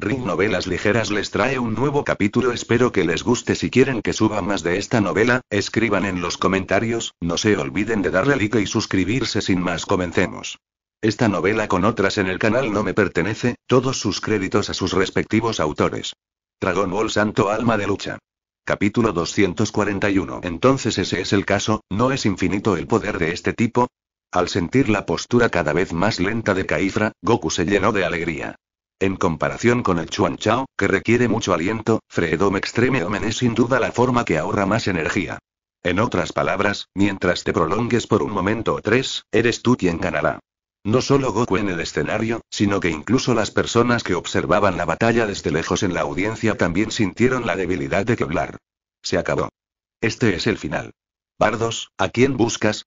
Ring Novelas Ligeras les trae un nuevo capítulo. Espero que les guste. Si quieren que suba más de esta novela, escriban en los comentarios. No se olviden de darle like y suscribirse. Sin más, comencemos. Esta novela con otras en el canal no me pertenece, todos sus créditos a sus respectivos autores. Dragon Ball Santo Alma de Lucha. Capítulo 241. Entonces ese es el caso, ¿no es infinito el poder de este tipo? Al sentir la postura cada vez más lenta de Caifra, Goku se llenó de alegría. En comparación con el Chuan Chao, que requiere mucho aliento, Freedom Extreme Omen es sin duda la forma que ahorra más energía. En otras palabras, mientras te prolongues por un momento o tres, eres tú quien ganará. No solo Goku en el escenario, sino que incluso las personas que observaban la batalla desde lejos en la audiencia también sintieron la debilidad de hablar. Se acabó. Este es el final. Bardos, ¿a quién buscas?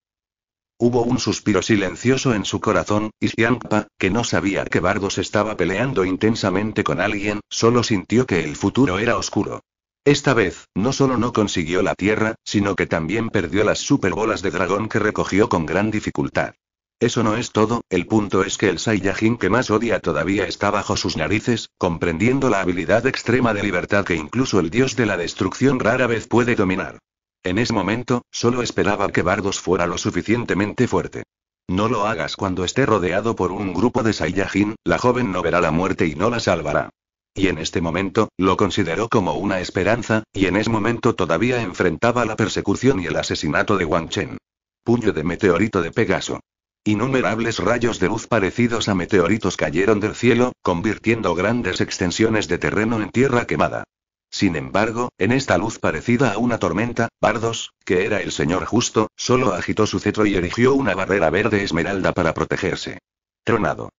Hubo un suspiro silencioso en su corazón, y Xiangpa, que no sabía que Bardos estaba peleando intensamente con alguien, solo sintió que el futuro era oscuro. Esta vez, no solo no consiguió la tierra, sino que también perdió las superbolas de dragón que recogió con gran dificultad. Eso no es todo, el punto es que el Saiyajin que más odia todavía está bajo sus narices, comprendiendo la habilidad extrema de libertad que incluso el dios de la destrucción rara vez puede dominar. En ese momento, solo esperaba que Bardos fuera lo suficientemente fuerte. No lo hagas cuando esté rodeado por un grupo de Saiyajin, la joven no verá la muerte y no la salvará. Y en este momento, lo consideró como una esperanza, y en ese momento todavía enfrentaba la persecución y el asesinato de Wang Chen. Puño de meteorito de Pegaso. Innumerables rayos de luz parecidos a meteoritos cayeron del cielo, convirtiendo grandes extensiones de terreno en tierra quemada. Sin embargo, en esta luz parecida a una tormenta, Bardos, que era el señor justo, solo agitó su cetro y erigió una barrera verde esmeralda para protegerse. Tronado.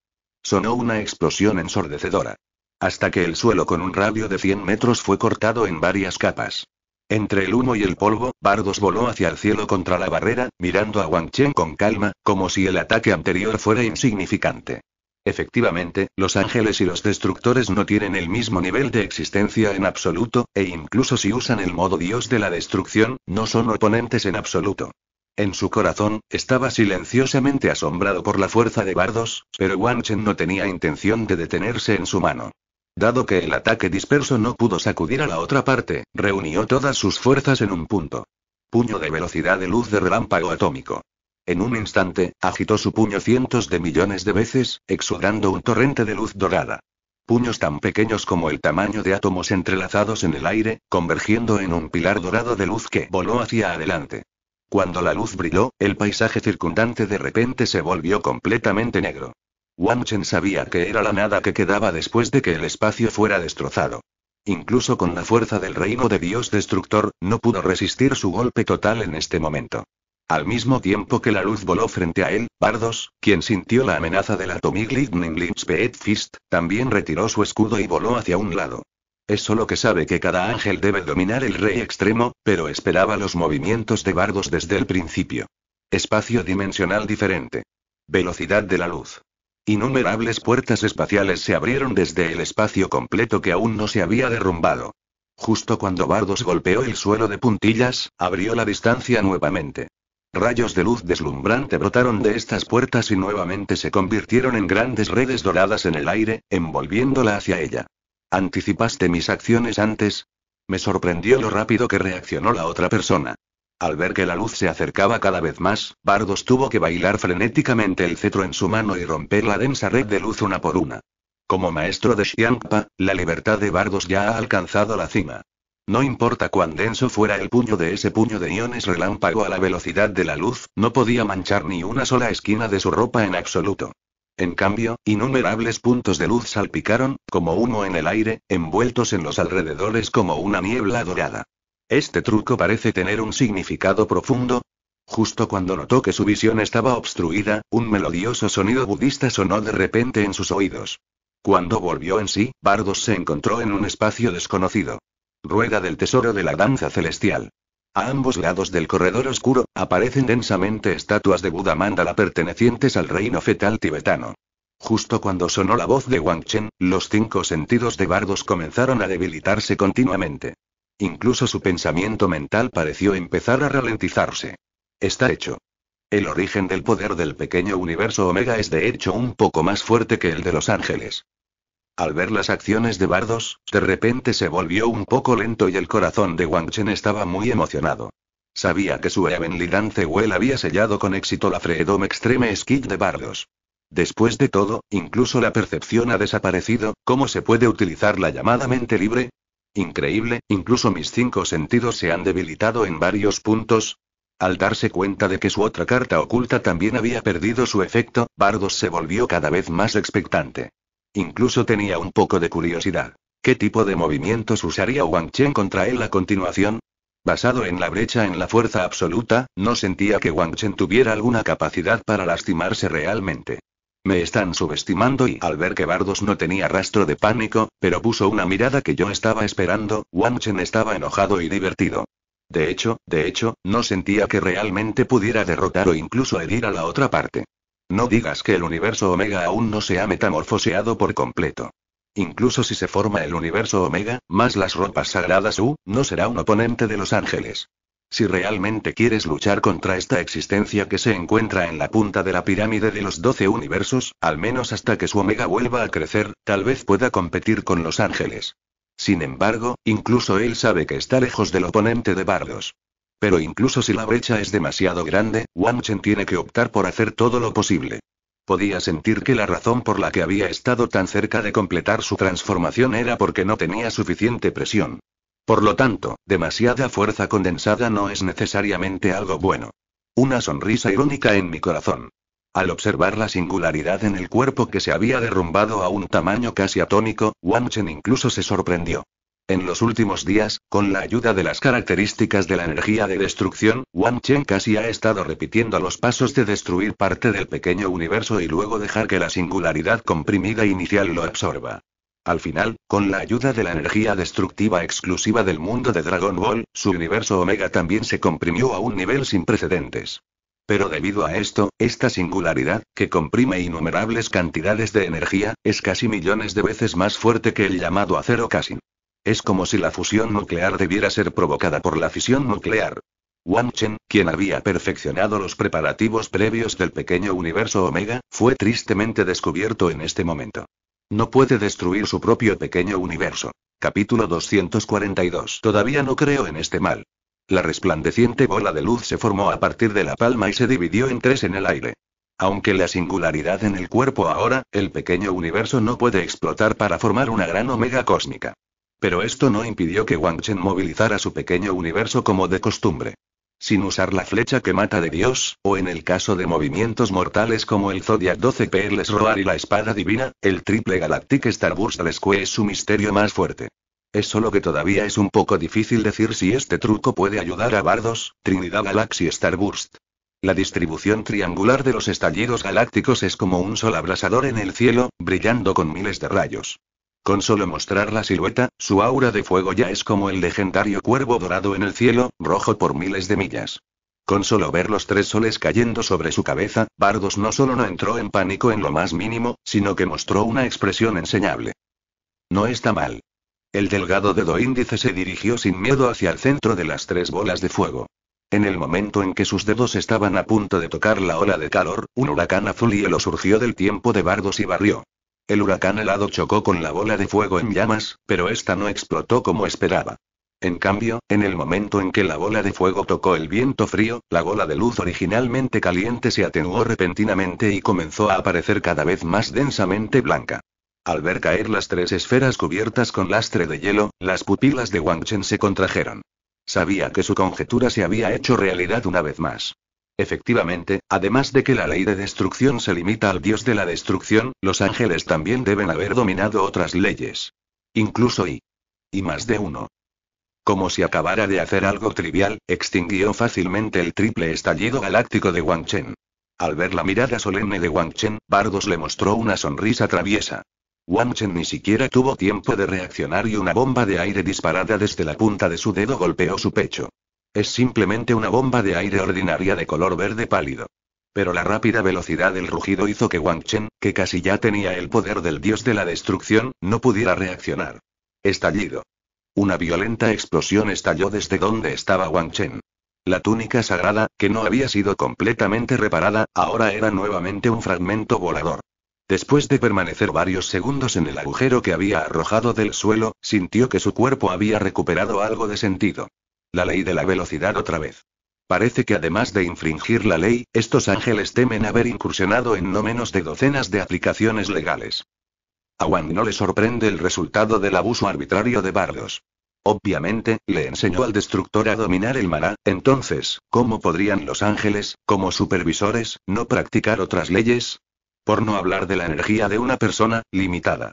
Sonó una explosión ensordecedora. Hasta que el suelo con un radio de 100 metros fue cortado en varias capas. Entre el humo y el polvo, Bardos voló hacia el cielo contra la barrera, mirando a Wang Chen con calma, como si el ataque anterior fuera insignificante. Efectivamente, los ángeles y los destructores no tienen el mismo nivel de existencia en absoluto, e incluso si usan el modo dios de la destrucción, no son oponentes en absoluto. En su corazón, estaba silenciosamente asombrado por la fuerza de Bardos, pero Chen no tenía intención de detenerse en su mano. Dado que el ataque disperso no pudo sacudir a la otra parte, reunió todas sus fuerzas en un punto. Puño de velocidad de luz de relámpago atómico. En un instante, agitó su puño cientos de millones de veces, exudando un torrente de luz dorada. Puños tan pequeños como el tamaño de átomos entrelazados en el aire, convergiendo en un pilar dorado de luz que voló hacia adelante. Cuando la luz brilló, el paisaje circundante de repente se volvió completamente negro. Wang Chen sabía que era la nada que quedaba después de que el espacio fuera destrozado. Incluso con la fuerza del reino de Dios destructor, no pudo resistir su golpe total en este momento. Al mismo tiempo que la luz voló frente a él, Bardos, quien sintió la amenaza del Atomic Lightning Fist, también retiró su escudo y voló hacia un lado. Es solo que sabe que cada ángel debe dominar el rey extremo, pero esperaba los movimientos de Bardos desde el principio. Espacio dimensional diferente. Velocidad de la luz. Innumerables puertas espaciales se abrieron desde el espacio completo que aún no se había derrumbado. Justo cuando Bardos golpeó el suelo de puntillas, abrió la distancia nuevamente. Rayos de luz deslumbrante brotaron de estas puertas y nuevamente se convirtieron en grandes redes doradas en el aire, envolviéndola hacia ella. ¿Anticipaste mis acciones antes? Me sorprendió lo rápido que reaccionó la otra persona. Al ver que la luz se acercaba cada vez más, Bardos tuvo que bailar frenéticamente el cetro en su mano y romper la densa red de luz una por una. Como maestro de Xiangpa, la libertad de Bardos ya ha alcanzado la cima. No importa cuán denso fuera el puño de ese puño de iones relámpago a la velocidad de la luz, no podía manchar ni una sola esquina de su ropa en absoluto. En cambio, innumerables puntos de luz salpicaron, como humo en el aire, envueltos en los alrededores como una niebla dorada. Este truco parece tener un significado profundo. Justo cuando notó que su visión estaba obstruida, un melodioso sonido budista sonó de repente en sus oídos. Cuando volvió en sí, Bardos se encontró en un espacio desconocido. Rueda del tesoro de la danza celestial. A ambos lados del corredor oscuro, aparecen densamente estatuas de Buda Mandala pertenecientes al reino fetal tibetano. Justo cuando sonó la voz de Wang Chen, los cinco sentidos de Bardos comenzaron a debilitarse continuamente. Incluso su pensamiento mental pareció empezar a ralentizarse. Está hecho. El origen del poder del pequeño universo Omega es de hecho un poco más fuerte que el de los ángeles. Al ver las acciones de Bardos, de repente se volvió un poco lento y el corazón de Wang Chen estaba muy emocionado. Sabía que su Heavenly Dance Well había sellado con éxito la Freedom Extreme Skill de Bardos. Después de todo, incluso la percepción ha desaparecido, ¿cómo se puede utilizar la llamada mente libre? Increíble, incluso mis cinco sentidos se han debilitado en varios puntos. Al darse cuenta de que su otra carta oculta también había perdido su efecto, Bardos se volvió cada vez más expectante. Incluso tenía un poco de curiosidad. ¿Qué tipo de movimientos usaría Wang Chen contra él a continuación? Basado en la brecha en la fuerza absoluta, no sentía que Wang Chen tuviera alguna capacidad para lastimarse realmente. Me están subestimando y al ver que Bardos no tenía rastro de pánico, pero puso una mirada que yo estaba esperando, Wang Chen estaba enojado y divertido. De hecho, de hecho, no sentía que realmente pudiera derrotar o incluso herir a la otra parte. No digas que el universo Omega aún no se ha metamorfoseado por completo. Incluso si se forma el universo Omega, más las ropas sagradas U, no será un oponente de los ángeles. Si realmente quieres luchar contra esta existencia que se encuentra en la punta de la pirámide de los doce universos, al menos hasta que su omega vuelva a crecer, tal vez pueda competir con los ángeles. Sin embargo, incluso él sabe que está lejos del oponente de Bardos. Pero incluso si la brecha es demasiado grande, Wang Chen tiene que optar por hacer todo lo posible. Podía sentir que la razón por la que había estado tan cerca de completar su transformación era porque no tenía suficiente presión. Por lo tanto, demasiada fuerza condensada no es necesariamente algo bueno. Una sonrisa irónica en mi corazón. Al observar la singularidad en el cuerpo que se había derrumbado a un tamaño casi atónico, Wang Chen incluso se sorprendió. En los últimos días, con la ayuda de las características de la energía de destrucción, Wang Chen casi ha estado repitiendo los pasos de destruir parte del pequeño universo y luego dejar que la singularidad comprimida inicial lo absorba. Al final, con la ayuda de la energía destructiva exclusiva del mundo de Dragon Ball, su universo Omega también se comprimió a un nivel sin precedentes. Pero debido a esto, esta singularidad, que comprime innumerables cantidades de energía, es casi millones de veces más fuerte que el llamado acero casi. Es como si la fusión nuclear debiera ser provocada por la fisión nuclear. Wang Chen, quien había perfeccionado los preparativos previos del pequeño universo Omega, fue tristemente descubierto en este momento. No puede destruir su propio pequeño universo. Capítulo 242. Todavía no creo en este mal. La resplandeciente bola de luz se formó a partir de la palma y se dividió en tres en el aire. Aunque la singularidad en el cuerpo ahora, el pequeño universo no puede explotar para formar una gran omega cósmica. Pero esto no impidió que Wang Chen movilizara su pequeño universo como de costumbre. Sin usar la flecha que mata de Dios, o en el caso de movimientos mortales como el Zodiac 12 Perles Roar y la espada divina, el triple Galactic Starburst Lesque es su misterio más fuerte. Es solo que todavía es un poco difícil decir si este truco puede ayudar a Bardos, Trinidad Galaxy Starburst. La distribución triangular de los estallidos galácticos es como un sol abrasador en el cielo, brillando con miles de rayos. Con solo mostrar la silueta, su aura de fuego ya es como el legendario cuervo dorado en el cielo, rojo por miles de millas. Con solo ver los tres soles cayendo sobre su cabeza, Bardos no solo no entró en pánico en lo más mínimo, sino que mostró una expresión enseñable. No está mal. El delgado dedo índice se dirigió sin miedo hacia el centro de las tres bolas de fuego. En el momento en que sus dedos estaban a punto de tocar la ola de calor, un huracán azul hielo surgió del tiempo de Bardos y barrió. El huracán helado chocó con la bola de fuego en llamas, pero esta no explotó como esperaba. En cambio, en el momento en que la bola de fuego tocó el viento frío, la bola de luz originalmente caliente se atenuó repentinamente y comenzó a aparecer cada vez más densamente blanca. Al ver caer las tres esferas cubiertas con lastre de hielo, las pupilas de Wang Chen se contrajeron. Sabía que su conjetura se había hecho realidad una vez más. Efectivamente, además de que la ley de destrucción se limita al dios de la destrucción, los ángeles también deben haber dominado otras leyes. Incluso y. Y más de uno. Como si acabara de hacer algo trivial, extinguió fácilmente el triple estallido galáctico de Wang Chen. Al ver la mirada solemne de Wang Chen, Bardos le mostró una sonrisa traviesa. Chen ni siquiera tuvo tiempo de reaccionar y una bomba de aire disparada desde la punta de su dedo golpeó su pecho. Es simplemente una bomba de aire ordinaria de color verde pálido. Pero la rápida velocidad del rugido hizo que Wang Chen, que casi ya tenía el poder del dios de la destrucción, no pudiera reaccionar. Estallido. Una violenta explosión estalló desde donde estaba Wang Chen. La túnica sagrada, que no había sido completamente reparada, ahora era nuevamente un fragmento volador. Después de permanecer varios segundos en el agujero que había arrojado del suelo, sintió que su cuerpo había recuperado algo de sentido. La ley de la velocidad otra vez. Parece que además de infringir la ley, estos ángeles temen haber incursionado en no menos de docenas de aplicaciones legales. A Wang no le sorprende el resultado del abuso arbitrario de Bardos. Obviamente, le enseñó al destructor a dominar el maná, entonces, ¿cómo podrían los ángeles, como supervisores, no practicar otras leyes? Por no hablar de la energía de una persona, limitada.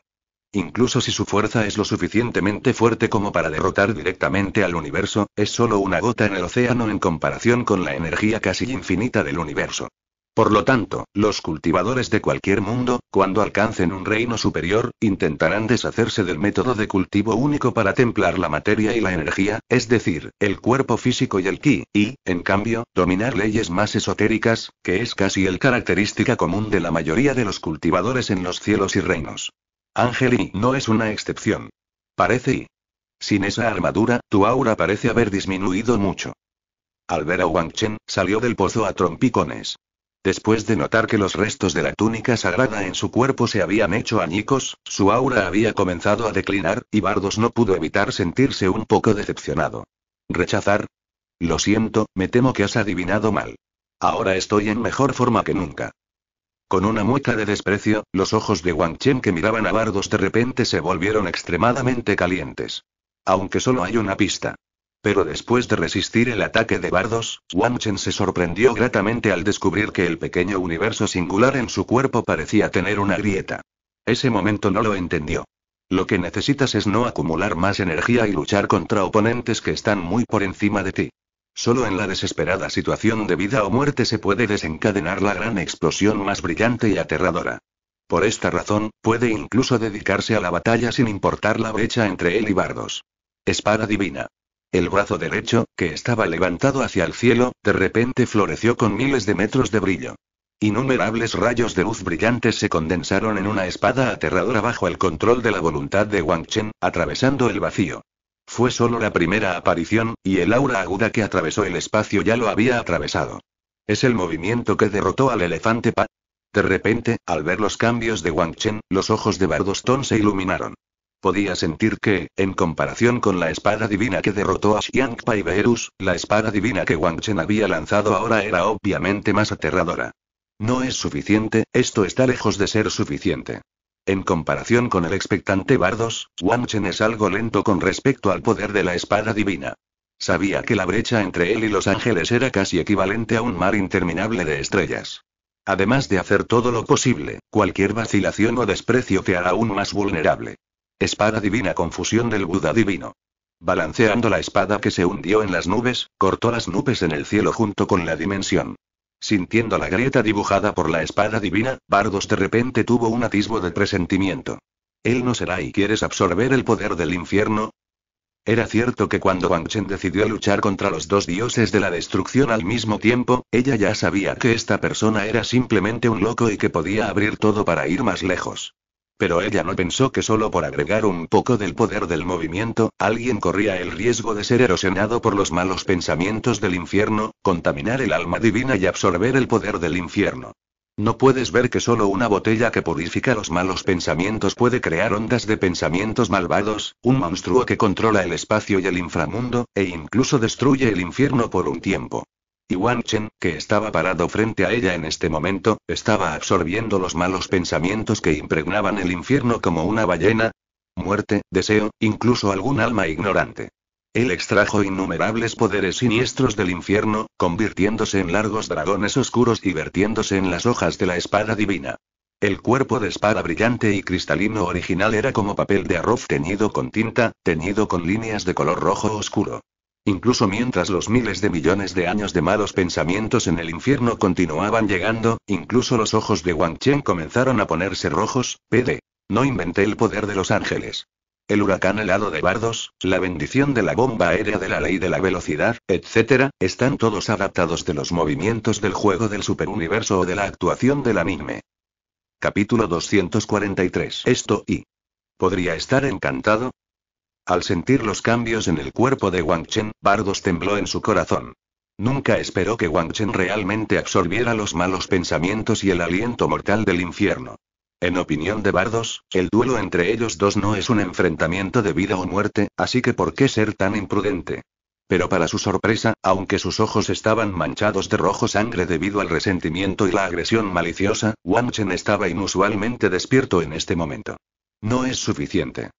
Incluso si su fuerza es lo suficientemente fuerte como para derrotar directamente al universo, es solo una gota en el océano en comparación con la energía casi infinita del universo. Por lo tanto, los cultivadores de cualquier mundo, cuando alcancen un reino superior, intentarán deshacerse del método de cultivo único para templar la materia y la energía, es decir, el cuerpo físico y el ki, y, en cambio, dominar leyes más esotéricas, que es casi el característica común de la mayoría de los cultivadores en los cielos y reinos y no es una excepción. Parece y. Sin esa armadura, tu aura parece haber disminuido mucho. Al ver a Wang Chen, salió del pozo a trompicones. Después de notar que los restos de la túnica sagrada en su cuerpo se habían hecho añicos, su aura había comenzado a declinar, y Bardos no pudo evitar sentirse un poco decepcionado. ¿Rechazar? Lo siento, me temo que has adivinado mal. Ahora estoy en mejor forma que nunca. Con una mueca de desprecio, los ojos de Wang Chen que miraban a Bardos de repente se volvieron extremadamente calientes. Aunque solo hay una pista. Pero después de resistir el ataque de Bardos, Wang Chen se sorprendió gratamente al descubrir que el pequeño universo singular en su cuerpo parecía tener una grieta. Ese momento no lo entendió. Lo que necesitas es no acumular más energía y luchar contra oponentes que están muy por encima de ti. Solo en la desesperada situación de vida o muerte se puede desencadenar la gran explosión más brillante y aterradora. Por esta razón, puede incluso dedicarse a la batalla sin importar la brecha entre él y Bardos. Espada divina. El brazo derecho, que estaba levantado hacia el cielo, de repente floreció con miles de metros de brillo. Innumerables rayos de luz brillantes se condensaron en una espada aterradora bajo el control de la voluntad de Wang Chen, atravesando el vacío. Fue solo la primera aparición, y el aura aguda que atravesó el espacio ya lo había atravesado. ¿Es el movimiento que derrotó al elefante Pa. De repente, al ver los cambios de Wang Chen, los ojos de Bardostón se iluminaron. Podía sentir que, en comparación con la espada divina que derrotó a Xiang Pai Verus, la espada divina que Wang Chen había lanzado ahora era obviamente más aterradora. No es suficiente, esto está lejos de ser suficiente. En comparación con el expectante Bardos, Wang Chen es algo lento con respecto al poder de la espada divina. Sabía que la brecha entre él y los ángeles era casi equivalente a un mar interminable de estrellas. Además de hacer todo lo posible, cualquier vacilación o desprecio te hará aún más vulnerable. Espada divina confusión del Buda divino. Balanceando la espada que se hundió en las nubes, cortó las nubes en el cielo junto con la dimensión. Sintiendo la grieta dibujada por la espada divina, Bardos de repente tuvo un atisbo de presentimiento. Él no será y quieres absorber el poder del infierno. Era cierto que cuando Wang Chen decidió luchar contra los dos dioses de la destrucción al mismo tiempo, ella ya sabía que esta persona era simplemente un loco y que podía abrir todo para ir más lejos. Pero ella no pensó que solo por agregar un poco del poder del movimiento, alguien corría el riesgo de ser erosionado por los malos pensamientos del infierno, contaminar el alma divina y absorber el poder del infierno. ¿No puedes ver que solo una botella que purifica los malos pensamientos puede crear ondas de pensamientos malvados, un monstruo que controla el espacio y el inframundo, e incluso destruye el infierno por un tiempo? Y Wang Chen, que estaba parado frente a ella en este momento, estaba absorbiendo los malos pensamientos que impregnaban el infierno como una ballena. Muerte, deseo, incluso algún alma ignorante. Él extrajo innumerables poderes siniestros del infierno, convirtiéndose en largos dragones oscuros y vertiéndose en las hojas de la espada divina. El cuerpo de espada brillante y cristalino original era como papel de arroz teñido con tinta, teñido con líneas de color rojo oscuro. Incluso mientras los miles de millones de años de malos pensamientos en el infierno continuaban llegando, incluso los ojos de Wang Chen comenzaron a ponerse rojos, PD. No inventé el poder de los ángeles. El huracán helado de bardos, la bendición de la bomba aérea de la ley de la velocidad, etc., están todos adaptados de los movimientos del juego del superuniverso o de la actuación del anime. Capítulo 243. Esto y... ¿Podría estar encantado? Al sentir los cambios en el cuerpo de Wang Chen, Bardos tembló en su corazón. Nunca esperó que Wang Chen realmente absorbiera los malos pensamientos y el aliento mortal del infierno. En opinión de Bardos, el duelo entre ellos dos no es un enfrentamiento de vida o muerte, así que ¿por qué ser tan imprudente? Pero para su sorpresa, aunque sus ojos estaban manchados de rojo sangre debido al resentimiento y la agresión maliciosa, Wang Chen estaba inusualmente despierto en este momento. No es suficiente.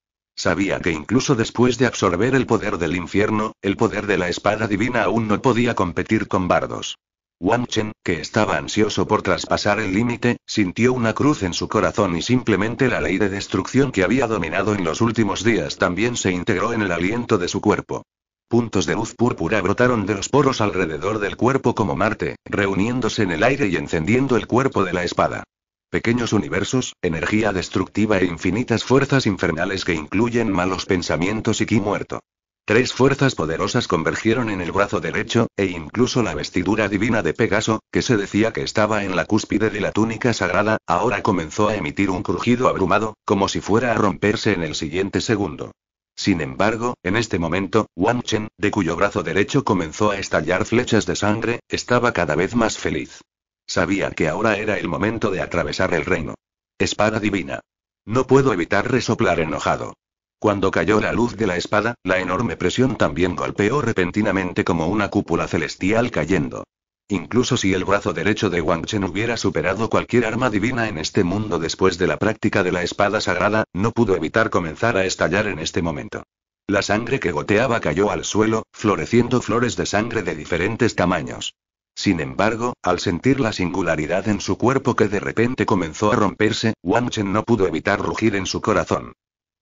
Sabía que incluso después de absorber el poder del infierno, el poder de la espada divina aún no podía competir con bardos. Wang Chen, que estaba ansioso por traspasar el límite, sintió una cruz en su corazón y simplemente la ley de destrucción que había dominado en los últimos días también se integró en el aliento de su cuerpo. Puntos de luz púrpura brotaron de los poros alrededor del cuerpo como Marte, reuniéndose en el aire y encendiendo el cuerpo de la espada. Pequeños universos, energía destructiva e infinitas fuerzas infernales que incluyen malos pensamientos y ki muerto. Tres fuerzas poderosas convergieron en el brazo derecho, e incluso la vestidura divina de Pegaso, que se decía que estaba en la cúspide de la túnica sagrada, ahora comenzó a emitir un crujido abrumado, como si fuera a romperse en el siguiente segundo. Sin embargo, en este momento, Wang Chen, de cuyo brazo derecho comenzó a estallar flechas de sangre, estaba cada vez más feliz. Sabía que ahora era el momento de atravesar el reino. Espada divina. No puedo evitar resoplar enojado. Cuando cayó la luz de la espada, la enorme presión también golpeó repentinamente como una cúpula celestial cayendo. Incluso si el brazo derecho de Wang Chen hubiera superado cualquier arma divina en este mundo después de la práctica de la espada sagrada, no pudo evitar comenzar a estallar en este momento. La sangre que goteaba cayó al suelo, floreciendo flores de sangre de diferentes tamaños. Sin embargo, al sentir la singularidad en su cuerpo que de repente comenzó a romperse, Wang Chen no pudo evitar rugir en su corazón.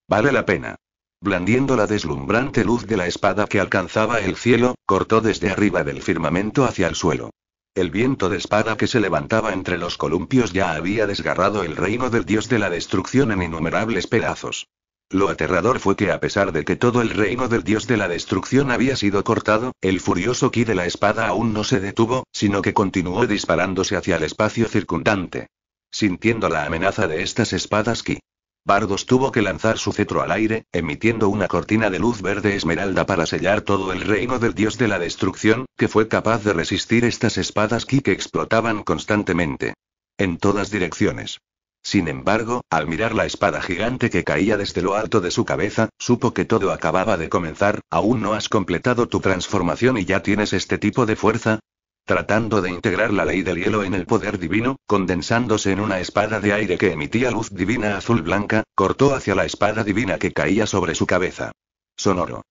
Vale la pena. Blandiendo la deslumbrante luz de la espada que alcanzaba el cielo, cortó desde arriba del firmamento hacia el suelo. El viento de espada que se levantaba entre los columpios ya había desgarrado el reino del dios de la destrucción en innumerables pedazos. Lo aterrador fue que a pesar de que todo el reino del dios de la destrucción había sido cortado, el furioso ki de la espada aún no se detuvo, sino que continuó disparándose hacia el espacio circundante. Sintiendo la amenaza de estas espadas ki, Bardos tuvo que lanzar su cetro al aire, emitiendo una cortina de luz verde esmeralda para sellar todo el reino del dios de la destrucción, que fue capaz de resistir estas espadas ki que explotaban constantemente. En todas direcciones. Sin embargo, al mirar la espada gigante que caía desde lo alto de su cabeza, supo que todo acababa de comenzar, aún no has completado tu transformación y ya tienes este tipo de fuerza. Tratando de integrar la ley del hielo en el poder divino, condensándose en una espada de aire que emitía luz divina azul blanca, cortó hacia la espada divina que caía sobre su cabeza. Sonoro.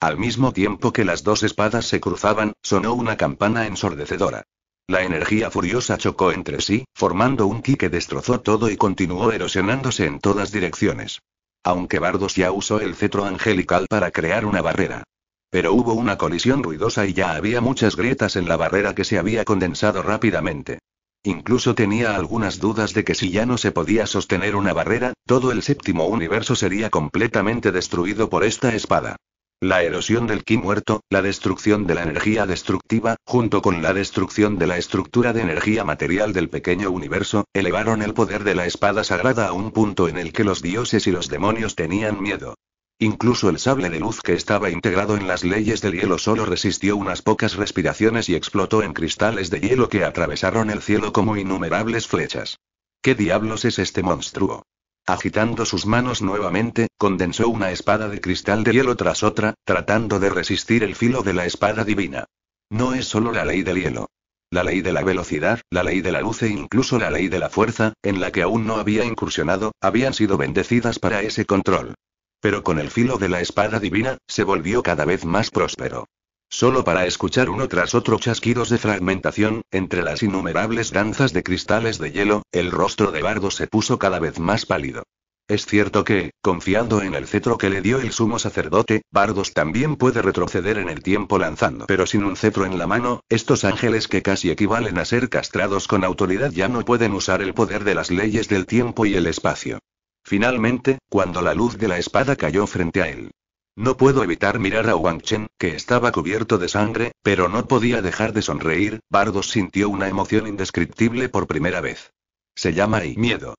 Al mismo tiempo que las dos espadas se cruzaban, sonó una campana ensordecedora. La energía furiosa chocó entre sí, formando un ki que destrozó todo y continuó erosionándose en todas direcciones. Aunque Bardos ya usó el cetro angelical para crear una barrera. Pero hubo una colisión ruidosa y ya había muchas grietas en la barrera que se había condensado rápidamente. Incluso tenía algunas dudas de que si ya no se podía sostener una barrera, todo el séptimo universo sería completamente destruido por esta espada. La erosión del ki muerto, la destrucción de la energía destructiva, junto con la destrucción de la estructura de energía material del pequeño universo, elevaron el poder de la espada sagrada a un punto en el que los dioses y los demonios tenían miedo. Incluso el sable de luz que estaba integrado en las leyes del hielo solo resistió unas pocas respiraciones y explotó en cristales de hielo que atravesaron el cielo como innumerables flechas. ¿Qué diablos es este monstruo? Agitando sus manos nuevamente, condensó una espada de cristal de hielo tras otra, tratando de resistir el filo de la espada divina. No es solo la ley del hielo. La ley de la velocidad, la ley de la luz e incluso la ley de la fuerza, en la que aún no había incursionado, habían sido bendecidas para ese control. Pero con el filo de la espada divina, se volvió cada vez más próspero solo para escuchar uno tras otro chasquidos de fragmentación, entre las innumerables danzas de cristales de hielo, el rostro de Bardo se puso cada vez más pálido. Es cierto que, confiando en el cetro que le dio el sumo sacerdote, Bardos también puede retroceder en el tiempo lanzando. Pero sin un cetro en la mano, estos ángeles que casi equivalen a ser castrados con autoridad ya no pueden usar el poder de las leyes del tiempo y el espacio. Finalmente, cuando la luz de la espada cayó frente a él, no puedo evitar mirar a Wang Chen, que estaba cubierto de sangre, pero no podía dejar de sonreír. Bardos sintió una emoción indescriptible por primera vez. Se llama y miedo.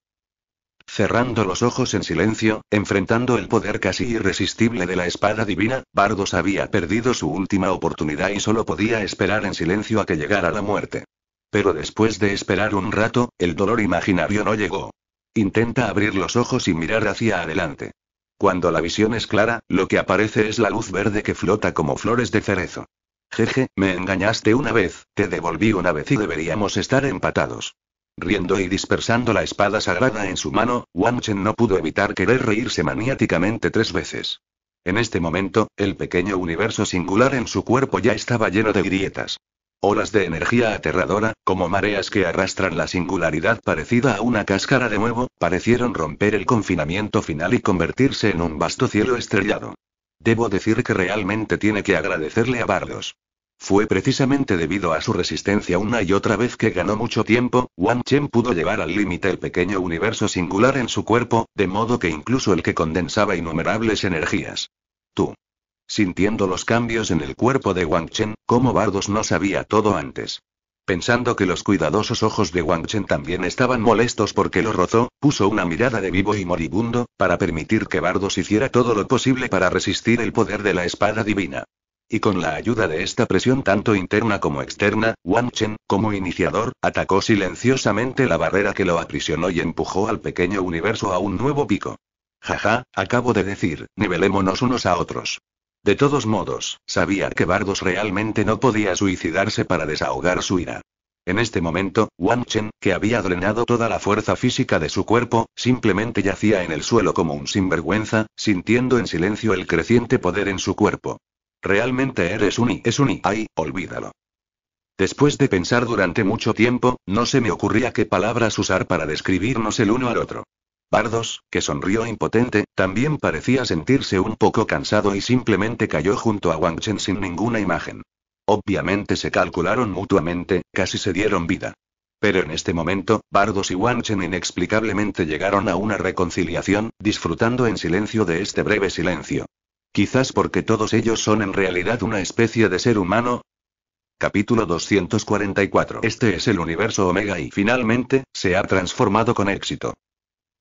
Cerrando los ojos en silencio, enfrentando el poder casi irresistible de la espada divina, Bardos había perdido su última oportunidad y solo podía esperar en silencio a que llegara la muerte. Pero después de esperar un rato, el dolor imaginario no llegó. Intenta abrir los ojos y mirar hacia adelante. Cuando la visión es clara, lo que aparece es la luz verde que flota como flores de cerezo. Jeje, me engañaste una vez, te devolví una vez y deberíamos estar empatados. Riendo y dispersando la espada sagrada en su mano, Wang Chen no pudo evitar querer reírse maniáticamente tres veces. En este momento, el pequeño universo singular en su cuerpo ya estaba lleno de grietas. Olas de energía aterradora, como mareas que arrastran la singularidad parecida a una cáscara de nuevo, parecieron romper el confinamiento final y convertirse en un vasto cielo estrellado. Debo decir que realmente tiene que agradecerle a Bardos. Fue precisamente debido a su resistencia una y otra vez que ganó mucho tiempo, Wang Chen pudo llevar al límite el pequeño universo singular en su cuerpo, de modo que incluso el que condensaba innumerables energías. Tú. Sintiendo los cambios en el cuerpo de Wang Chen, como Bardos no sabía todo antes. Pensando que los cuidadosos ojos de Wang Chen también estaban molestos porque lo rozó, puso una mirada de vivo y moribundo, para permitir que Bardos hiciera todo lo posible para resistir el poder de la espada divina. Y con la ayuda de esta presión tanto interna como externa, Wang Chen, como iniciador, atacó silenciosamente la barrera que lo aprisionó y empujó al pequeño universo a un nuevo pico. Jaja, acabo de decir, nivelémonos unos a otros. De todos modos, sabía que Bardos realmente no podía suicidarse para desahogar su ira. En este momento, Wang Chen, que había drenado toda la fuerza física de su cuerpo, simplemente yacía en el suelo como un sinvergüenza, sintiendo en silencio el creciente poder en su cuerpo. Realmente eres un y es un i, ay, olvídalo. Después de pensar durante mucho tiempo, no se me ocurría qué palabras usar para describirnos el uno al otro. Bardos, que sonrió impotente, también parecía sentirse un poco cansado y simplemente cayó junto a Wang Chen sin ninguna imagen. Obviamente se calcularon mutuamente, casi se dieron vida. Pero en este momento, Bardos y Chen inexplicablemente llegaron a una reconciliación, disfrutando en silencio de este breve silencio. Quizás porque todos ellos son en realidad una especie de ser humano. Capítulo 244. Este es el universo Omega y finalmente, se ha transformado con éxito.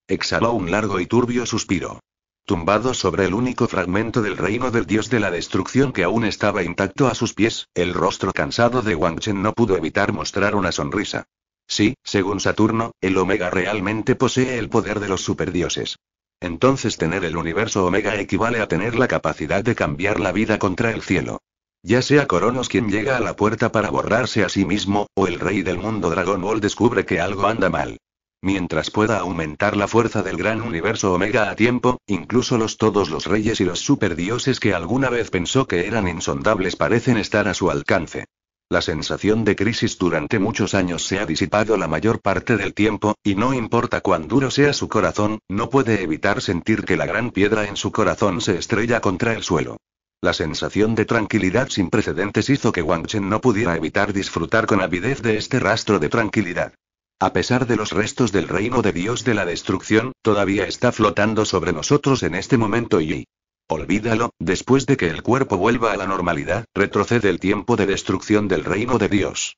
Exhaló un largo y turbio suspiro. Tumbado sobre el único fragmento del reino del dios de la destrucción que aún estaba intacto a sus pies, el rostro cansado de Wang Chen no pudo evitar mostrar una sonrisa. Sí, según Saturno, el Omega realmente posee el poder de los superdioses. Entonces tener el universo Omega equivale a tener la capacidad de cambiar la vida contra el cielo. Ya sea Coronos quien llega a la puerta para borrarse a sí mismo, o el rey del mundo Dragon Ball descubre que algo anda mal. Mientras pueda aumentar la fuerza del gran universo Omega a tiempo, incluso los todos los reyes y los superdioses que alguna vez pensó que eran insondables parecen estar a su alcance. La sensación de crisis durante muchos años se ha disipado la mayor parte del tiempo, y no importa cuán duro sea su corazón, no puede evitar sentir que la gran piedra en su corazón se estrella contra el suelo. La sensación de tranquilidad sin precedentes hizo que Wang Chen no pudiera evitar disfrutar con avidez de este rastro de tranquilidad. A pesar de los restos del reino de Dios de la destrucción, todavía está flotando sobre nosotros en este momento y... Olvídalo, después de que el cuerpo vuelva a la normalidad, retrocede el tiempo de destrucción del reino de Dios.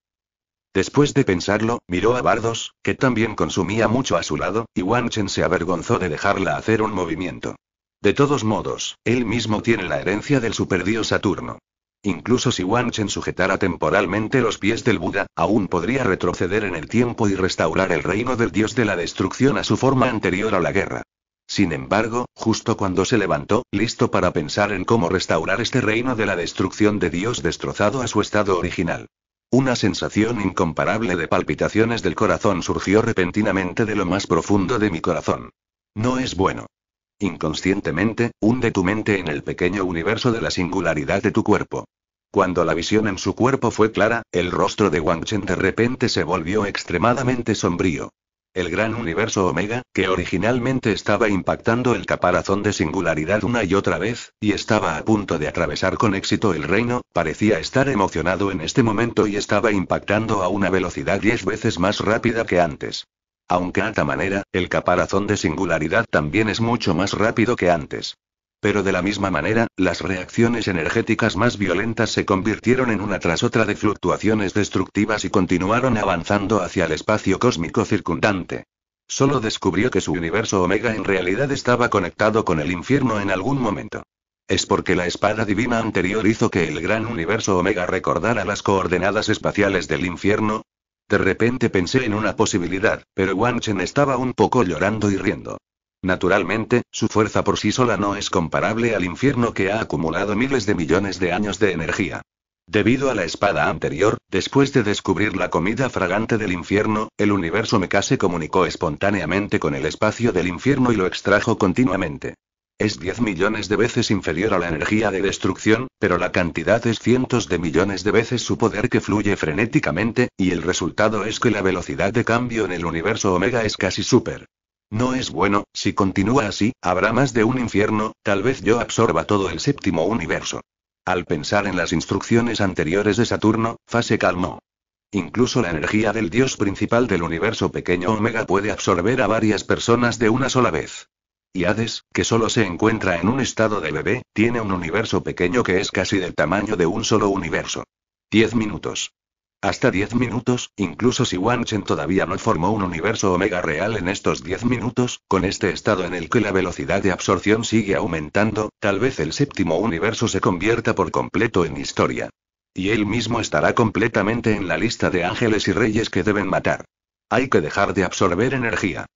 Después de pensarlo, miró a Bardos, que también consumía mucho a su lado, y Wanchen se avergonzó de dejarla hacer un movimiento. De todos modos, él mismo tiene la herencia del superdios Saturno. Incluso si Chen sujetara temporalmente los pies del Buda, aún podría retroceder en el tiempo y restaurar el reino del dios de la destrucción a su forma anterior a la guerra. Sin embargo, justo cuando se levantó, listo para pensar en cómo restaurar este reino de la destrucción de Dios destrozado a su estado original. Una sensación incomparable de palpitaciones del corazón surgió repentinamente de lo más profundo de mi corazón. No es bueno. Inconscientemente, hunde tu mente en el pequeño universo de la singularidad de tu cuerpo. Cuando la visión en su cuerpo fue clara, el rostro de Wang Chen de repente se volvió extremadamente sombrío. El gran universo Omega, que originalmente estaba impactando el caparazón de singularidad una y otra vez, y estaba a punto de atravesar con éxito el reino, parecía estar emocionado en este momento y estaba impactando a una velocidad diez veces más rápida que antes. Aunque a tal manera, el caparazón de singularidad también es mucho más rápido que antes. Pero de la misma manera, las reacciones energéticas más violentas se convirtieron en una tras otra de fluctuaciones destructivas y continuaron avanzando hacia el espacio cósmico circundante. Solo descubrió que su universo Omega en realidad estaba conectado con el infierno en algún momento. Es porque la espada divina anterior hizo que el gran universo Omega recordara las coordenadas espaciales del infierno, de repente pensé en una posibilidad, pero Wang Chen estaba un poco llorando y riendo. Naturalmente, su fuerza por sí sola no es comparable al infierno que ha acumulado miles de millones de años de energía. Debido a la espada anterior, después de descubrir la comida fragante del infierno, el universo Meca se comunicó espontáneamente con el espacio del infierno y lo extrajo continuamente. Es 10 millones de veces inferior a la energía de destrucción, pero la cantidad es cientos de millones de veces su poder que fluye frenéticamente, y el resultado es que la velocidad de cambio en el universo Omega es casi súper. No es bueno, si continúa así, habrá más de un infierno, tal vez yo absorba todo el séptimo universo. Al pensar en las instrucciones anteriores de Saturno, fase calmó. Incluso la energía del dios principal del universo pequeño Omega puede absorber a varias personas de una sola vez y Hades, que solo se encuentra en un estado de bebé, tiene un universo pequeño que es casi del tamaño de un solo universo. 10 minutos. Hasta 10 minutos, incluso si Chen todavía no formó un universo omega real en estos 10 minutos, con este estado en el que la velocidad de absorción sigue aumentando, tal vez el séptimo universo se convierta por completo en historia. Y él mismo estará completamente en la lista de ángeles y reyes que deben matar. Hay que dejar de absorber energía.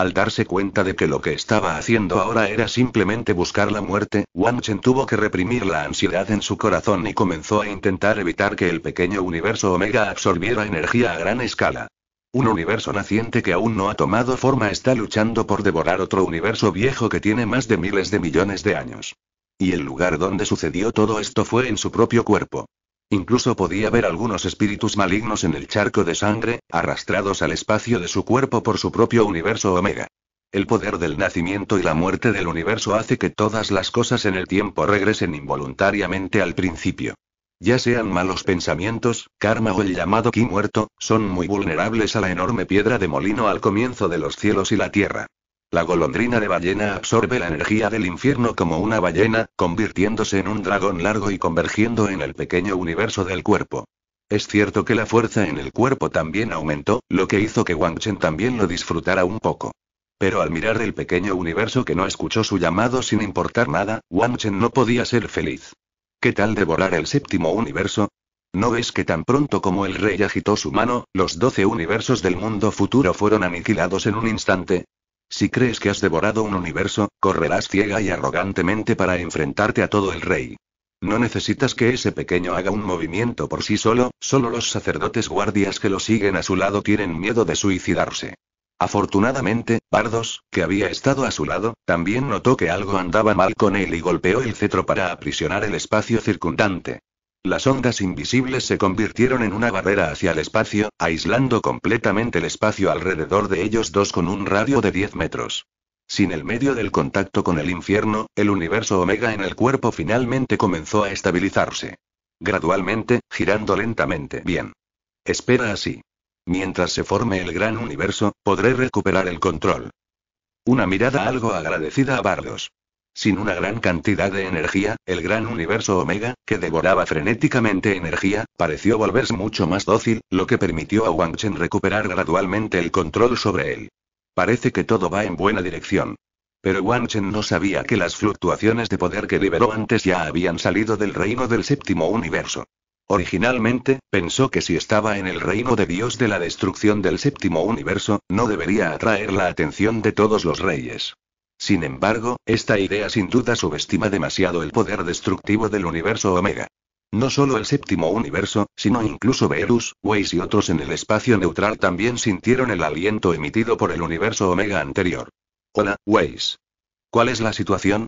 Al darse cuenta de que lo que estaba haciendo ahora era simplemente buscar la muerte, Wang Chen tuvo que reprimir la ansiedad en su corazón y comenzó a intentar evitar que el pequeño universo Omega absorbiera energía a gran escala. Un universo naciente que aún no ha tomado forma está luchando por devorar otro universo viejo que tiene más de miles de millones de años. Y el lugar donde sucedió todo esto fue en su propio cuerpo. Incluso podía ver algunos espíritus malignos en el charco de sangre, arrastrados al espacio de su cuerpo por su propio universo omega. El poder del nacimiento y la muerte del universo hace que todas las cosas en el tiempo regresen involuntariamente al principio. Ya sean malos pensamientos, karma o el llamado ki muerto, son muy vulnerables a la enorme piedra de molino al comienzo de los cielos y la tierra. La golondrina de ballena absorbe la energía del infierno como una ballena, convirtiéndose en un dragón largo y convergiendo en el pequeño universo del cuerpo. Es cierto que la fuerza en el cuerpo también aumentó, lo que hizo que Wang Chen también lo disfrutara un poco. Pero al mirar el pequeño universo que no escuchó su llamado sin importar nada, Wang Chen no podía ser feliz. ¿Qué tal devorar el séptimo universo? ¿No ves que tan pronto como el rey agitó su mano, los doce universos del mundo futuro fueron aniquilados en un instante? Si crees que has devorado un universo, correrás ciega y arrogantemente para enfrentarte a todo el rey. No necesitas que ese pequeño haga un movimiento por sí solo, solo los sacerdotes guardias que lo siguen a su lado tienen miedo de suicidarse. Afortunadamente, Bardos, que había estado a su lado, también notó que algo andaba mal con él y golpeó el cetro para aprisionar el espacio circundante. Las ondas invisibles se convirtieron en una barrera hacia el espacio, aislando completamente el espacio alrededor de ellos dos con un radio de 10 metros. Sin el medio del contacto con el infierno, el universo omega en el cuerpo finalmente comenzó a estabilizarse. Gradualmente, girando lentamente. Bien. Espera así. Mientras se forme el gran universo, podré recuperar el control. Una mirada algo agradecida a Bardos sin una gran cantidad de energía, el gran universo Omega, que devoraba frenéticamente energía, pareció volverse mucho más dócil, lo que permitió a Wang Chen recuperar gradualmente el control sobre él. Parece que todo va en buena dirección. Pero Wang Chen no sabía que las fluctuaciones de poder que liberó antes ya habían salido del reino del séptimo universo. Originalmente, pensó que si estaba en el reino de Dios de la destrucción del séptimo universo, no debería atraer la atención de todos los reyes. Sin embargo, esta idea sin duda subestima demasiado el poder destructivo del universo Omega. No solo el séptimo universo, sino incluso Beerus, Weiss y otros en el espacio neutral también sintieron el aliento emitido por el universo Omega anterior. Hola, Weiss. ¿Cuál es la situación?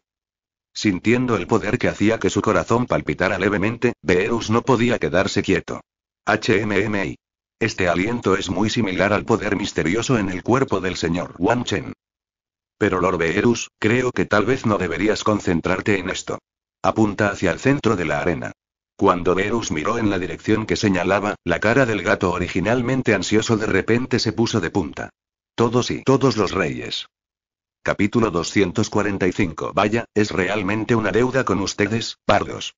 Sintiendo el poder que hacía que su corazón palpitara levemente, Beerus no podía quedarse quieto. HMMI. Este aliento es muy similar al poder misterioso en el cuerpo del señor Wang Chen. Pero Lord Beerus, creo que tal vez no deberías concentrarte en esto. Apunta hacia el centro de la arena. Cuando Beerus miró en la dirección que señalaba, la cara del gato originalmente ansioso de repente se puso de punta. Todos y todos los reyes. Capítulo 245 Vaya, es realmente una deuda con ustedes, pardos.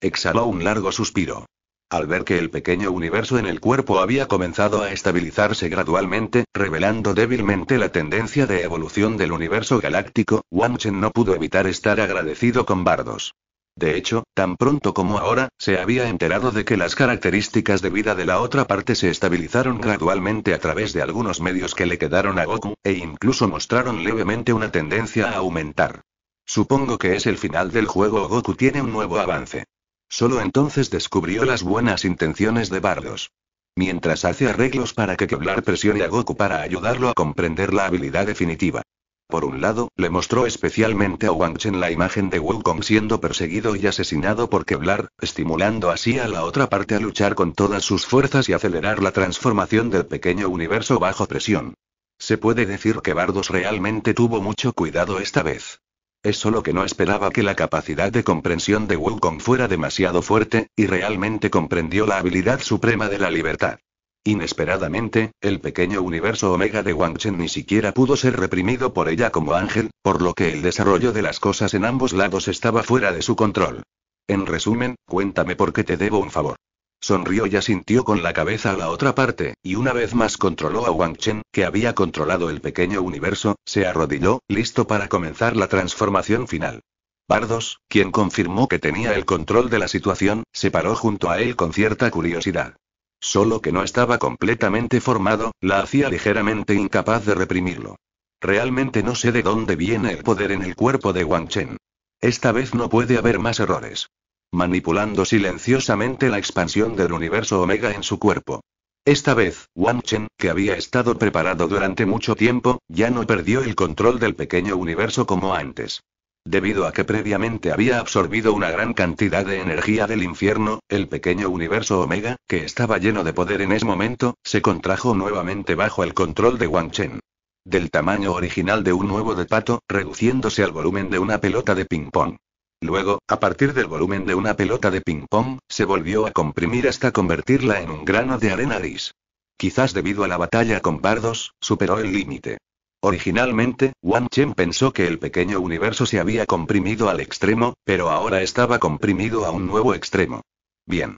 Exhaló un largo suspiro. Al ver que el pequeño universo en el cuerpo había comenzado a estabilizarse gradualmente, revelando débilmente la tendencia de evolución del universo galáctico, Wang Chen no pudo evitar estar agradecido con Bardos. De hecho, tan pronto como ahora, se había enterado de que las características de vida de la otra parte se estabilizaron gradualmente a través de algunos medios que le quedaron a Goku, e incluso mostraron levemente una tendencia a aumentar. Supongo que es el final del juego Goku tiene un nuevo avance. Solo entonces descubrió las buenas intenciones de Bardos. Mientras hace arreglos para que Kevlar presione a Goku para ayudarlo a comprender la habilidad definitiva. Por un lado, le mostró especialmente a Wang Chen la imagen de Wukong siendo perseguido y asesinado por Kevlar, estimulando así a la otra parte a luchar con todas sus fuerzas y acelerar la transformación del pequeño universo bajo presión. Se puede decir que Bardos realmente tuvo mucho cuidado esta vez es solo que no esperaba que la capacidad de comprensión de Wukong fuera demasiado fuerte, y realmente comprendió la habilidad suprema de la libertad. Inesperadamente, el pequeño universo Omega de Chen ni siquiera pudo ser reprimido por ella como ángel, por lo que el desarrollo de las cosas en ambos lados estaba fuera de su control. En resumen, cuéntame por qué te debo un favor. Sonrió y asintió con la cabeza a la otra parte, y una vez más controló a Wang Chen, que había controlado el pequeño universo, se arrodilló, listo para comenzar la transformación final. Bardos, quien confirmó que tenía el control de la situación, se paró junto a él con cierta curiosidad. Solo que no estaba completamente formado, la hacía ligeramente incapaz de reprimirlo. Realmente no sé de dónde viene el poder en el cuerpo de Wang Chen. Esta vez no puede haber más errores manipulando silenciosamente la expansión del universo Omega en su cuerpo. Esta vez, Wang Chen, que había estado preparado durante mucho tiempo, ya no perdió el control del pequeño universo como antes. Debido a que previamente había absorbido una gran cantidad de energía del infierno, el pequeño universo Omega, que estaba lleno de poder en ese momento, se contrajo nuevamente bajo el control de Wang Chen. Del tamaño original de un huevo de pato, reduciéndose al volumen de una pelota de ping-pong. Luego, a partir del volumen de una pelota de ping-pong, se volvió a comprimir hasta convertirla en un grano de arena gris. Quizás debido a la batalla con Bardos, superó el límite. Originalmente, Wang Chen pensó que el pequeño universo se había comprimido al extremo, pero ahora estaba comprimido a un nuevo extremo. Bien.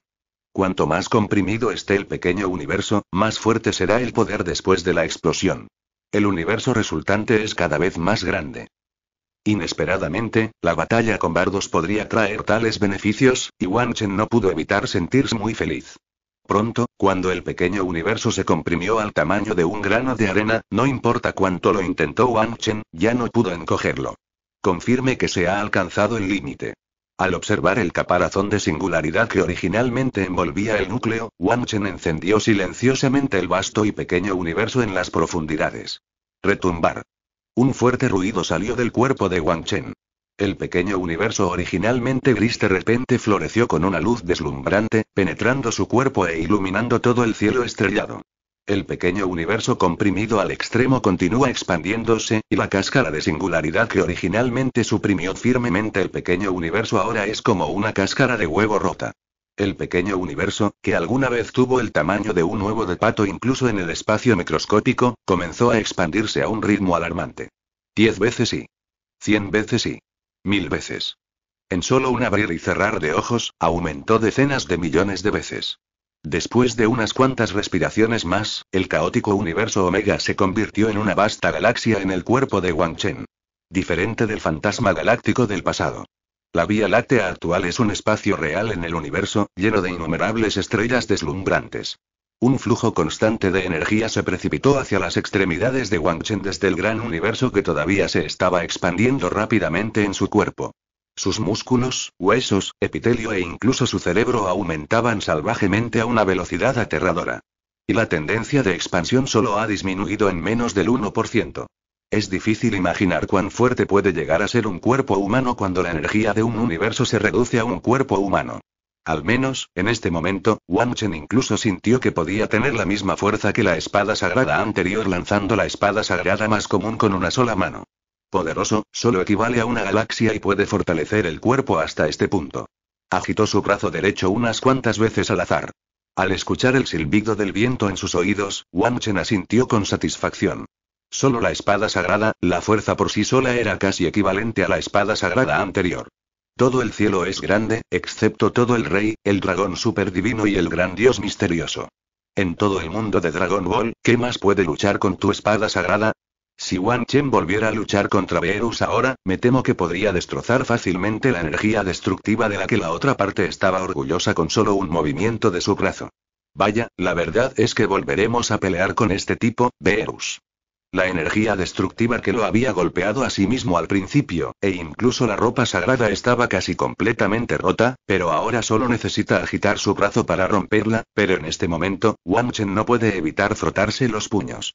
Cuanto más comprimido esté el pequeño universo, más fuerte será el poder después de la explosión. El universo resultante es cada vez más grande. Inesperadamente, la batalla con bardos podría traer tales beneficios, y Wang Chen no pudo evitar sentirse muy feliz. Pronto, cuando el pequeño universo se comprimió al tamaño de un grano de arena, no importa cuánto lo intentó Wang Chen, ya no pudo encogerlo. Confirme que se ha alcanzado el límite. Al observar el caparazón de singularidad que originalmente envolvía el núcleo, Wang Chen encendió silenciosamente el vasto y pequeño universo en las profundidades. Retumbar. Un fuerte ruido salió del cuerpo de Wang Chen. El pequeño universo originalmente gris de repente floreció con una luz deslumbrante, penetrando su cuerpo e iluminando todo el cielo estrellado. El pequeño universo comprimido al extremo continúa expandiéndose, y la cáscara de singularidad que originalmente suprimió firmemente el pequeño universo ahora es como una cáscara de huevo rota. El pequeño universo, que alguna vez tuvo el tamaño de un huevo de pato incluso en el espacio microscópico, comenzó a expandirse a un ritmo alarmante. Diez veces y. Cien veces y. Mil veces. En solo un abrir y cerrar de ojos, aumentó decenas de millones de veces. Después de unas cuantas respiraciones más, el caótico universo Omega se convirtió en una vasta galaxia en el cuerpo de Wang Chen. Diferente del fantasma galáctico del pasado. La Vía Láctea actual es un espacio real en el universo, lleno de innumerables estrellas deslumbrantes. Un flujo constante de energía se precipitó hacia las extremidades de Wangchen desde el gran universo que todavía se estaba expandiendo rápidamente en su cuerpo. Sus músculos, huesos, epitelio e incluso su cerebro aumentaban salvajemente a una velocidad aterradora. Y la tendencia de expansión solo ha disminuido en menos del 1%. Es difícil imaginar cuán fuerte puede llegar a ser un cuerpo humano cuando la energía de un universo se reduce a un cuerpo humano. Al menos, en este momento, Wang Chen incluso sintió que podía tener la misma fuerza que la espada sagrada anterior lanzando la espada sagrada más común con una sola mano. Poderoso, solo equivale a una galaxia y puede fortalecer el cuerpo hasta este punto. Agitó su brazo derecho unas cuantas veces al azar. Al escuchar el silbido del viento en sus oídos, Wang Chen asintió con satisfacción. Solo la espada sagrada, la fuerza por sí sola era casi equivalente a la espada sagrada anterior. Todo el cielo es grande, excepto todo el rey, el dragón superdivino y el gran dios misterioso. En todo el mundo de Dragon Ball, ¿qué más puede luchar con tu espada sagrada? Si Wan Chen volviera a luchar contra Beerus ahora, me temo que podría destrozar fácilmente la energía destructiva de la que la otra parte estaba orgullosa con solo un movimiento de su brazo. Vaya, la verdad es que volveremos a pelear con este tipo, Beerus. La energía destructiva que lo había golpeado a sí mismo al principio, e incluso la ropa sagrada estaba casi completamente rota, pero ahora solo necesita agitar su brazo para romperla, pero en este momento, Wang Chen no puede evitar frotarse los puños.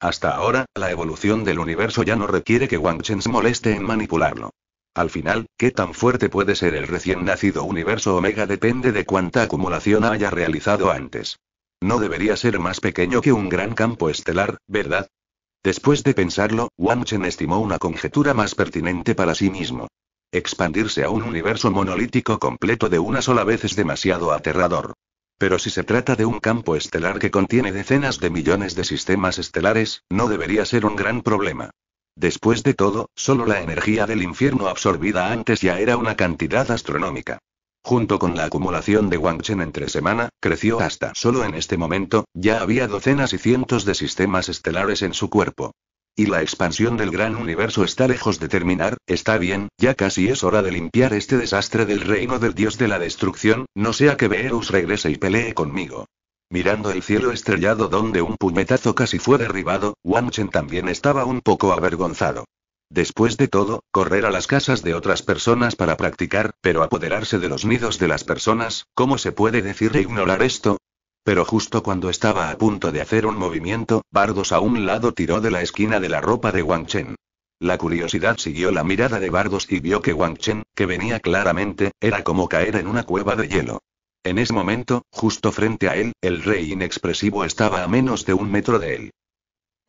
Hasta ahora, la evolución del universo ya no requiere que Wang Chen se moleste en manipularlo. Al final, qué tan fuerte puede ser el recién nacido universo Omega depende de cuánta acumulación haya realizado antes. No debería ser más pequeño que un gran campo estelar, ¿verdad? Después de pensarlo, Wang Chen estimó una conjetura más pertinente para sí mismo. Expandirse a un universo monolítico completo de una sola vez es demasiado aterrador. Pero si se trata de un campo estelar que contiene decenas de millones de sistemas estelares, no debería ser un gran problema. Después de todo, solo la energía del infierno absorbida antes ya era una cantidad astronómica. Junto con la acumulación de Chen entre semana, creció hasta solo en este momento, ya había docenas y cientos de sistemas estelares en su cuerpo. Y la expansión del gran universo está lejos de terminar, está bien, ya casi es hora de limpiar este desastre del reino del dios de la destrucción, no sea que Beerus regrese y pelee conmigo. Mirando el cielo estrellado donde un puñetazo casi fue derribado, Wang Chen también estaba un poco avergonzado. Después de todo, correr a las casas de otras personas para practicar, pero apoderarse de los nidos de las personas, ¿cómo se puede decir e ignorar esto? Pero justo cuando estaba a punto de hacer un movimiento, Bardos a un lado tiró de la esquina de la ropa de Wang Chen. La curiosidad siguió la mirada de Bardos y vio que Wang Chen, que venía claramente, era como caer en una cueva de hielo. En ese momento, justo frente a él, el rey inexpresivo estaba a menos de un metro de él.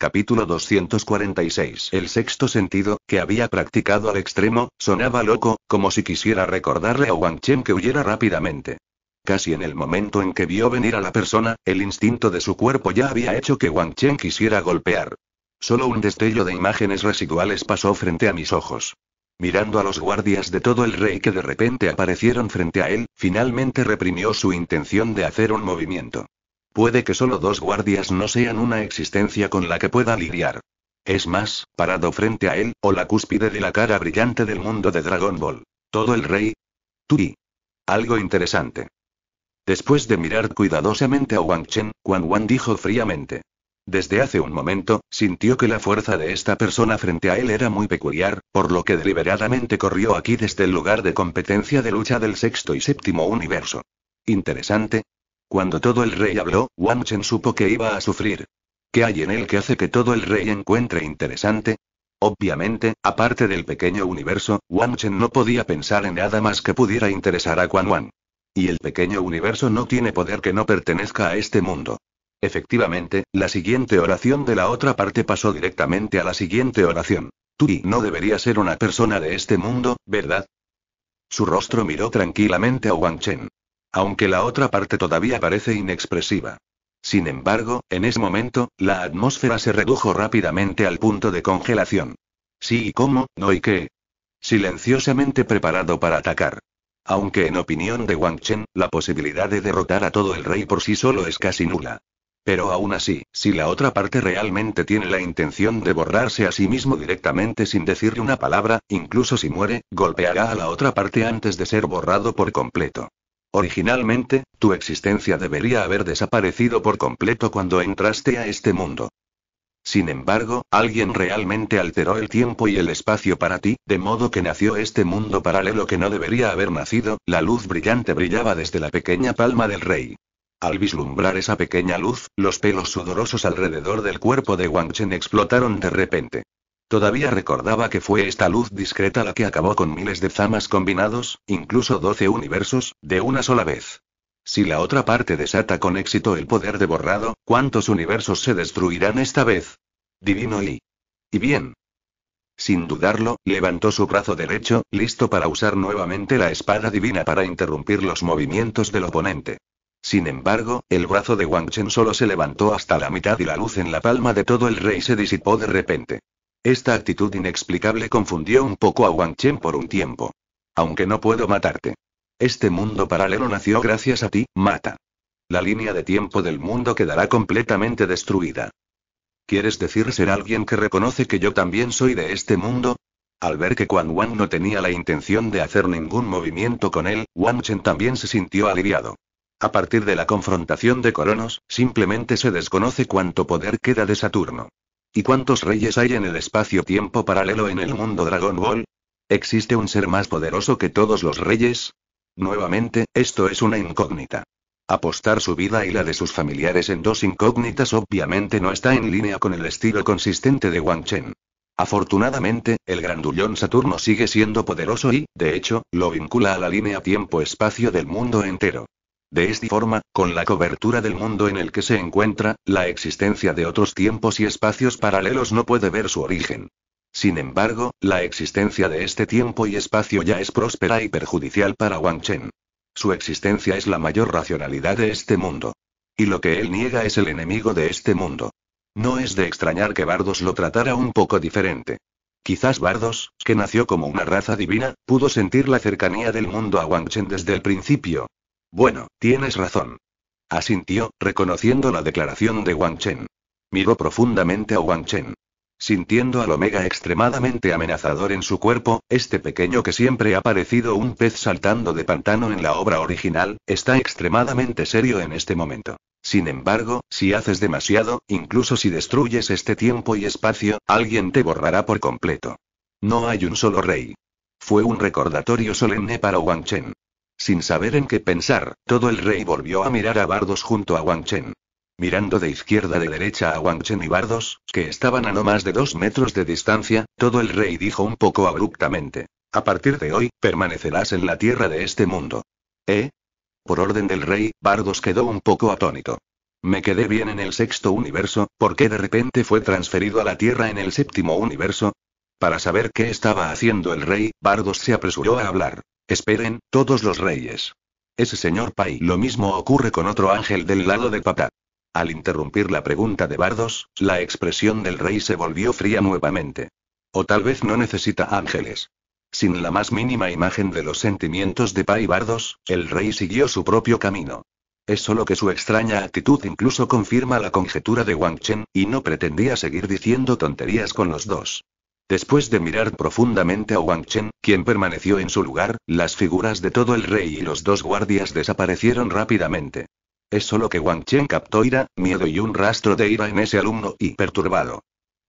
Capítulo 246. El sexto sentido, que había practicado al extremo, sonaba loco, como si quisiera recordarle a Wang Chen que huyera rápidamente. Casi en el momento en que vio venir a la persona, el instinto de su cuerpo ya había hecho que Wang Chen quisiera golpear. Solo un destello de imágenes residuales pasó frente a mis ojos. Mirando a los guardias de todo el rey que de repente aparecieron frente a él, finalmente reprimió su intención de hacer un movimiento. Puede que solo dos guardias no sean una existencia con la que pueda lidiar. Es más, parado frente a él, o la cúspide de la cara brillante del mundo de Dragon Ball. Todo el rey. y...? Algo interesante. Después de mirar cuidadosamente a Wang Chen, Quan Wan dijo fríamente. Desde hace un momento, sintió que la fuerza de esta persona frente a él era muy peculiar, por lo que deliberadamente corrió aquí desde el lugar de competencia de lucha del sexto y séptimo universo. Interesante, cuando todo el rey habló, Wang Chen supo que iba a sufrir. ¿Qué hay en él que hace que todo el rey encuentre interesante? Obviamente, aparte del pequeño universo, Wang Chen no podía pensar en nada más que pudiera interesar a Quan Wan. Y el pequeño universo no tiene poder que no pertenezca a este mundo. Efectivamente, la siguiente oración de la otra parte pasó directamente a la siguiente oración. Turi no debería ser una persona de este mundo, ¿verdad? Su rostro miró tranquilamente a Wang Chen. Aunque la otra parte todavía parece inexpresiva. Sin embargo, en ese momento, la atmósfera se redujo rápidamente al punto de congelación. Sí y cómo, no y qué. Silenciosamente preparado para atacar. Aunque en opinión de Wang Chen, la posibilidad de derrotar a todo el rey por sí solo es casi nula. Pero aún así, si la otra parte realmente tiene la intención de borrarse a sí mismo directamente sin decirle una palabra, incluso si muere, golpeará a la otra parte antes de ser borrado por completo. Originalmente, tu existencia debería haber desaparecido por completo cuando entraste a este mundo. Sin embargo, alguien realmente alteró el tiempo y el espacio para ti, de modo que nació este mundo paralelo que no debería haber nacido, la luz brillante brillaba desde la pequeña palma del rey. Al vislumbrar esa pequeña luz, los pelos sudorosos alrededor del cuerpo de Wang Chen explotaron de repente. Todavía recordaba que fue esta luz discreta la que acabó con miles de zamas combinados, incluso doce universos, de una sola vez. Si la otra parte desata con éxito el poder de borrado, ¿cuántos universos se destruirán esta vez? Divino y... Y bien. Sin dudarlo, levantó su brazo derecho, listo para usar nuevamente la espada divina para interrumpir los movimientos del oponente. Sin embargo, el brazo de Wang Chen solo se levantó hasta la mitad y la luz en la palma de todo el rey se disipó de repente. Esta actitud inexplicable confundió un poco a Wang Chen por un tiempo. Aunque no puedo matarte. Este mundo paralelo nació gracias a ti, mata. La línea de tiempo del mundo quedará completamente destruida. ¿Quieres decir ser alguien que reconoce que yo también soy de este mundo? Al ver que Quan Wang no tenía la intención de hacer ningún movimiento con él, Wang Chen también se sintió aliviado. A partir de la confrontación de coronos, simplemente se desconoce cuánto poder queda de Saturno. ¿Y cuántos reyes hay en el espacio-tiempo paralelo en el mundo Dragon Ball? ¿Existe un ser más poderoso que todos los reyes? Nuevamente, esto es una incógnita. Apostar su vida y la de sus familiares en dos incógnitas obviamente no está en línea con el estilo consistente de Wang Chen. Afortunadamente, el grandullón Saturno sigue siendo poderoso y, de hecho, lo vincula a la línea tiempo-espacio del mundo entero. De esta forma, con la cobertura del mundo en el que se encuentra, la existencia de otros tiempos y espacios paralelos no puede ver su origen. Sin embargo, la existencia de este tiempo y espacio ya es próspera y perjudicial para Wang Chen. Su existencia es la mayor racionalidad de este mundo. Y lo que él niega es el enemigo de este mundo. No es de extrañar que Bardos lo tratara un poco diferente. Quizás Bardos, que nació como una raza divina, pudo sentir la cercanía del mundo a Wang Chen desde el principio, bueno, tienes razón. Asintió, reconociendo la declaración de Wang Chen. Miró profundamente a Wang Chen. Sintiendo al Omega extremadamente amenazador en su cuerpo, este pequeño que siempre ha parecido un pez saltando de pantano en la obra original, está extremadamente serio en este momento. Sin embargo, si haces demasiado, incluso si destruyes este tiempo y espacio, alguien te borrará por completo. No hay un solo rey. Fue un recordatorio solemne para Wang Chen. Sin saber en qué pensar, todo el rey volvió a mirar a Bardos junto a Wang Chen. Mirando de izquierda de derecha a Wang Chen y Bardos, que estaban a no más de dos metros de distancia, todo el rey dijo un poco abruptamente. A partir de hoy, permanecerás en la tierra de este mundo. ¿Eh? Por orden del rey, Bardos quedó un poco atónito. Me quedé bien en el sexto universo, ¿por qué de repente fue transferido a la Tierra en el séptimo universo? Para saber qué estaba haciendo el rey, Bardos se apresuró a hablar. Esperen, todos los reyes. Ese señor Pai. Lo mismo ocurre con otro ángel del lado de papá. Al interrumpir la pregunta de Bardos, la expresión del rey se volvió fría nuevamente. O tal vez no necesita ángeles. Sin la más mínima imagen de los sentimientos de Pai Bardos, el rey siguió su propio camino. Es solo que su extraña actitud incluso confirma la conjetura de Wang Chen, y no pretendía seguir diciendo tonterías con los dos. Después de mirar profundamente a Wang Chen, quien permaneció en su lugar, las figuras de todo el rey y los dos guardias desaparecieron rápidamente. Es solo que Wang Chen captó ira, miedo y un rastro de ira en ese alumno y perturbado.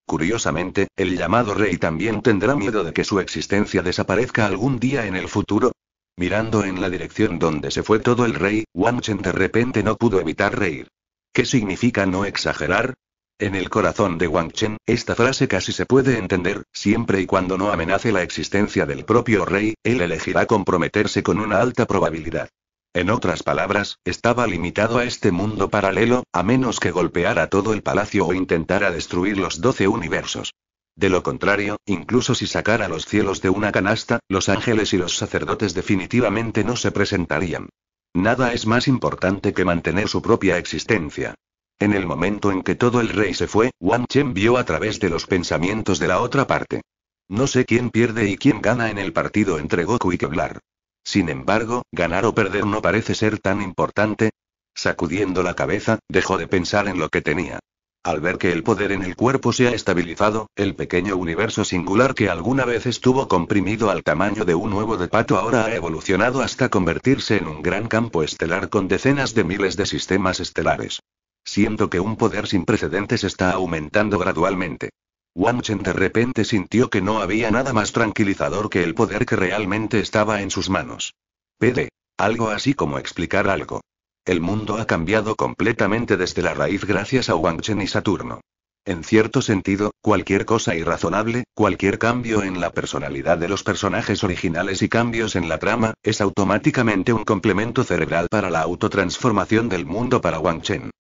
Curiosamente, el llamado rey también tendrá miedo de que su existencia desaparezca algún día en el futuro. Mirando en la dirección donde se fue todo el rey, Wang Chen de repente no pudo evitar reír. ¿Qué significa no exagerar? En el corazón de Wang Chen, esta frase casi se puede entender, siempre y cuando no amenace la existencia del propio rey, él elegirá comprometerse con una alta probabilidad. En otras palabras, estaba limitado a este mundo paralelo, a menos que golpeara todo el palacio o intentara destruir los doce universos. De lo contrario, incluso si sacara los cielos de una canasta, los ángeles y los sacerdotes definitivamente no se presentarían. Nada es más importante que mantener su propia existencia. En el momento en que todo el rey se fue, Wan Chen vio a través de los pensamientos de la otra parte. No sé quién pierde y quién gana en el partido entre Goku y Kevlar. Sin embargo, ganar o perder no parece ser tan importante. Sacudiendo la cabeza, dejó de pensar en lo que tenía. Al ver que el poder en el cuerpo se ha estabilizado, el pequeño universo singular que alguna vez estuvo comprimido al tamaño de un huevo de pato ahora ha evolucionado hasta convertirse en un gran campo estelar con decenas de miles de sistemas estelares. Siento que un poder sin precedentes está aumentando gradualmente. Wang Chen de repente sintió que no había nada más tranquilizador que el poder que realmente estaba en sus manos. PD. Algo así como explicar algo. El mundo ha cambiado completamente desde la raíz gracias a Wang Chen y Saturno. En cierto sentido, cualquier cosa irrazonable, cualquier cambio en la personalidad de los personajes originales y cambios en la trama, es automáticamente un complemento cerebral para la autotransformación del mundo para Wang Chen.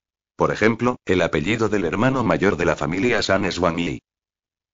Por ejemplo, el apellido del hermano mayor de la familia San es Wang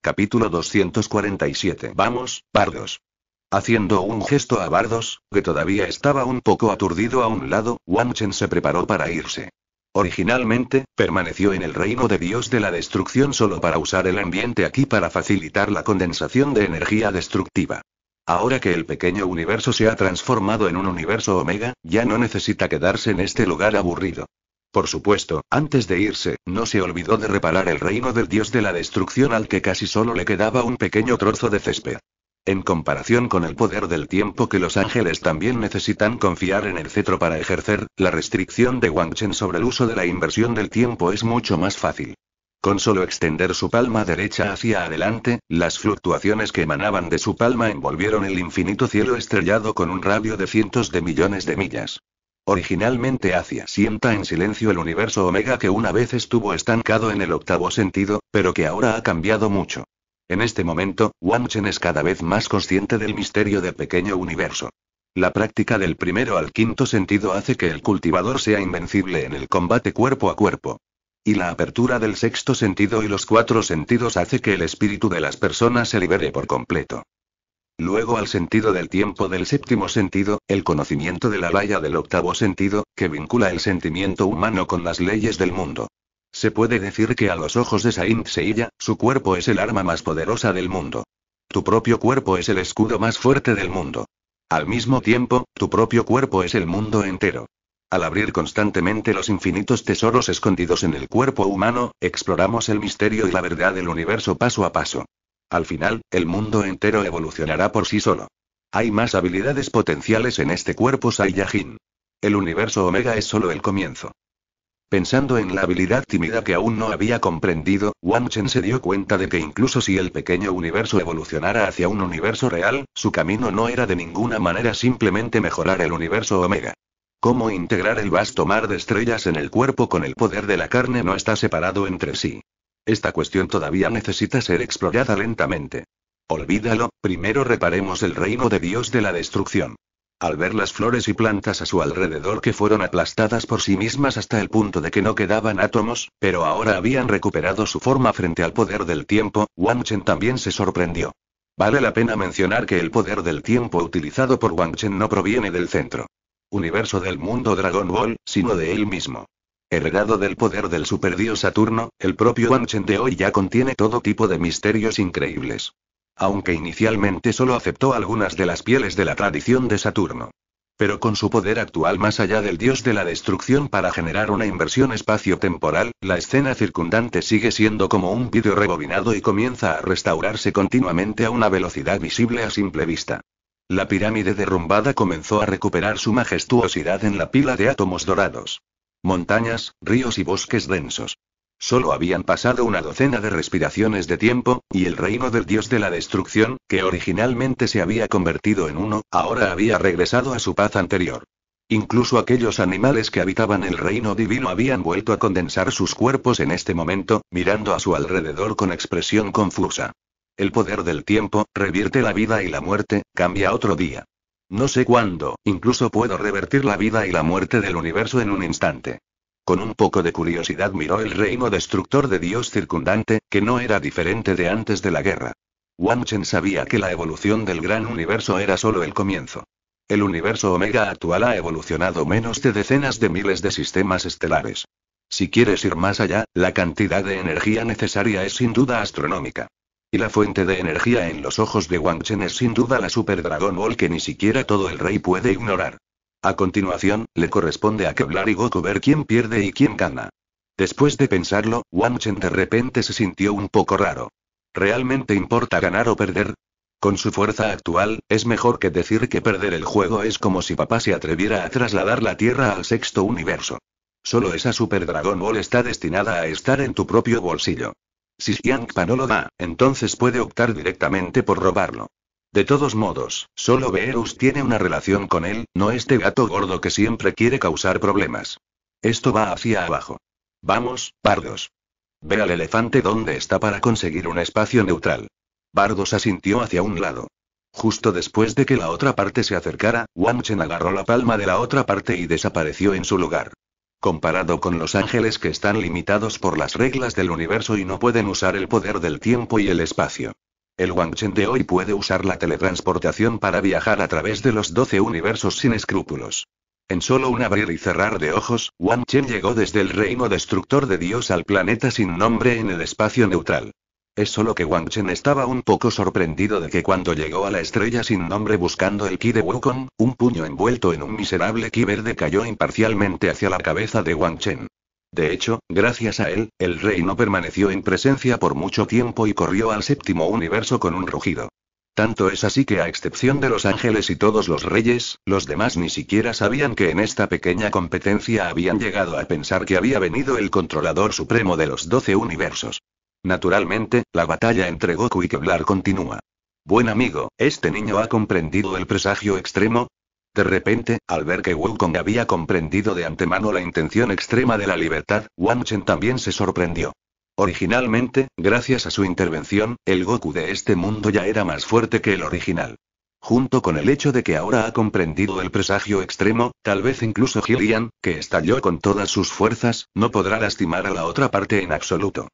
Capítulo 247. Vamos, Bardos. Haciendo un gesto a Bardos, que todavía estaba un poco aturdido a un lado, Wang Chen se preparó para irse. Originalmente, permaneció en el reino de Dios de la destrucción solo para usar el ambiente aquí para facilitar la condensación de energía destructiva. Ahora que el pequeño universo se ha transformado en un universo omega, ya no necesita quedarse en este lugar aburrido. Por supuesto, antes de irse, no se olvidó de reparar el reino del dios de la destrucción al que casi solo le quedaba un pequeño trozo de césped. En comparación con el poder del tiempo que los ángeles también necesitan confiar en el cetro para ejercer, la restricción de Wang Chen sobre el uso de la inversión del tiempo es mucho más fácil. Con solo extender su palma derecha hacia adelante, las fluctuaciones que emanaban de su palma envolvieron el infinito cielo estrellado con un radio de cientos de millones de millas. Originalmente hacia sienta en silencio el universo Omega que una vez estuvo estancado en el octavo sentido, pero que ahora ha cambiado mucho. En este momento, Wang Chen es cada vez más consciente del misterio del pequeño universo. La práctica del primero al quinto sentido hace que el cultivador sea invencible en el combate cuerpo a cuerpo. Y la apertura del sexto sentido y los cuatro sentidos hace que el espíritu de las personas se libere por completo. Luego al sentido del tiempo del séptimo sentido, el conocimiento de la valla del octavo sentido, que vincula el sentimiento humano con las leyes del mundo. Se puede decir que a los ojos de Saint seilla, su cuerpo es el arma más poderosa del mundo. Tu propio cuerpo es el escudo más fuerte del mundo. Al mismo tiempo, tu propio cuerpo es el mundo entero. Al abrir constantemente los infinitos tesoros escondidos en el cuerpo humano, exploramos el misterio y la verdad del universo paso a paso. Al final, el mundo entero evolucionará por sí solo. Hay más habilidades potenciales en este cuerpo Saiyajin. El universo Omega es solo el comienzo. Pensando en la habilidad tímida que aún no había comprendido, Wang Chen se dio cuenta de que incluso si el pequeño universo evolucionara hacia un universo real, su camino no era de ninguna manera simplemente mejorar el universo Omega. Cómo integrar el vasto mar de estrellas en el cuerpo con el poder de la carne no está separado entre sí. Esta cuestión todavía necesita ser explorada lentamente. Olvídalo, primero reparemos el reino de Dios de la destrucción. Al ver las flores y plantas a su alrededor que fueron aplastadas por sí mismas hasta el punto de que no quedaban átomos, pero ahora habían recuperado su forma frente al poder del tiempo, Wang Chen también se sorprendió. Vale la pena mencionar que el poder del tiempo utilizado por Wang Chen no proviene del centro universo del mundo Dragon Ball, sino de él mismo. Heredado del poder del superdios Saturno, el propio Anchen de hoy ya contiene todo tipo de misterios increíbles. Aunque inicialmente solo aceptó algunas de las pieles de la tradición de Saturno. Pero con su poder actual más allá del dios de la destrucción para generar una inversión espacio-temporal, la escena circundante sigue siendo como un vídeo rebobinado y comienza a restaurarse continuamente a una velocidad visible a simple vista. La pirámide derrumbada comenzó a recuperar su majestuosidad en la pila de átomos dorados montañas, ríos y bosques densos. Solo habían pasado una docena de respiraciones de tiempo, y el reino del dios de la destrucción, que originalmente se había convertido en uno, ahora había regresado a su paz anterior. Incluso aquellos animales que habitaban el reino divino habían vuelto a condensar sus cuerpos en este momento, mirando a su alrededor con expresión confusa. El poder del tiempo, revierte la vida y la muerte, cambia otro día. No sé cuándo, incluso puedo revertir la vida y la muerte del universo en un instante. Con un poco de curiosidad miró el reino destructor de Dios circundante, que no era diferente de antes de la guerra. Wang Chen sabía que la evolución del gran universo era solo el comienzo. El universo Omega actual ha evolucionado menos de decenas de miles de sistemas estelares. Si quieres ir más allá, la cantidad de energía necesaria es sin duda astronómica. Y la fuente de energía en los ojos de Wang Chen es sin duda la Super Dragon Ball que ni siquiera todo el rey puede ignorar. A continuación, le corresponde a Kevlar y Goku ver quién pierde y quién gana. Después de pensarlo, Wang Chen de repente se sintió un poco raro. ¿Realmente importa ganar o perder? Con su fuerza actual, es mejor que decir que perder el juego es como si papá se atreviera a trasladar la Tierra al sexto universo. Solo esa Super Dragon Ball está destinada a estar en tu propio bolsillo. Si Xiangpa no lo da, entonces puede optar directamente por robarlo. De todos modos, solo Beerus tiene una relación con él, no este gato gordo que siempre quiere causar problemas. Esto va hacia abajo. Vamos, Bardos. Ve al elefante donde está para conseguir un espacio neutral. Bardos asintió hacia un lado. Justo después de que la otra parte se acercara, Wang agarró la palma de la otra parte y desapareció en su lugar. Comparado con los ángeles que están limitados por las reglas del universo y no pueden usar el poder del tiempo y el espacio. El Chen de hoy puede usar la teletransportación para viajar a través de los 12 universos sin escrúpulos. En solo un abrir y cerrar de ojos, Wang Chen llegó desde el reino destructor de Dios al planeta sin nombre en el espacio neutral. Es solo que Wang Chen estaba un poco sorprendido de que cuando llegó a la estrella sin nombre buscando el ki de Wukong, un puño envuelto en un miserable ki verde cayó imparcialmente hacia la cabeza de Wang Chen. De hecho, gracias a él, el rey no permaneció en presencia por mucho tiempo y corrió al séptimo universo con un rugido. Tanto es así que a excepción de los ángeles y todos los reyes, los demás ni siquiera sabían que en esta pequeña competencia habían llegado a pensar que había venido el controlador supremo de los doce universos. Naturalmente, la batalla entre Goku y Keblar continúa. Buen amigo, ¿este niño ha comprendido el presagio extremo? De repente, al ver que Wukong había comprendido de antemano la intención extrema de la libertad, Wang Chen también se sorprendió. Originalmente, gracias a su intervención, el Goku de este mundo ya era más fuerte que el original. Junto con el hecho de que ahora ha comprendido el presagio extremo, tal vez incluso Hylian, que estalló con todas sus fuerzas, no podrá lastimar a la otra parte en absoluto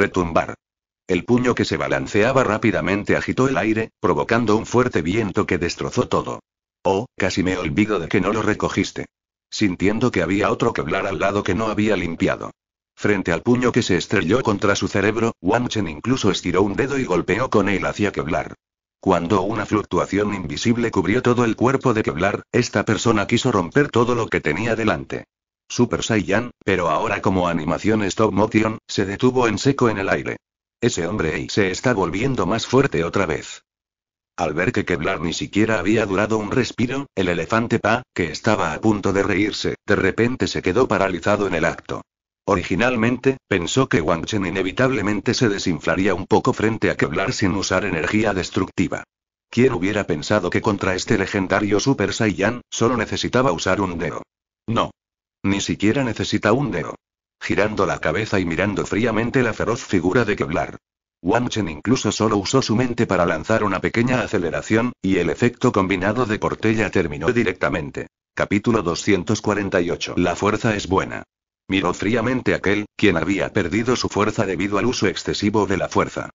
retumbar. El puño que se balanceaba rápidamente agitó el aire, provocando un fuerte viento que destrozó todo. Oh, casi me olvido de que no lo recogiste. Sintiendo que había otro queblar al lado que no había limpiado. Frente al puño que se estrelló contra su cerebro, Wang Chen incluso estiró un dedo y golpeó con él hacia queblar. Cuando una fluctuación invisible cubrió todo el cuerpo de queblar, esta persona quiso romper todo lo que tenía delante. Super Saiyan, pero ahora como animación stop motion, se detuvo en seco en el aire. Ese hombre ahí se está volviendo más fuerte otra vez. Al ver que Kevlar ni siquiera había durado un respiro, el elefante Pa, que estaba a punto de reírse, de repente se quedó paralizado en el acto. Originalmente, pensó que Wang Chen inevitablemente se desinflaría un poco frente a Kevlar sin usar energía destructiva. ¿Quién hubiera pensado que contra este legendario Super Saiyan, solo necesitaba usar un dedo. No, ni siquiera necesita un dedo. Girando la cabeza y mirando fríamente la feroz figura de Kevlar. Wang Chen incluso solo usó su mente para lanzar una pequeña aceleración, y el efecto combinado de Cortella terminó directamente. Capítulo 248 La fuerza es buena. Miró fríamente aquel, quien había perdido su fuerza debido al uso excesivo de la fuerza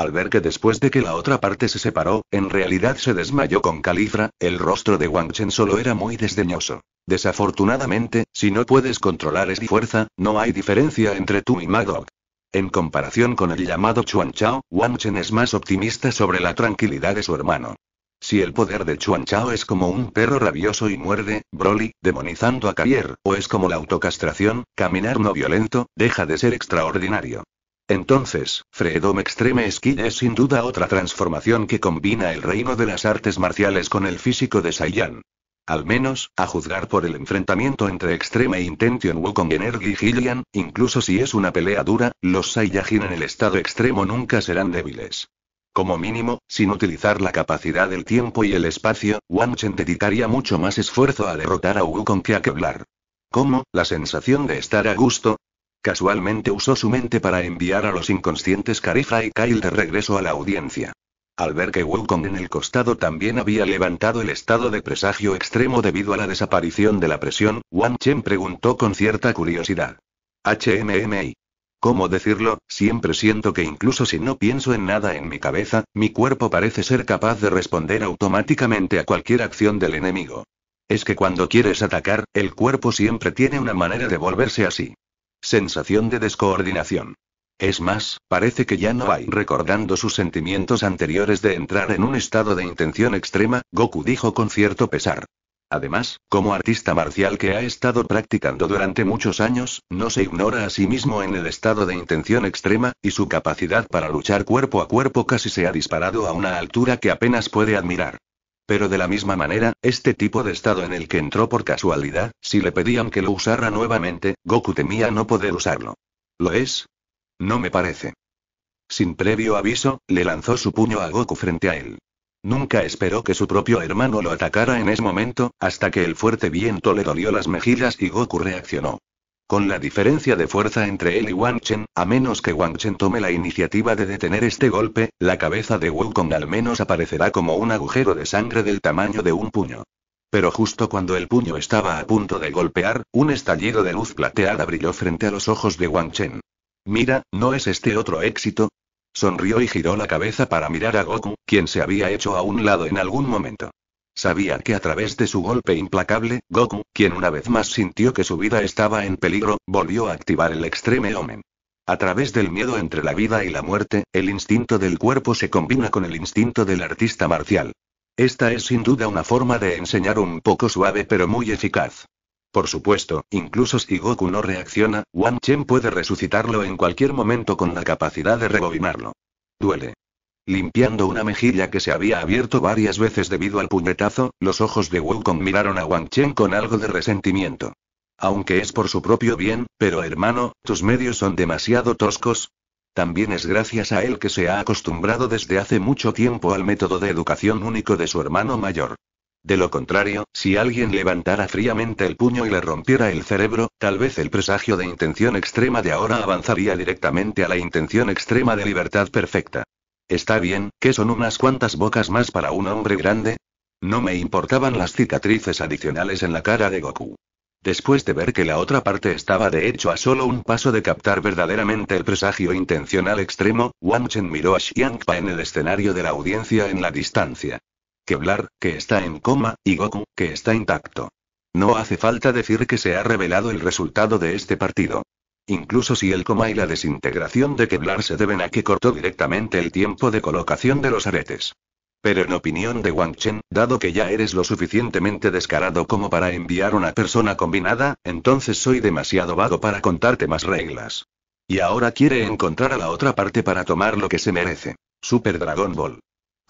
al ver que después de que la otra parte se separó, en realidad se desmayó con Califra, el rostro de Wang Chen solo era muy desdeñoso. Desafortunadamente, si no puedes controlar esa fuerza, no hay diferencia entre tú y Magog. En comparación con el llamado Chuan Chao, Wang Chen es más optimista sobre la tranquilidad de su hermano. Si el poder de Chuan Chao es como un perro rabioso y muerde, Broly, demonizando a Carrier, o es como la autocastración, caminar no violento, deja de ser extraordinario. Entonces, Freedom Extreme Skill es sin duda otra transformación que combina el reino de las artes marciales con el físico de Saiyan. Al menos, a juzgar por el enfrentamiento entre Extreme e Intention Wukong Energy Gillian, incluso si es una pelea dura, los Saiyajin en el estado extremo nunca serán débiles. Como mínimo, sin utilizar la capacidad del tiempo y el espacio, Wang Chen dedicaría mucho más esfuerzo a derrotar a Wukong que a quebrar. Como, la sensación de estar a gusto, Casualmente usó su mente para enviar a los inconscientes Karifa y Kyle de regreso a la audiencia. Al ver que Wukong en el costado también había levantado el estado de presagio extremo debido a la desaparición de la presión, Wang Chen preguntó con cierta curiosidad. HMMI. ¿Cómo decirlo? Siempre siento que incluso si no pienso en nada en mi cabeza, mi cuerpo parece ser capaz de responder automáticamente a cualquier acción del enemigo. Es que cuando quieres atacar, el cuerpo siempre tiene una manera de volverse así. Sensación de descoordinación. Es más, parece que ya no hay. Recordando sus sentimientos anteriores de entrar en un estado de intención extrema, Goku dijo con cierto pesar. Además, como artista marcial que ha estado practicando durante muchos años, no se ignora a sí mismo en el estado de intención extrema, y su capacidad para luchar cuerpo a cuerpo casi se ha disparado a una altura que apenas puede admirar. Pero de la misma manera, este tipo de estado en el que entró por casualidad, si le pedían que lo usara nuevamente, Goku temía no poder usarlo. ¿Lo es? No me parece. Sin previo aviso, le lanzó su puño a Goku frente a él. Nunca esperó que su propio hermano lo atacara en ese momento, hasta que el fuerte viento le dolió las mejillas y Goku reaccionó. Con la diferencia de fuerza entre él y Wang Chen, a menos que Wang Chen tome la iniciativa de detener este golpe, la cabeza de Wu Kong al menos aparecerá como un agujero de sangre del tamaño de un puño. Pero justo cuando el puño estaba a punto de golpear, un estallido de luz plateada brilló frente a los ojos de Wang Chen. Mira, ¿no es este otro éxito? Sonrió y giró la cabeza para mirar a Goku, quien se había hecho a un lado en algún momento. Sabía que a través de su golpe implacable, Goku, quien una vez más sintió que su vida estaba en peligro, volvió a activar el extreme omen. A través del miedo entre la vida y la muerte, el instinto del cuerpo se combina con el instinto del artista marcial. Esta es sin duda una forma de enseñar un poco suave pero muy eficaz. Por supuesto, incluso si Goku no reacciona, Wan Chen puede resucitarlo en cualquier momento con la capacidad de rebobinarlo. Duele. Limpiando una mejilla que se había abierto varias veces debido al puñetazo, los ojos de Wukong miraron a Wang Chen con algo de resentimiento. Aunque es por su propio bien, pero hermano, tus medios son demasiado toscos. También es gracias a él que se ha acostumbrado desde hace mucho tiempo al método de educación único de su hermano mayor. De lo contrario, si alguien levantara fríamente el puño y le rompiera el cerebro, tal vez el presagio de intención extrema de ahora avanzaría directamente a la intención extrema de libertad perfecta. Está bien, que son unas cuantas bocas más para un hombre grande? No me importaban las cicatrices adicionales en la cara de Goku. Después de ver que la otra parte estaba de hecho a solo un paso de captar verdaderamente el presagio intencional extremo, Wang Chen miró a Xiangpa en el escenario de la audiencia en la distancia. Kevlar, que está en coma, y Goku, que está intacto. No hace falta decir que se ha revelado el resultado de este partido incluso si el coma y la desintegración de Kevlar se deben a que cortó directamente el tiempo de colocación de los aretes. Pero en opinión de Wang Chen, dado que ya eres lo suficientemente descarado como para enviar una persona combinada, entonces soy demasiado vago para contarte más reglas. Y ahora quiere encontrar a la otra parte para tomar lo que se merece. Super Dragon Ball.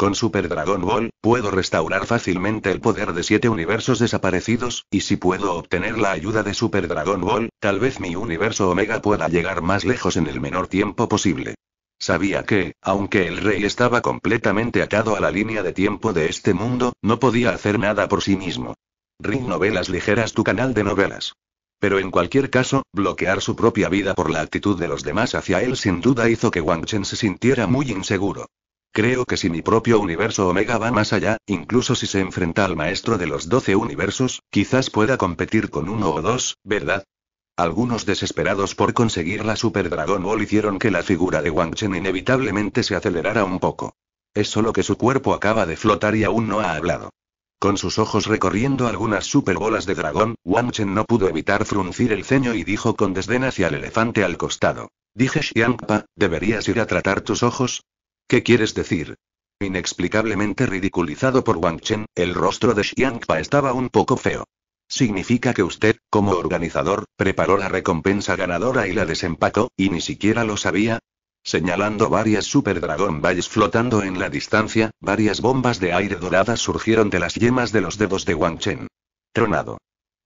Con Super Dragon Ball, puedo restaurar fácilmente el poder de siete universos desaparecidos, y si puedo obtener la ayuda de Super Dragon Ball, tal vez mi universo Omega pueda llegar más lejos en el menor tiempo posible. Sabía que, aunque el rey estaba completamente atado a la línea de tiempo de este mundo, no podía hacer nada por sí mismo. Ring Novelas Ligeras tu canal de novelas. Pero en cualquier caso, bloquear su propia vida por la actitud de los demás hacia él sin duda hizo que Wang Chen se sintiera muy inseguro. Creo que si mi propio universo Omega va más allá, incluso si se enfrenta al maestro de los doce universos, quizás pueda competir con uno o dos, ¿verdad? Algunos desesperados por conseguir la Super Dragon Ball hicieron que la figura de Wang Chen inevitablemente se acelerara un poco. Es solo que su cuerpo acaba de flotar y aún no ha hablado. Con sus ojos recorriendo algunas Super Bolas de dragón, Wang Chen no pudo evitar fruncir el ceño y dijo con desdén hacia el elefante al costado. Dije Xiangpa, deberías ir a tratar tus ojos, ¿Qué quieres decir? Inexplicablemente ridiculizado por Wang Chen, el rostro de Xiangpa estaba un poco feo. Significa que usted, como organizador, preparó la recompensa ganadora y la desempacó, y ni siquiera lo sabía. Señalando varias Super Dragon Balls flotando en la distancia, varias bombas de aire doradas surgieron de las yemas de los dedos de Wang Chen. Tronado.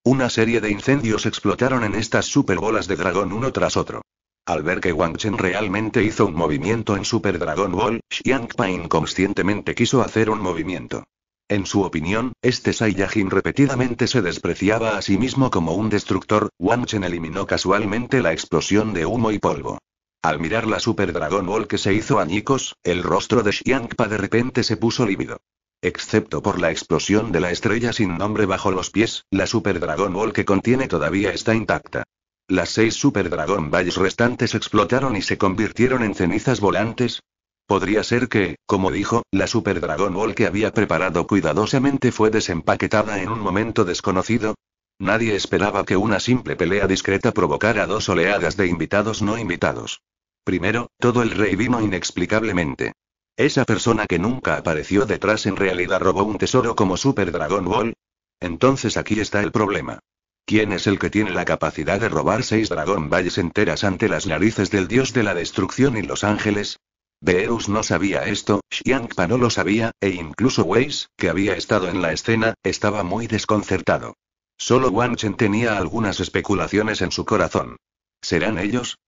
Una serie de incendios explotaron en estas Super Bolas de dragón uno tras otro. Al ver que Wang Chen realmente hizo un movimiento en Super Dragon Ball, Xiang inconscientemente quiso hacer un movimiento. En su opinión, este Saiyajin repetidamente se despreciaba a sí mismo como un destructor, Wang Chen eliminó casualmente la explosión de humo y polvo. Al mirar la Super Dragon Ball que se hizo a añicos, el rostro de Xiang de repente se puso lívido. Excepto por la explosión de la estrella sin nombre bajo los pies, la Super Dragon Ball que contiene todavía está intacta. Las seis Super Dragon Balls restantes explotaron y se convirtieron en cenizas volantes. Podría ser que, como dijo, la Super Dragon Ball que había preparado cuidadosamente fue desempaquetada en un momento desconocido. Nadie esperaba que una simple pelea discreta provocara dos oleadas de invitados no invitados. Primero, todo el rey vino inexplicablemente. Esa persona que nunca apareció detrás en realidad robó un tesoro como Super Dragon Ball. Entonces aquí está el problema. ¿Quién es el que tiene la capacidad de robar seis dragón valles enteras ante las narices del dios de la destrucción y los ángeles? Beerus no sabía esto, Xiangpa no lo sabía, e incluso Weiss, que había estado en la escena, estaba muy desconcertado. Solo Wan Chen tenía algunas especulaciones en su corazón. ¿Serán ellos?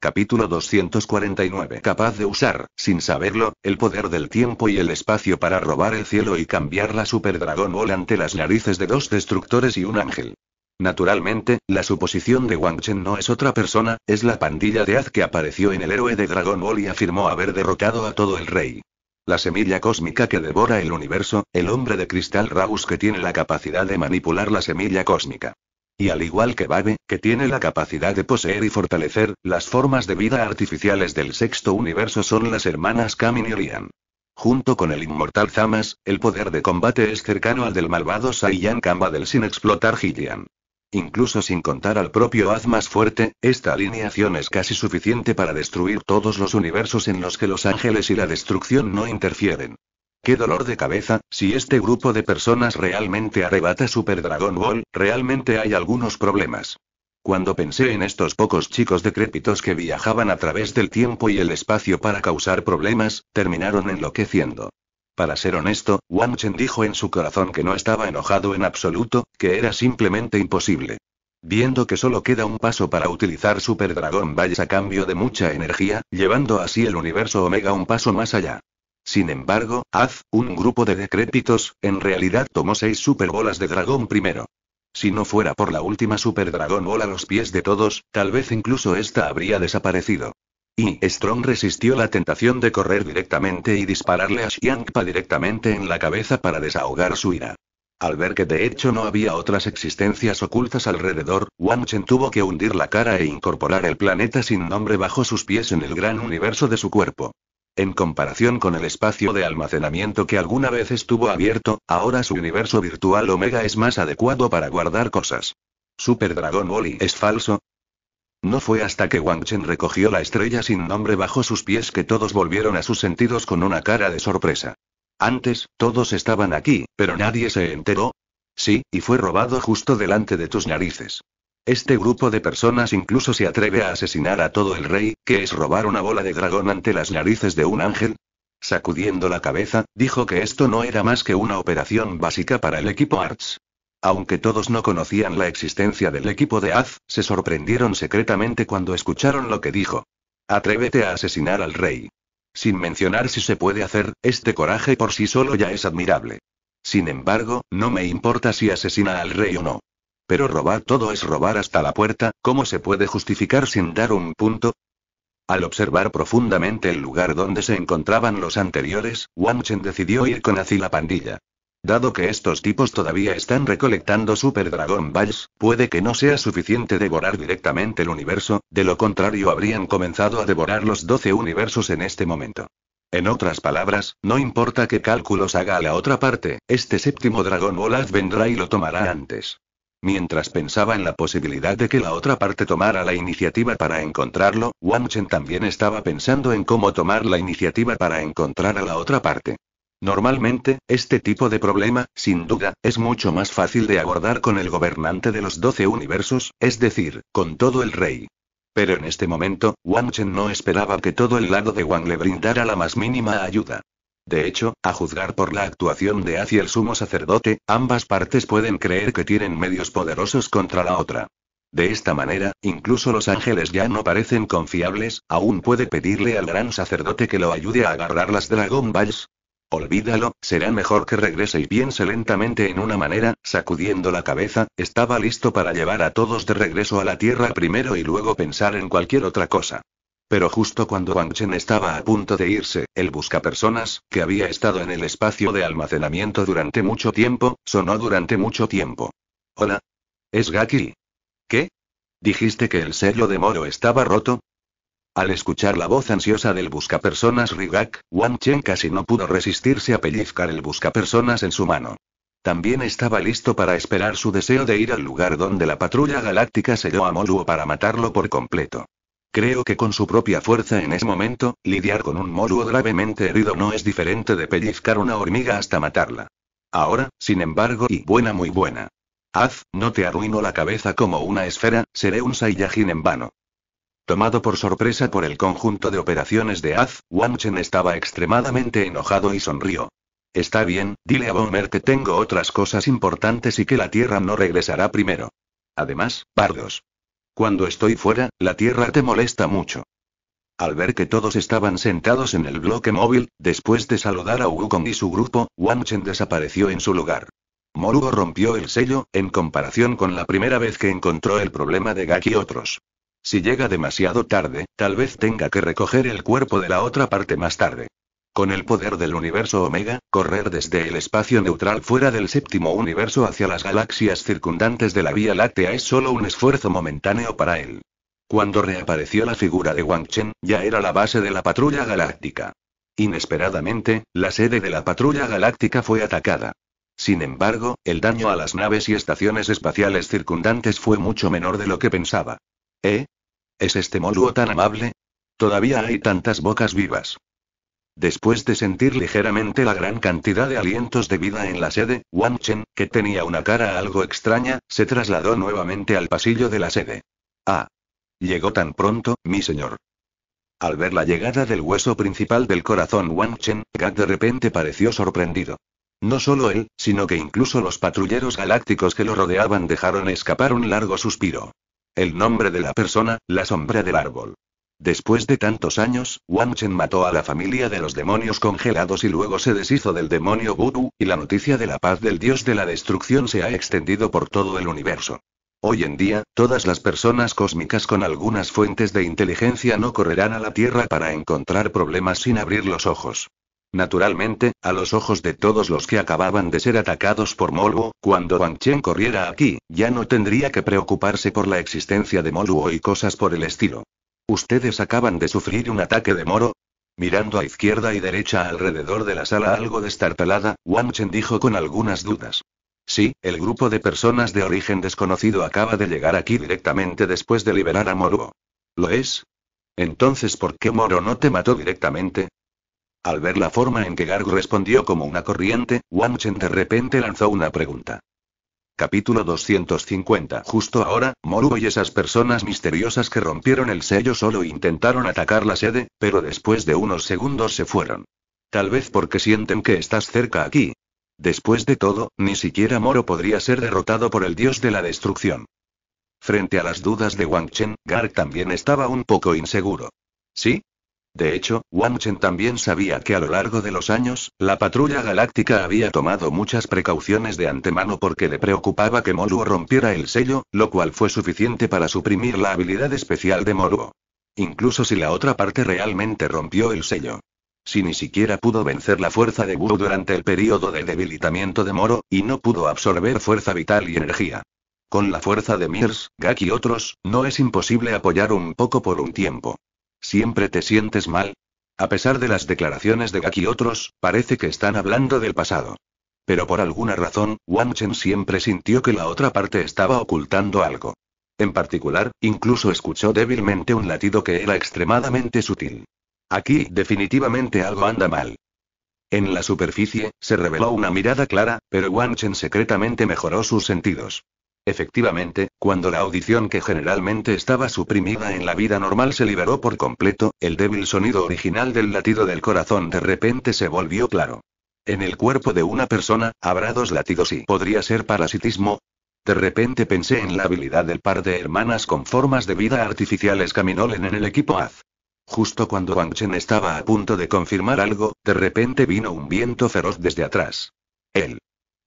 Capítulo 249 Capaz de usar, sin saberlo, el poder del tiempo y el espacio para robar el cielo y cambiar la Super Dragon Ball ante las narices de dos destructores y un ángel. Naturalmente, la suposición de Wang Chen no es otra persona, es la pandilla de haz que apareció en el héroe de Dragon Ball y afirmó haber derrotado a todo el rey. La semilla cósmica que devora el universo, el hombre de cristal Raus que tiene la capacidad de manipular la semilla cósmica. Y al igual que Babe, que tiene la capacidad de poseer y fortalecer, las formas de vida artificiales del sexto universo son las hermanas Kamin y Rian. Junto con el inmortal Zamas, el poder de combate es cercano al del malvado Saiyan Kamba del sin explotar Gillian. Incluso sin contar al propio haz más fuerte, esta alineación es casi suficiente para destruir todos los universos en los que los ángeles y la destrucción no interfieren. Qué dolor de cabeza, si este grupo de personas realmente arrebata Super Dragon Ball, realmente hay algunos problemas. Cuando pensé en estos pocos chicos decrépitos que viajaban a través del tiempo y el espacio para causar problemas, terminaron enloqueciendo. Para ser honesto, Wang Chen dijo en su corazón que no estaba enojado en absoluto, que era simplemente imposible. Viendo que solo queda un paso para utilizar Super Dragon Balls a cambio de mucha energía, llevando así el universo Omega un paso más allá. Sin embargo, Haz, un grupo de decrépitos, en realidad tomó seis Super Bolas de Dragón primero. Si no fuera por la última Super Dragón Bola a los pies de todos, tal vez incluso esta habría desaparecido. Y Strong resistió la tentación de correr directamente y dispararle a Xiangpa directamente en la cabeza para desahogar su ira. Al ver que de hecho no había otras existencias ocultas alrededor, Wang Chen tuvo que hundir la cara e incorporar el planeta sin nombre bajo sus pies en el gran universo de su cuerpo. En comparación con el espacio de almacenamiento que alguna vez estuvo abierto, ahora su universo virtual Omega es más adecuado para guardar cosas. Super Dragon Wally es falso, no fue hasta que Wang Chen recogió la estrella sin nombre bajo sus pies que todos volvieron a sus sentidos con una cara de sorpresa. Antes, todos estaban aquí, pero nadie se enteró. Sí, y fue robado justo delante de tus narices. Este grupo de personas incluso se atreve a asesinar a todo el rey, que es robar una bola de dragón ante las narices de un ángel. Sacudiendo la cabeza, dijo que esto no era más que una operación básica para el equipo Arts. Aunque todos no conocían la existencia del equipo de Az, se sorprendieron secretamente cuando escucharon lo que dijo. Atrévete a asesinar al rey. Sin mencionar si se puede hacer, este coraje por sí solo ya es admirable. Sin embargo, no me importa si asesina al rey o no. Pero robar todo es robar hasta la puerta, ¿cómo se puede justificar sin dar un punto? Al observar profundamente el lugar donde se encontraban los anteriores, Wang Chen decidió ir con y la pandilla. Dado que estos tipos todavía están recolectando Super Dragon Balls, puede que no sea suficiente devorar directamente el universo, de lo contrario habrían comenzado a devorar los 12 universos en este momento. En otras palabras, no importa qué cálculos haga la otra parte, este séptimo Dragón Ball vendrá y lo tomará antes. Mientras pensaba en la posibilidad de que la otra parte tomara la iniciativa para encontrarlo, Wang Chen también estaba pensando en cómo tomar la iniciativa para encontrar a la otra parte. Normalmente, este tipo de problema, sin duda, es mucho más fácil de abordar con el gobernante de los doce universos, es decir, con todo el rey. Pero en este momento, Wang Chen no esperaba que todo el lado de Wang le brindara la más mínima ayuda. De hecho, a juzgar por la actuación de hacia el sumo sacerdote, ambas partes pueden creer que tienen medios poderosos contra la otra. De esta manera, incluso los ángeles ya no parecen confiables, aún puede pedirle al gran sacerdote que lo ayude a agarrar las Dragon Balls, Olvídalo, será mejor que regrese y piense lentamente en una manera, sacudiendo la cabeza, estaba listo para llevar a todos de regreso a la Tierra primero y luego pensar en cualquier otra cosa. Pero justo cuando Wang Chen estaba a punto de irse, el buscapersonas, que había estado en el espacio de almacenamiento durante mucho tiempo, sonó durante mucho tiempo. Hola. Es Gaki. ¿Qué? ¿Dijiste que el sello de Moro estaba roto? Al escuchar la voz ansiosa del buscapersonas Rigak, Wang Chen casi no pudo resistirse a pellizcar el buscapersonas en su mano. También estaba listo para esperar su deseo de ir al lugar donde la patrulla galáctica selló a Moluo para matarlo por completo. Creo que con su propia fuerza en ese momento, lidiar con un Moluo gravemente herido no es diferente de pellizcar una hormiga hasta matarla. Ahora, sin embargo, y buena muy buena. Haz, no te arruino la cabeza como una esfera, seré un Saiyajin en vano. Tomado por sorpresa por el conjunto de operaciones de Az, Chen estaba extremadamente enojado y sonrió. Está bien, dile a Bomber que tengo otras cosas importantes y que la Tierra no regresará primero. Además, pardos. Cuando estoy fuera, la Tierra te molesta mucho. Al ver que todos estaban sentados en el bloque móvil, después de saludar a Wukong y su grupo, Chen desapareció en su lugar. Moruo rompió el sello, en comparación con la primera vez que encontró el problema de Gaki y otros. Si llega demasiado tarde, tal vez tenga que recoger el cuerpo de la otra parte más tarde. Con el poder del universo Omega, correr desde el espacio neutral fuera del séptimo universo hacia las galaxias circundantes de la Vía Láctea es solo un esfuerzo momentáneo para él. Cuando reapareció la figura de Wang Chen, ya era la base de la patrulla galáctica. Inesperadamente, la sede de la patrulla galáctica fue atacada. Sin embargo, el daño a las naves y estaciones espaciales circundantes fue mucho menor de lo que pensaba. ¿Eh? ¿Es este Moluo tan amable? Todavía hay tantas bocas vivas. Después de sentir ligeramente la gran cantidad de alientos de vida en la sede, Wang Chen, que tenía una cara algo extraña, se trasladó nuevamente al pasillo de la sede. Ah. Llegó tan pronto, mi señor. Al ver la llegada del hueso principal del corazón Wang Chen, Gak de repente pareció sorprendido. No solo él, sino que incluso los patrulleros galácticos que lo rodeaban dejaron escapar un largo suspiro. El nombre de la persona, la sombra del árbol. Después de tantos años, Chen mató a la familia de los demonios congelados y luego se deshizo del demonio Guru, y la noticia de la paz del dios de la destrucción se ha extendido por todo el universo. Hoy en día, todas las personas cósmicas con algunas fuentes de inteligencia no correrán a la Tierra para encontrar problemas sin abrir los ojos. Naturalmente, a los ojos de todos los que acababan de ser atacados por Moruo, cuando Wang Chen corriera aquí, ya no tendría que preocuparse por la existencia de Moruo y cosas por el estilo. ¿Ustedes acaban de sufrir un ataque de Moro? Mirando a izquierda y derecha alrededor de la sala algo destartalada, Wang Chen dijo con algunas dudas. Sí, el grupo de personas de origen desconocido acaba de llegar aquí directamente después de liberar a Moruo. ¿Lo es? Entonces, ¿por qué Moro no te mató directamente? Al ver la forma en que Garg respondió como una corriente, Wang Chen de repente lanzó una pregunta. Capítulo 250 Justo ahora, Moru y esas personas misteriosas que rompieron el sello solo intentaron atacar la sede, pero después de unos segundos se fueron. Tal vez porque sienten que estás cerca aquí. Después de todo, ni siquiera Moro podría ser derrotado por el dios de la destrucción. Frente a las dudas de Wang Chen, Garg también estaba un poco inseguro. Sí, de hecho, Wang Chen también sabía que a lo largo de los años, la patrulla galáctica había tomado muchas precauciones de antemano porque le preocupaba que Moruo rompiera el sello, lo cual fue suficiente para suprimir la habilidad especial de Moruo. Incluso si la otra parte realmente rompió el sello. Si ni siquiera pudo vencer la fuerza de Wu durante el período de debilitamiento de Moro, y no pudo absorber fuerza vital y energía. Con la fuerza de Mirs, Gak y otros, no es imposible apoyar un poco por un tiempo. ¿Siempre te sientes mal? A pesar de las declaraciones de Gaki y otros, parece que están hablando del pasado. Pero por alguna razón, Wang Chen siempre sintió que la otra parte estaba ocultando algo. En particular, incluso escuchó débilmente un latido que era extremadamente sutil. Aquí definitivamente algo anda mal. En la superficie, se reveló una mirada clara, pero Wang Chen secretamente mejoró sus sentidos. Efectivamente, cuando la audición que generalmente estaba suprimida en la vida normal se liberó por completo, el débil sonido original del latido del corazón de repente se volvió claro. En el cuerpo de una persona, habrá dos latidos y podría ser parasitismo, de repente pensé en la habilidad del par de hermanas con formas de vida artificiales Caminolen en el equipo Az. Justo cuando Wang Chen estaba a punto de confirmar algo, de repente vino un viento feroz desde atrás. Él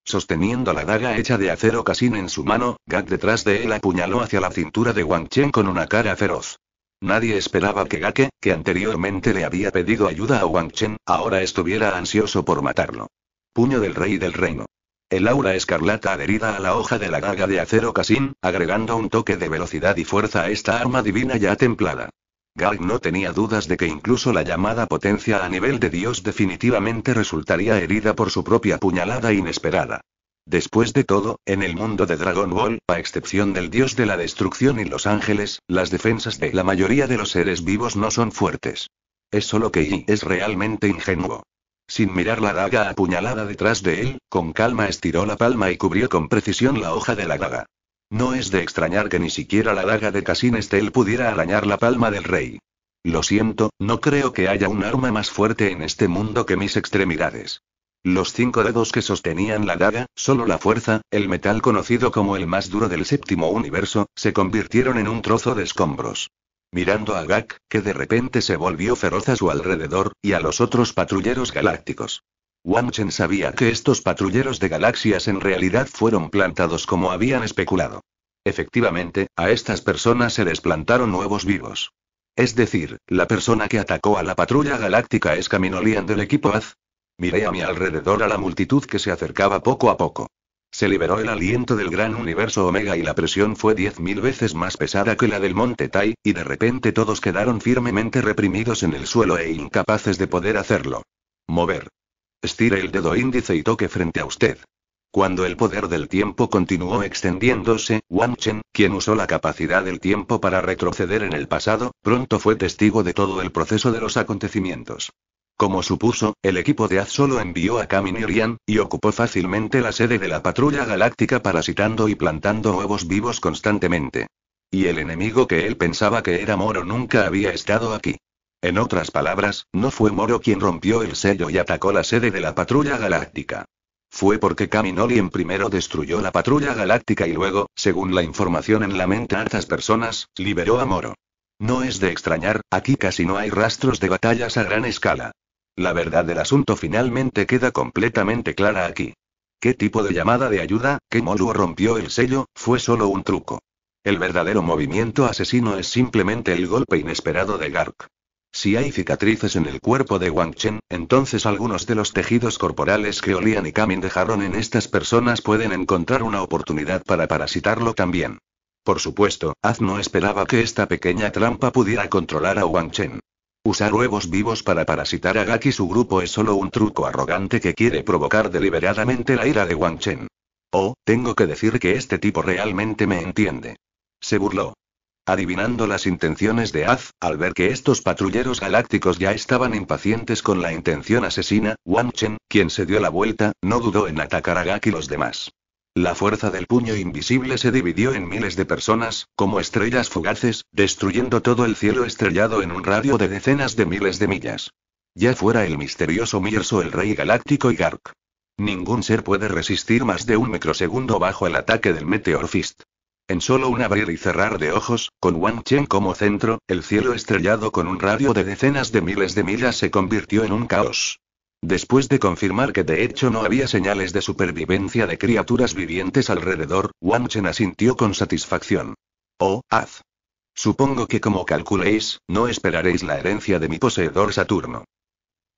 Sosteniendo la daga hecha de acero casín en su mano, Gak detrás de él apuñaló hacia la cintura de Wang Chen con una cara feroz. Nadie esperaba que Gake, que anteriormente le había pedido ayuda a Wang Chen, ahora estuviera ansioso por matarlo. Puño del rey del reino. El aura escarlata adherida a la hoja de la daga de acero casín, agregando un toque de velocidad y fuerza a esta arma divina ya templada. Garg no tenía dudas de que incluso la llamada potencia a nivel de Dios definitivamente resultaría herida por su propia puñalada inesperada. Después de todo, en el mundo de Dragon Ball, a excepción del dios de la destrucción y los ángeles, las defensas de la mayoría de los seres vivos no son fuertes. Es solo que Yi es realmente ingenuo. Sin mirar la daga apuñalada detrás de él, con calma estiró la palma y cubrió con precisión la hoja de la daga. No es de extrañar que ni siquiera la daga de Casin Estel pudiera arañar la palma del rey. Lo siento, no creo que haya un arma más fuerte en este mundo que mis extremidades. Los cinco dedos que sostenían la daga, solo la fuerza, el metal conocido como el más duro del séptimo universo, se convirtieron en un trozo de escombros. Mirando a Gak, que de repente se volvió feroz a su alrededor, y a los otros patrulleros galácticos. Chen sabía que estos patrulleros de galaxias en realidad fueron plantados como habían especulado. Efectivamente, a estas personas se les plantaron nuevos vivos. Es decir, la persona que atacó a la patrulla galáctica es Caminolian del equipo Az. Miré a mi alrededor a la multitud que se acercaba poco a poco. Se liberó el aliento del gran universo Omega y la presión fue diez mil veces más pesada que la del Monte Tai, y de repente todos quedaron firmemente reprimidos en el suelo e incapaces de poder hacerlo. Mover. Estire el dedo índice y toque frente a usted. Cuando el poder del tiempo continuó extendiéndose, Wang Chen, quien usó la capacidad del tiempo para retroceder en el pasado, pronto fue testigo de todo el proceso de los acontecimientos. Como supuso, el equipo de Az solo envió a Kaminirian, y ocupó fácilmente la sede de la patrulla galáctica parasitando y plantando huevos vivos constantemente. Y el enemigo que él pensaba que era Moro nunca había estado aquí. En otras palabras, no fue Moro quien rompió el sello y atacó la sede de la Patrulla Galáctica. Fue porque en primero destruyó la Patrulla Galáctica y luego, según la información en la mente de estas personas, liberó a Moro. No es de extrañar, aquí casi no hay rastros de batallas a gran escala. La verdad del asunto finalmente queda completamente clara aquí. ¿Qué tipo de llamada de ayuda, que Moro rompió el sello, fue solo un truco? El verdadero movimiento asesino es simplemente el golpe inesperado de Gark. Si hay cicatrices en el cuerpo de Wang Chen, entonces algunos de los tejidos corporales que Olian y Kamin dejaron en estas personas pueden encontrar una oportunidad para parasitarlo también. Por supuesto, Az no esperaba que esta pequeña trampa pudiera controlar a Wang Chen. Usar huevos vivos para parasitar a Gaki y su grupo es solo un truco arrogante que quiere provocar deliberadamente la ira de Wang Chen. Oh, tengo que decir que este tipo realmente me entiende. Se burló. Adivinando las intenciones de Az, al ver que estos patrulleros galácticos ya estaban impacientes con la intención asesina, Wang Chen, quien se dio la vuelta, no dudó en atacar a Gak y los demás. La fuerza del puño invisible se dividió en miles de personas, como estrellas fugaces, destruyendo todo el cielo estrellado en un radio de decenas de miles de millas. Ya fuera el misterioso Mirso el rey galáctico y Gark. Ningún ser puede resistir más de un microsegundo bajo el ataque del Meteor Fist. En solo un abrir y cerrar de ojos, con Wang Chen como centro, el cielo estrellado con un radio de decenas de miles de millas se convirtió en un caos. Después de confirmar que de hecho no había señales de supervivencia de criaturas vivientes alrededor, Wang Chen asintió con satisfacción. Oh, haz. Supongo que como calculéis, no esperaréis la herencia de mi poseedor Saturno.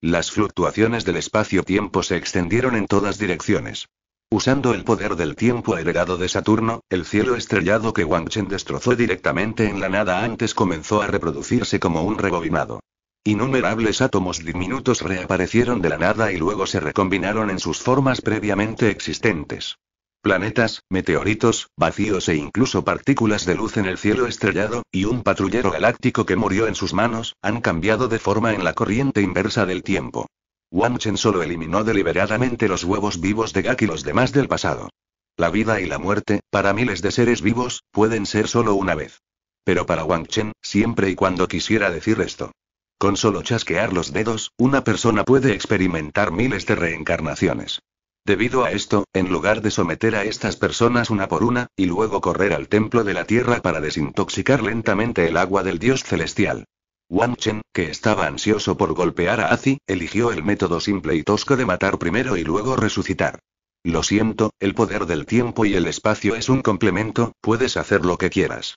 Las fluctuaciones del espacio-tiempo se extendieron en todas direcciones. Usando el poder del tiempo heredado de Saturno, el cielo estrellado que Chen destrozó directamente en la nada antes comenzó a reproducirse como un rebobinado. Innumerables átomos diminutos reaparecieron de la nada y luego se recombinaron en sus formas previamente existentes. Planetas, meteoritos, vacíos e incluso partículas de luz en el cielo estrellado, y un patrullero galáctico que murió en sus manos, han cambiado de forma en la corriente inversa del tiempo. Wang Chen solo eliminó deliberadamente los huevos vivos de Gak y los demás del pasado. La vida y la muerte, para miles de seres vivos, pueden ser solo una vez. Pero para Wang Chen, siempre y cuando quisiera decir esto. Con solo chasquear los dedos, una persona puede experimentar miles de reencarnaciones. Debido a esto, en lugar de someter a estas personas una por una, y luego correr al templo de la tierra para desintoxicar lentamente el agua del dios celestial, Wang Chen, que estaba ansioso por golpear a Azi, eligió el método simple y tosco de matar primero y luego resucitar. Lo siento, el poder del tiempo y el espacio es un complemento, puedes hacer lo que quieras.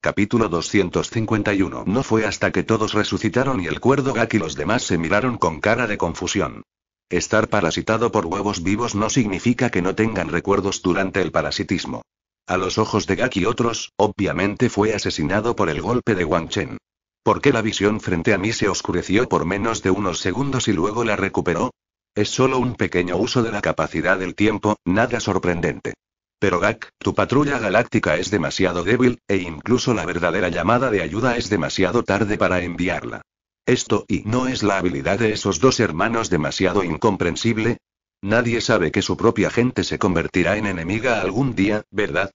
Capítulo 251 No fue hasta que todos resucitaron y el cuerdo Gak y los demás se miraron con cara de confusión. Estar parasitado por huevos vivos no significa que no tengan recuerdos durante el parasitismo. A los ojos de Gak y otros, obviamente fue asesinado por el golpe de Wang Chen. ¿Por qué la visión frente a mí se oscureció por menos de unos segundos y luego la recuperó? Es solo un pequeño uso de la capacidad del tiempo, nada sorprendente. Pero Gak, tu patrulla galáctica es demasiado débil, e incluso la verdadera llamada de ayuda es demasiado tarde para enviarla. Esto y no es la habilidad de esos dos hermanos demasiado incomprensible. Nadie sabe que su propia gente se convertirá en enemiga algún día, ¿verdad?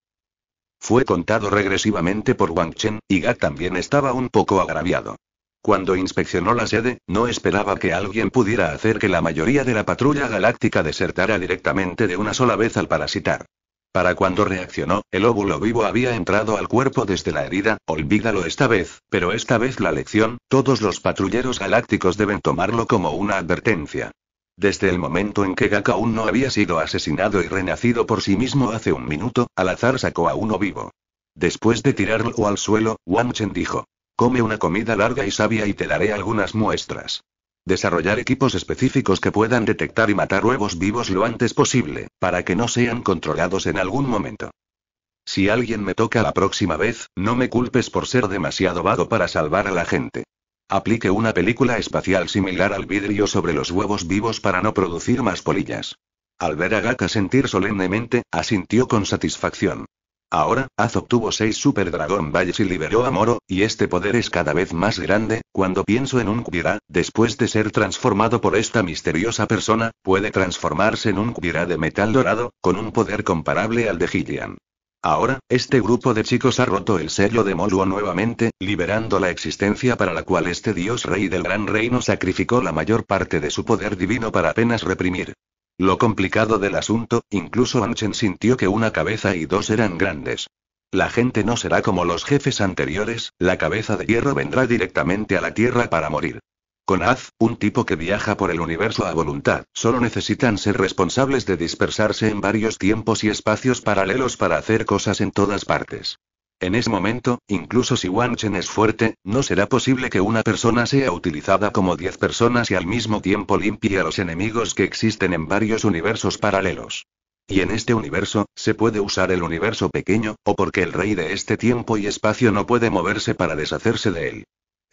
Fue contado regresivamente por Wang Chen, y Gat también estaba un poco agraviado. Cuando inspeccionó la sede, no esperaba que alguien pudiera hacer que la mayoría de la patrulla galáctica desertara directamente de una sola vez al parasitar. Para cuando reaccionó, el óvulo vivo había entrado al cuerpo desde la herida, olvídalo esta vez, pero esta vez la lección, todos los patrulleros galácticos deben tomarlo como una advertencia. Desde el momento en que aún no había sido asesinado y renacido por sí mismo hace un minuto, al azar sacó a uno vivo. Después de tirarlo al suelo, Wang Chen dijo. Come una comida larga y sabia y te daré algunas muestras. Desarrollar equipos específicos que puedan detectar y matar huevos vivos lo antes posible, para que no sean controlados en algún momento. Si alguien me toca la próxima vez, no me culpes por ser demasiado vago para salvar a la gente. Aplique una película espacial similar al vidrio sobre los huevos vivos para no producir más polillas. Al ver a Gaka sentir solemnemente, asintió con satisfacción. Ahora, Az obtuvo seis Super Dragon Balls y liberó a Moro, y este poder es cada vez más grande, cuando pienso en un Kubira, después de ser transformado por esta misteriosa persona, puede transformarse en un Kubira de metal dorado, con un poder comparable al de Gillian. Ahora, este grupo de chicos ha roto el sello de Moluo nuevamente, liberando la existencia para la cual este dios rey del gran reino sacrificó la mayor parte de su poder divino para apenas reprimir. Lo complicado del asunto, incluso Anchen sintió que una cabeza y dos eran grandes. La gente no será como los jefes anteriores, la cabeza de hierro vendrá directamente a la tierra para morir. Con Az, un tipo que viaja por el universo a voluntad, solo necesitan ser responsables de dispersarse en varios tiempos y espacios paralelos para hacer cosas en todas partes. En ese momento, incluso si Chen es fuerte, no será posible que una persona sea utilizada como 10 personas y al mismo tiempo limpie a los enemigos que existen en varios universos paralelos. Y en este universo, se puede usar el universo pequeño, o porque el rey de este tiempo y espacio no puede moverse para deshacerse de él.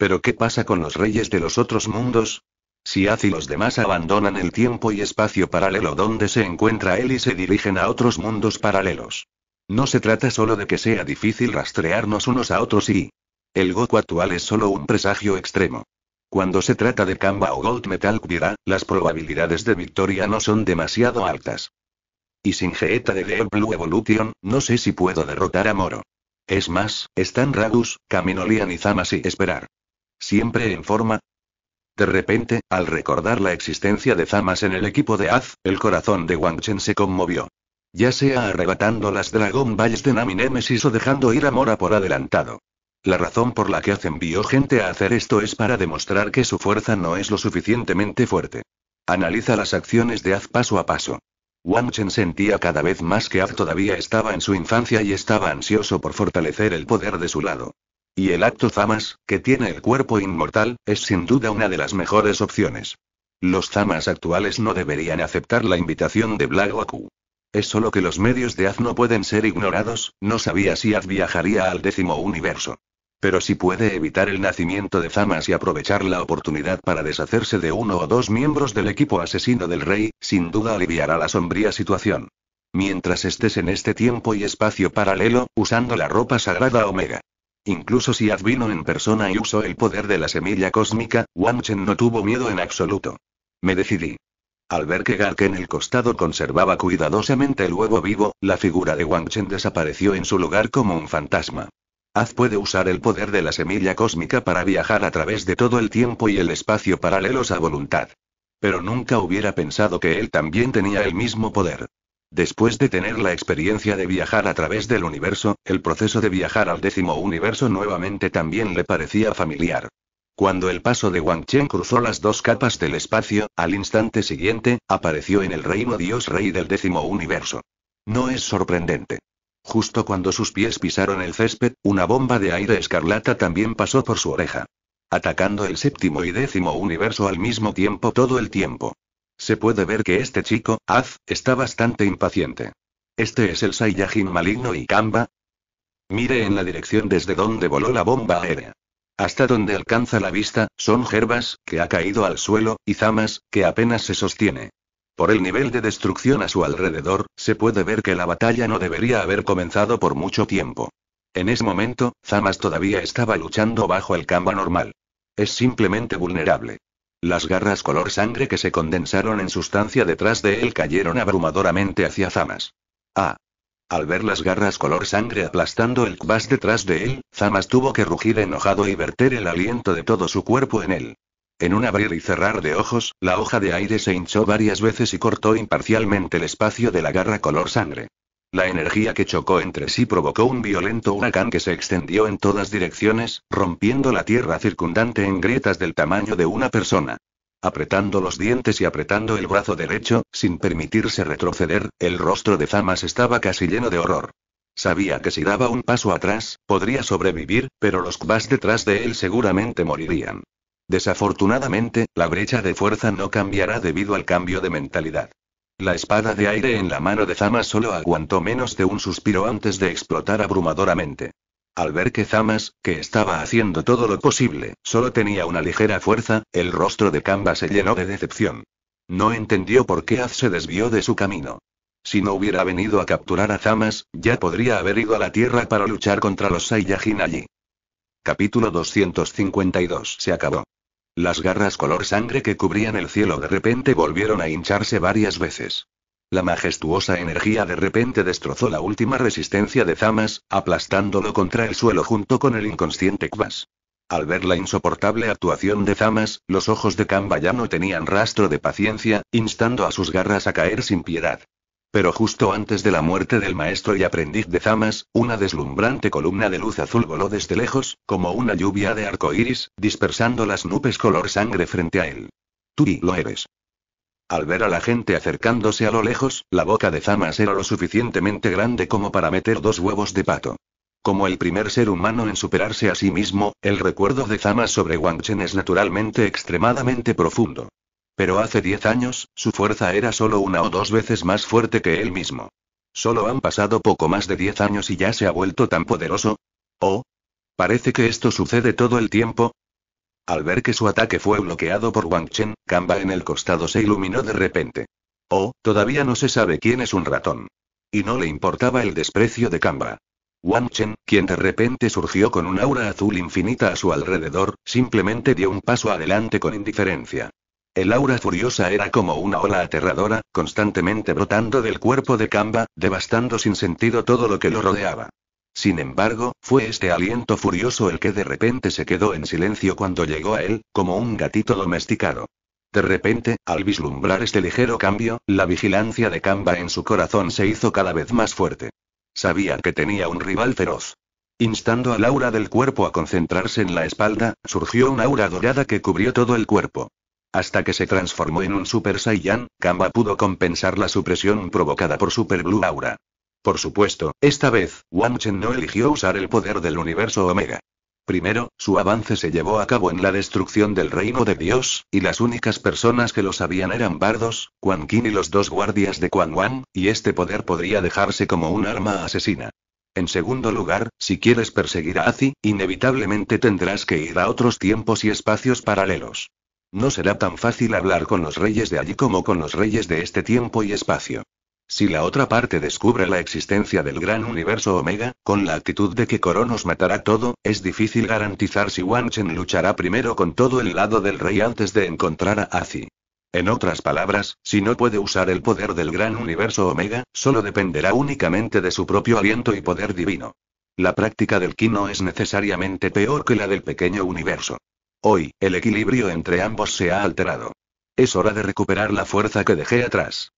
Pero ¿qué pasa con los reyes de los otros mundos? Si Az y los demás abandonan el tiempo y espacio paralelo donde se encuentra él y se dirigen a otros mundos paralelos. No se trata solo de que sea difícil rastrearnos unos a otros y... El Goku actual es solo un presagio extremo. Cuando se trata de Kamba o Gold Metal Kuvira, las probabilidades de victoria no son demasiado altas. Y sin Geeta de The Blue Evolution, no sé si puedo derrotar a Moro. Es más, están Ragus, Caminolian y Zamas y esperar. ¿Siempre en forma? De repente, al recordar la existencia de Zamas en el equipo de Az, el corazón de Wang Chen se conmovió. Ya sea arrebatando las Dragon Balls de Nami o dejando ir a Mora por adelantado. La razón por la que Az envió gente a hacer esto es para demostrar que su fuerza no es lo suficientemente fuerte. Analiza las acciones de Az paso a paso. Wang Chen sentía cada vez más que Az todavía estaba en su infancia y estaba ansioso por fortalecer el poder de su lado. Y el acto Zamas, que tiene el cuerpo inmortal, es sin duda una de las mejores opciones. Los Zamas actuales no deberían aceptar la invitación de Black Es solo que los medios de Az no pueden ser ignorados, no sabía si Az viajaría al décimo universo. Pero si puede evitar el nacimiento de Zamas y aprovechar la oportunidad para deshacerse de uno o dos miembros del equipo asesino del rey, sin duda aliviará la sombría situación. Mientras estés en este tiempo y espacio paralelo, usando la ropa sagrada Omega. Incluso si vino en persona y usó el poder de la semilla cósmica, Wang Chen no tuvo miedo en absoluto. Me decidí. Al ver que Gark en el costado conservaba cuidadosamente el huevo vivo, la figura de Wang Chen desapareció en su lugar como un fantasma. Az puede usar el poder de la semilla cósmica para viajar a través de todo el tiempo y el espacio paralelos a voluntad. Pero nunca hubiera pensado que él también tenía el mismo poder. Después de tener la experiencia de viajar a través del universo, el proceso de viajar al décimo universo nuevamente también le parecía familiar. Cuando el paso de Wang Chen cruzó las dos capas del espacio, al instante siguiente, apareció en el reino Dios Rey del décimo universo. No es sorprendente. Justo cuando sus pies pisaron el césped, una bomba de aire escarlata también pasó por su oreja. Atacando el séptimo y décimo universo al mismo tiempo todo el tiempo. Se puede ver que este chico, Az, está bastante impaciente. Este es el Saiyajin maligno y Kamba. Mire en la dirección desde donde voló la bomba aérea. Hasta donde alcanza la vista, son Gerbas que ha caído al suelo, y Zamas, que apenas se sostiene. Por el nivel de destrucción a su alrededor, se puede ver que la batalla no debería haber comenzado por mucho tiempo. En ese momento, Zamas todavía estaba luchando bajo el Kamba normal. Es simplemente vulnerable. Las garras color sangre que se condensaron en sustancia detrás de él cayeron abrumadoramente hacia Zamas. Ah. Al ver las garras color sangre aplastando el kvas detrás de él, Zamas tuvo que rugir enojado y verter el aliento de todo su cuerpo en él. En un abrir y cerrar de ojos, la hoja de aire se hinchó varias veces y cortó imparcialmente el espacio de la garra color sangre. La energía que chocó entre sí provocó un violento huracán que se extendió en todas direcciones, rompiendo la tierra circundante en grietas del tamaño de una persona. Apretando los dientes y apretando el brazo derecho, sin permitirse retroceder, el rostro de Zamas estaba casi lleno de horror. Sabía que si daba un paso atrás, podría sobrevivir, pero los Kvas detrás de él seguramente morirían. Desafortunadamente, la brecha de fuerza no cambiará debido al cambio de mentalidad. La espada de aire en la mano de Zamas solo aguantó menos de un suspiro antes de explotar abrumadoramente. Al ver que Zamas, que estaba haciendo todo lo posible, solo tenía una ligera fuerza, el rostro de Kamba se llenó de decepción. No entendió por qué Az se desvió de su camino. Si no hubiera venido a capturar a Zamas, ya podría haber ido a la Tierra para luchar contra los Saiyajin allí. Capítulo 252 Se acabó. Las garras color sangre que cubrían el cielo de repente volvieron a hincharse varias veces. La majestuosa energía de repente destrozó la última resistencia de Zamas, aplastándolo contra el suelo junto con el inconsciente Kvas. Al ver la insoportable actuación de Zamas, los ojos de Kamba ya no tenían rastro de paciencia, instando a sus garras a caer sin piedad. Pero justo antes de la muerte del maestro y aprendiz de Zamas, una deslumbrante columna de luz azul voló desde lejos, como una lluvia de arco iris, dispersando las nubes color sangre frente a él. Tú y lo eres. Al ver a la gente acercándose a lo lejos, la boca de Zamas era lo suficientemente grande como para meter dos huevos de pato. Como el primer ser humano en superarse a sí mismo, el recuerdo de Zamas sobre Wangchen es naturalmente extremadamente profundo. Pero hace diez años, su fuerza era solo una o dos veces más fuerte que él mismo. Solo han pasado poco más de diez años y ya se ha vuelto tan poderoso. Oh. Parece que esto sucede todo el tiempo. Al ver que su ataque fue bloqueado por Wang Chen, Kamba en el costado se iluminó de repente. Oh, todavía no se sabe quién es un ratón. Y no le importaba el desprecio de Kamba. Wang Chen, quien de repente surgió con un aura azul infinita a su alrededor, simplemente dio un paso adelante con indiferencia. El aura furiosa era como una ola aterradora, constantemente brotando del cuerpo de Kamba, devastando sin sentido todo lo que lo rodeaba. Sin embargo, fue este aliento furioso el que de repente se quedó en silencio cuando llegó a él, como un gatito domesticado. De repente, al vislumbrar este ligero cambio, la vigilancia de Kamba en su corazón se hizo cada vez más fuerte. Sabía que tenía un rival feroz. Instando al aura del cuerpo a concentrarse en la espalda, surgió un aura dorada que cubrió todo el cuerpo. Hasta que se transformó en un Super Saiyan, Kamba pudo compensar la supresión provocada por Super Blue Aura. Por supuesto, esta vez, Wang Chen no eligió usar el poder del universo Omega. Primero, su avance se llevó a cabo en la destrucción del reino de Dios, y las únicas personas que lo sabían eran bardos, Quan Qin y los dos guardias de Quan Wan, y este poder podría dejarse como un arma asesina. En segundo lugar, si quieres perseguir a Azi, inevitablemente tendrás que ir a otros tiempos y espacios paralelos. No será tan fácil hablar con los reyes de allí como con los reyes de este tiempo y espacio. Si la otra parte descubre la existencia del gran universo Omega, con la actitud de que Coronos matará todo, es difícil garantizar si Wang Chen luchará primero con todo el lado del rey antes de encontrar a Azi. En otras palabras, si no puede usar el poder del gran universo Omega, solo dependerá únicamente de su propio aliento y poder divino. La práctica del ki no es necesariamente peor que la del pequeño universo. Hoy, el equilibrio entre ambos se ha alterado. Es hora de recuperar la fuerza que dejé atrás.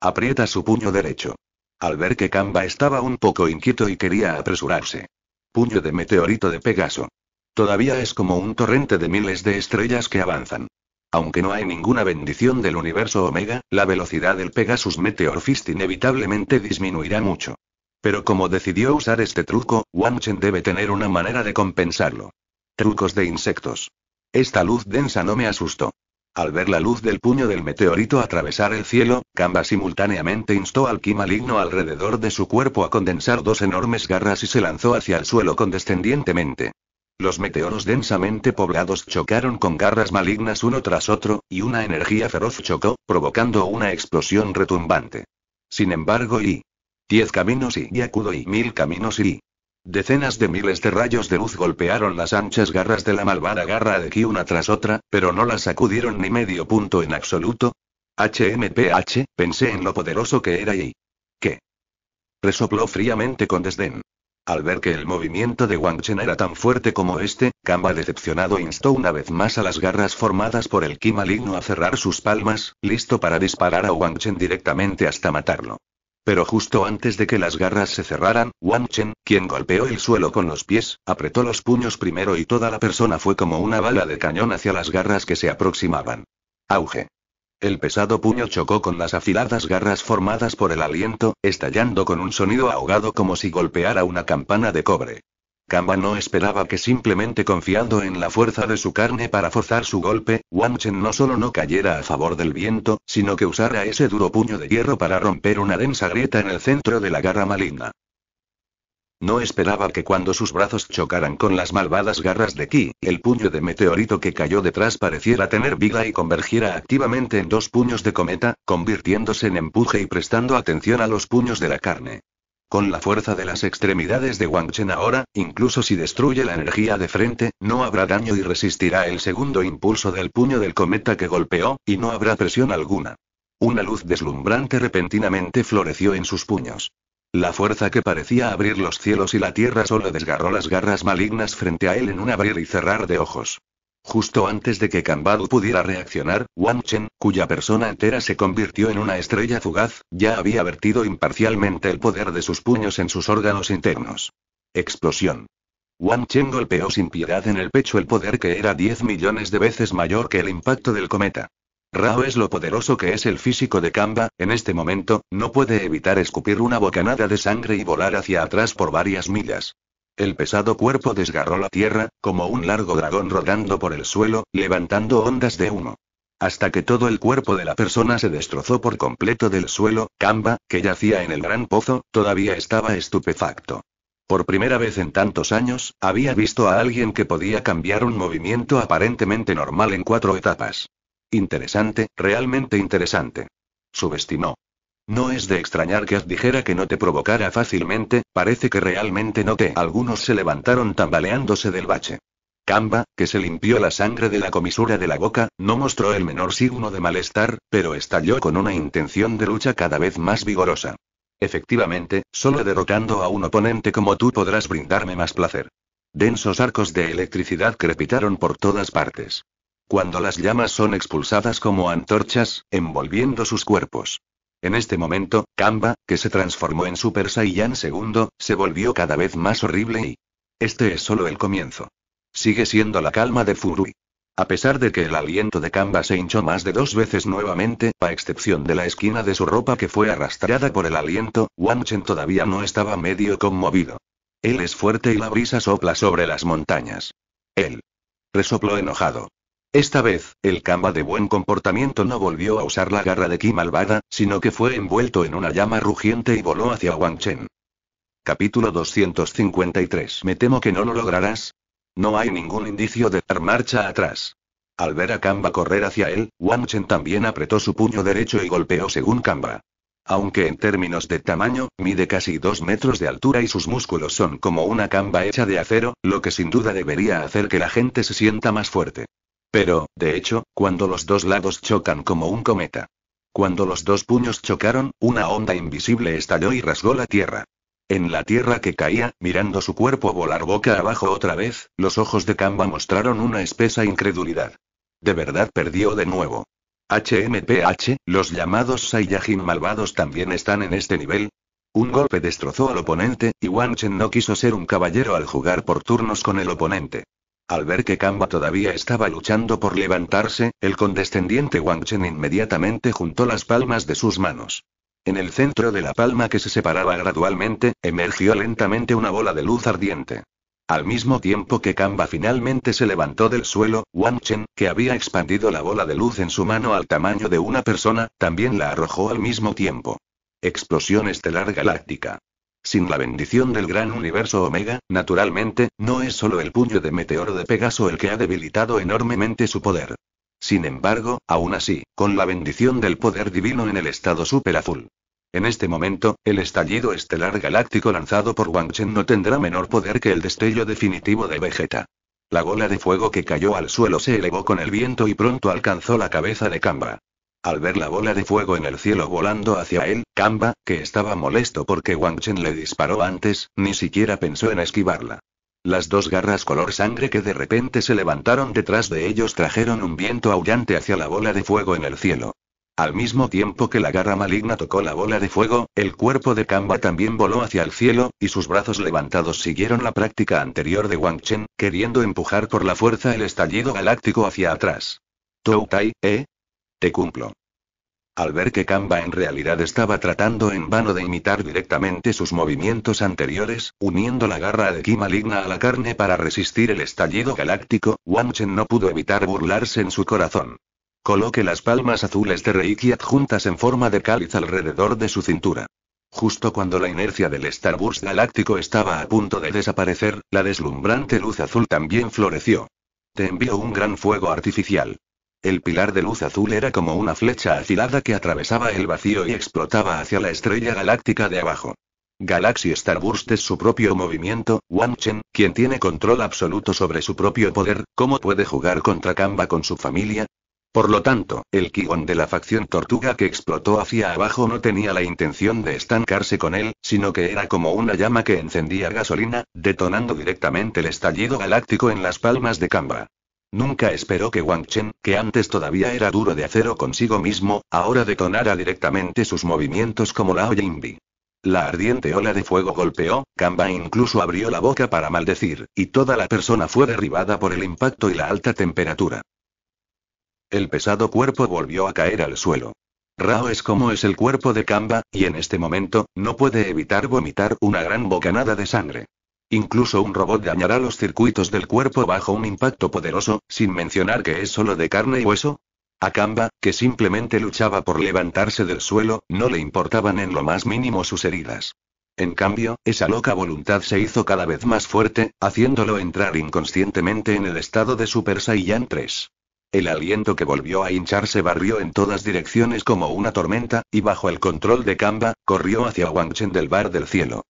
Aprieta su puño derecho. Al ver que Kamba estaba un poco inquieto y quería apresurarse. Puño de meteorito de Pegaso. Todavía es como un torrente de miles de estrellas que avanzan. Aunque no hay ninguna bendición del universo Omega, la velocidad del Pegasus Meteor Fist inevitablemente disminuirá mucho. Pero como decidió usar este truco, Wang Chen debe tener una manera de compensarlo. Trucos de insectos. Esta luz densa no me asustó. Al ver la luz del puño del meteorito atravesar el cielo, Kamba simultáneamente instó al ki maligno alrededor de su cuerpo a condensar dos enormes garras y se lanzó hacia el suelo condescendientemente. Los meteoros densamente poblados chocaron con garras malignas uno tras otro, y una energía feroz chocó, provocando una explosión retumbante. Sin embargo, y diez caminos y acudo y mil caminos y Decenas de miles de rayos de luz golpearon las anchas garras de la malvada garra de Ki una tras otra, pero no la sacudieron ni medio punto en absoluto. HMPH, pensé en lo poderoso que era y. ¿Qué? Resopló fríamente con desdén. Al ver que el movimiento de Wang Chen era tan fuerte como este, Kamba decepcionado instó una vez más a las garras formadas por el ki maligno a cerrar sus palmas, listo para disparar a Wang Chen directamente hasta matarlo. Pero justo antes de que las garras se cerraran, Wang Chen, quien golpeó el suelo con los pies, apretó los puños primero y toda la persona fue como una bala de cañón hacia las garras que se aproximaban. Auge. El pesado puño chocó con las afiladas garras formadas por el aliento, estallando con un sonido ahogado como si golpeara una campana de cobre. Kamba no esperaba que simplemente confiando en la fuerza de su carne para forzar su golpe, Wang Chen no solo no cayera a favor del viento, sino que usara ese duro puño de hierro para romper una densa grieta en el centro de la garra maligna. No esperaba que cuando sus brazos chocaran con las malvadas garras de Ki, el puño de meteorito que cayó detrás pareciera tener vida y convergiera activamente en dos puños de cometa, convirtiéndose en empuje y prestando atención a los puños de la carne. Con la fuerza de las extremidades de Wang Chen ahora, incluso si destruye la energía de frente, no habrá daño y resistirá el segundo impulso del puño del cometa que golpeó, y no habrá presión alguna. Una luz deslumbrante repentinamente floreció en sus puños. La fuerza que parecía abrir los cielos y la tierra solo desgarró las garras malignas frente a él en un abrir y cerrar de ojos. Justo antes de que Kanbadu pudiera reaccionar, Wang Chen, cuya persona entera se convirtió en una estrella fugaz, ya había vertido imparcialmente el poder de sus puños en sus órganos internos. Explosión. Wang Chen golpeó sin piedad en el pecho el poder que era 10 millones de veces mayor que el impacto del cometa. Rao es lo poderoso que es el físico de Kamba, en este momento, no puede evitar escupir una bocanada de sangre y volar hacia atrás por varias millas. El pesado cuerpo desgarró la tierra, como un largo dragón rodando por el suelo, levantando ondas de humo. Hasta que todo el cuerpo de la persona se destrozó por completo del suelo, Kamba, que yacía en el gran pozo, todavía estaba estupefacto. Por primera vez en tantos años, había visto a alguien que podía cambiar un movimiento aparentemente normal en cuatro etapas. Interesante, realmente interesante. Subestimó. No es de extrañar que dijera que no te provocara fácilmente, parece que realmente no te. Algunos se levantaron tambaleándose del bache. Kamba, que se limpió la sangre de la comisura de la boca, no mostró el menor signo de malestar, pero estalló con una intención de lucha cada vez más vigorosa. Efectivamente, solo derrotando a un oponente como tú podrás brindarme más placer. Densos arcos de electricidad crepitaron por todas partes. Cuando las llamas son expulsadas como antorchas, envolviendo sus cuerpos. En este momento, Kamba, que se transformó en Super Saiyan II, se volvió cada vez más horrible y... Este es solo el comienzo. Sigue siendo la calma de Furui. A pesar de que el aliento de Kamba se hinchó más de dos veces nuevamente, a excepción de la esquina de su ropa que fue arrastrada por el aliento, Wang Chen todavía no estaba medio conmovido. Él es fuerte y la brisa sopla sobre las montañas. Él. Resopló enojado. Esta vez, el Kamba de buen comportamiento no volvió a usar la garra de Ki malvada, sino que fue envuelto en una llama rugiente y voló hacia Wang Chen. Capítulo 253 Me temo que no lo lograrás. No hay ningún indicio de dar marcha atrás. Al ver a Kamba correr hacia él, Wang Chen también apretó su puño derecho y golpeó según Kamba. Aunque en términos de tamaño, mide casi dos metros de altura y sus músculos son como una camba hecha de acero, lo que sin duda debería hacer que la gente se sienta más fuerte. Pero, de hecho, cuando los dos lados chocan como un cometa. Cuando los dos puños chocaron, una onda invisible estalló y rasgó la tierra. En la tierra que caía, mirando su cuerpo volar boca abajo otra vez, los ojos de Kamba mostraron una espesa incredulidad. De verdad perdió de nuevo. HMPH, los llamados Saiyajin malvados también están en este nivel. Un golpe destrozó al oponente, y Chen no quiso ser un caballero al jugar por turnos con el oponente. Al ver que Kamba todavía estaba luchando por levantarse, el condescendiente Wang Chen inmediatamente juntó las palmas de sus manos. En el centro de la palma que se separaba gradualmente, emergió lentamente una bola de luz ardiente. Al mismo tiempo que Kamba finalmente se levantó del suelo, Wang Chen, que había expandido la bola de luz en su mano al tamaño de una persona, también la arrojó al mismo tiempo. Explosión estelar galáctica. Sin la bendición del gran universo Omega, naturalmente, no es solo el puño de meteoro de Pegaso el que ha debilitado enormemente su poder. Sin embargo, aún así, con la bendición del poder divino en el estado azul. En este momento, el estallido estelar galáctico lanzado por Wang Chen no tendrá menor poder que el destello definitivo de Vegeta. La bola de fuego que cayó al suelo se elevó con el viento y pronto alcanzó la cabeza de cambra. Al ver la bola de fuego en el cielo volando hacia él, Kamba, que estaba molesto porque Wang Chen le disparó antes, ni siquiera pensó en esquivarla. Las dos garras color sangre que de repente se levantaron detrás de ellos trajeron un viento aullante hacia la bola de fuego en el cielo. Al mismo tiempo que la garra maligna tocó la bola de fuego, el cuerpo de Kamba también voló hacia el cielo, y sus brazos levantados siguieron la práctica anterior de Wang Chen, queriendo empujar por la fuerza el estallido galáctico hacia atrás. Tou Tai, ¿eh? Te cumplo. Al ver que Kamba en realidad estaba tratando en vano de imitar directamente sus movimientos anteriores, uniendo la garra de ki maligna a la carne para resistir el estallido galáctico, Wanchen no pudo evitar burlarse en su corazón. Coloque las palmas azules de Reiki adjuntas en forma de cáliz alrededor de su cintura. Justo cuando la inercia del Starburst galáctico estaba a punto de desaparecer, la deslumbrante luz azul también floreció. Te envió un gran fuego artificial. El pilar de luz azul era como una flecha afilada que atravesaba el vacío y explotaba hacia la estrella galáctica de abajo. Galaxy Starburst es su propio movimiento, Wang Chen, quien tiene control absoluto sobre su propio poder, ¿cómo puede jugar contra Kamba con su familia? Por lo tanto, el Kigon de la facción Tortuga que explotó hacia abajo no tenía la intención de estancarse con él, sino que era como una llama que encendía gasolina, detonando directamente el estallido galáctico en las palmas de Kamba. Nunca esperó que Wang Chen, que antes todavía era duro de acero consigo mismo, ahora detonara directamente sus movimientos como Lao Jinbi. La ardiente ola de fuego golpeó, Kamba incluso abrió la boca para maldecir, y toda la persona fue derribada por el impacto y la alta temperatura. El pesado cuerpo volvió a caer al suelo. Rao es como es el cuerpo de Kamba, y en este momento, no puede evitar vomitar una gran bocanada de sangre. Incluso un robot dañará los circuitos del cuerpo bajo un impacto poderoso, sin mencionar que es solo de carne y hueso. A Kamba, que simplemente luchaba por levantarse del suelo, no le importaban en lo más mínimo sus heridas. En cambio, esa loca voluntad se hizo cada vez más fuerte, haciéndolo entrar inconscientemente en el estado de Super Saiyan 3. El aliento que volvió a hincharse barrió en todas direcciones como una tormenta, y bajo el control de Kamba, corrió hacia Wangchen del bar del cielo.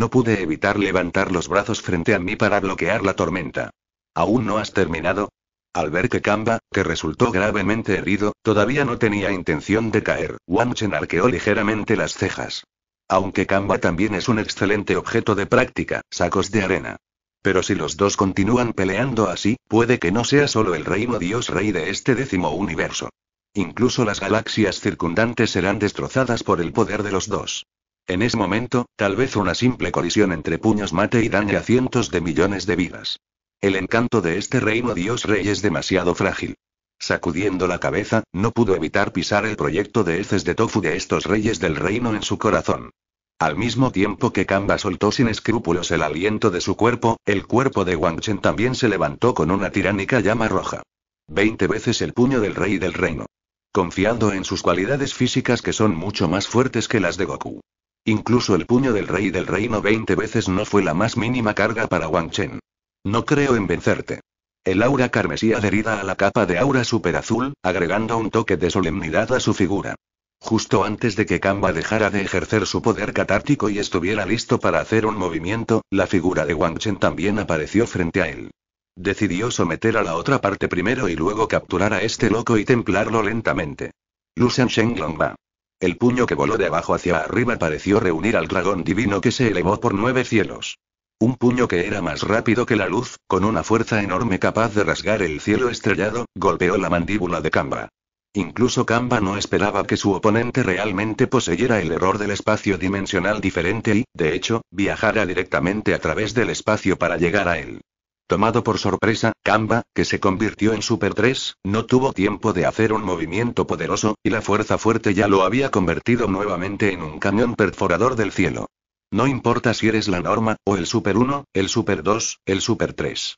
No pude evitar levantar los brazos frente a mí para bloquear la tormenta. ¿Aún no has terminado? Al ver que Kamba, que resultó gravemente herido, todavía no tenía intención de caer, Chen arqueó ligeramente las cejas. Aunque Kamba también es un excelente objeto de práctica, sacos de arena. Pero si los dos continúan peleando así, puede que no sea solo el reino Dios rey de este décimo universo. Incluso las galaxias circundantes serán destrozadas por el poder de los dos. En ese momento, tal vez una simple colisión entre puños mate y dañe a cientos de millones de vidas. El encanto de este reino Dios Rey es demasiado frágil. Sacudiendo la cabeza, no pudo evitar pisar el proyecto de heces de tofu de estos reyes del reino en su corazón. Al mismo tiempo que Kamba soltó sin escrúpulos el aliento de su cuerpo, el cuerpo de Wang Chen también se levantó con una tiránica llama roja. Veinte veces el puño del rey del reino. Confiando en sus cualidades físicas que son mucho más fuertes que las de Goku. Incluso el puño del rey del reino 20 veces no fue la más mínima carga para Wang Chen. No creo en vencerte. El aura carmesí adherida a la capa de aura superazul, agregando un toque de solemnidad a su figura. Justo antes de que Kanba dejara de ejercer su poder catártico y estuviera listo para hacer un movimiento, la figura de Wang Chen también apareció frente a él. Decidió someter a la otra parte primero y luego capturar a este loco y templarlo lentamente. Lu Shenglong el puño que voló de abajo hacia arriba pareció reunir al dragón divino que se elevó por nueve cielos. Un puño que era más rápido que la luz, con una fuerza enorme capaz de rasgar el cielo estrellado, golpeó la mandíbula de Kamba. Incluso Kamba no esperaba que su oponente realmente poseyera el error del espacio dimensional diferente y, de hecho, viajara directamente a través del espacio para llegar a él. Tomado por sorpresa, Kamba, que se convirtió en Super 3, no tuvo tiempo de hacer un movimiento poderoso, y la fuerza fuerte ya lo había convertido nuevamente en un cañón perforador del cielo. No importa si eres la norma, o el Super 1, el Super 2, el Super 3.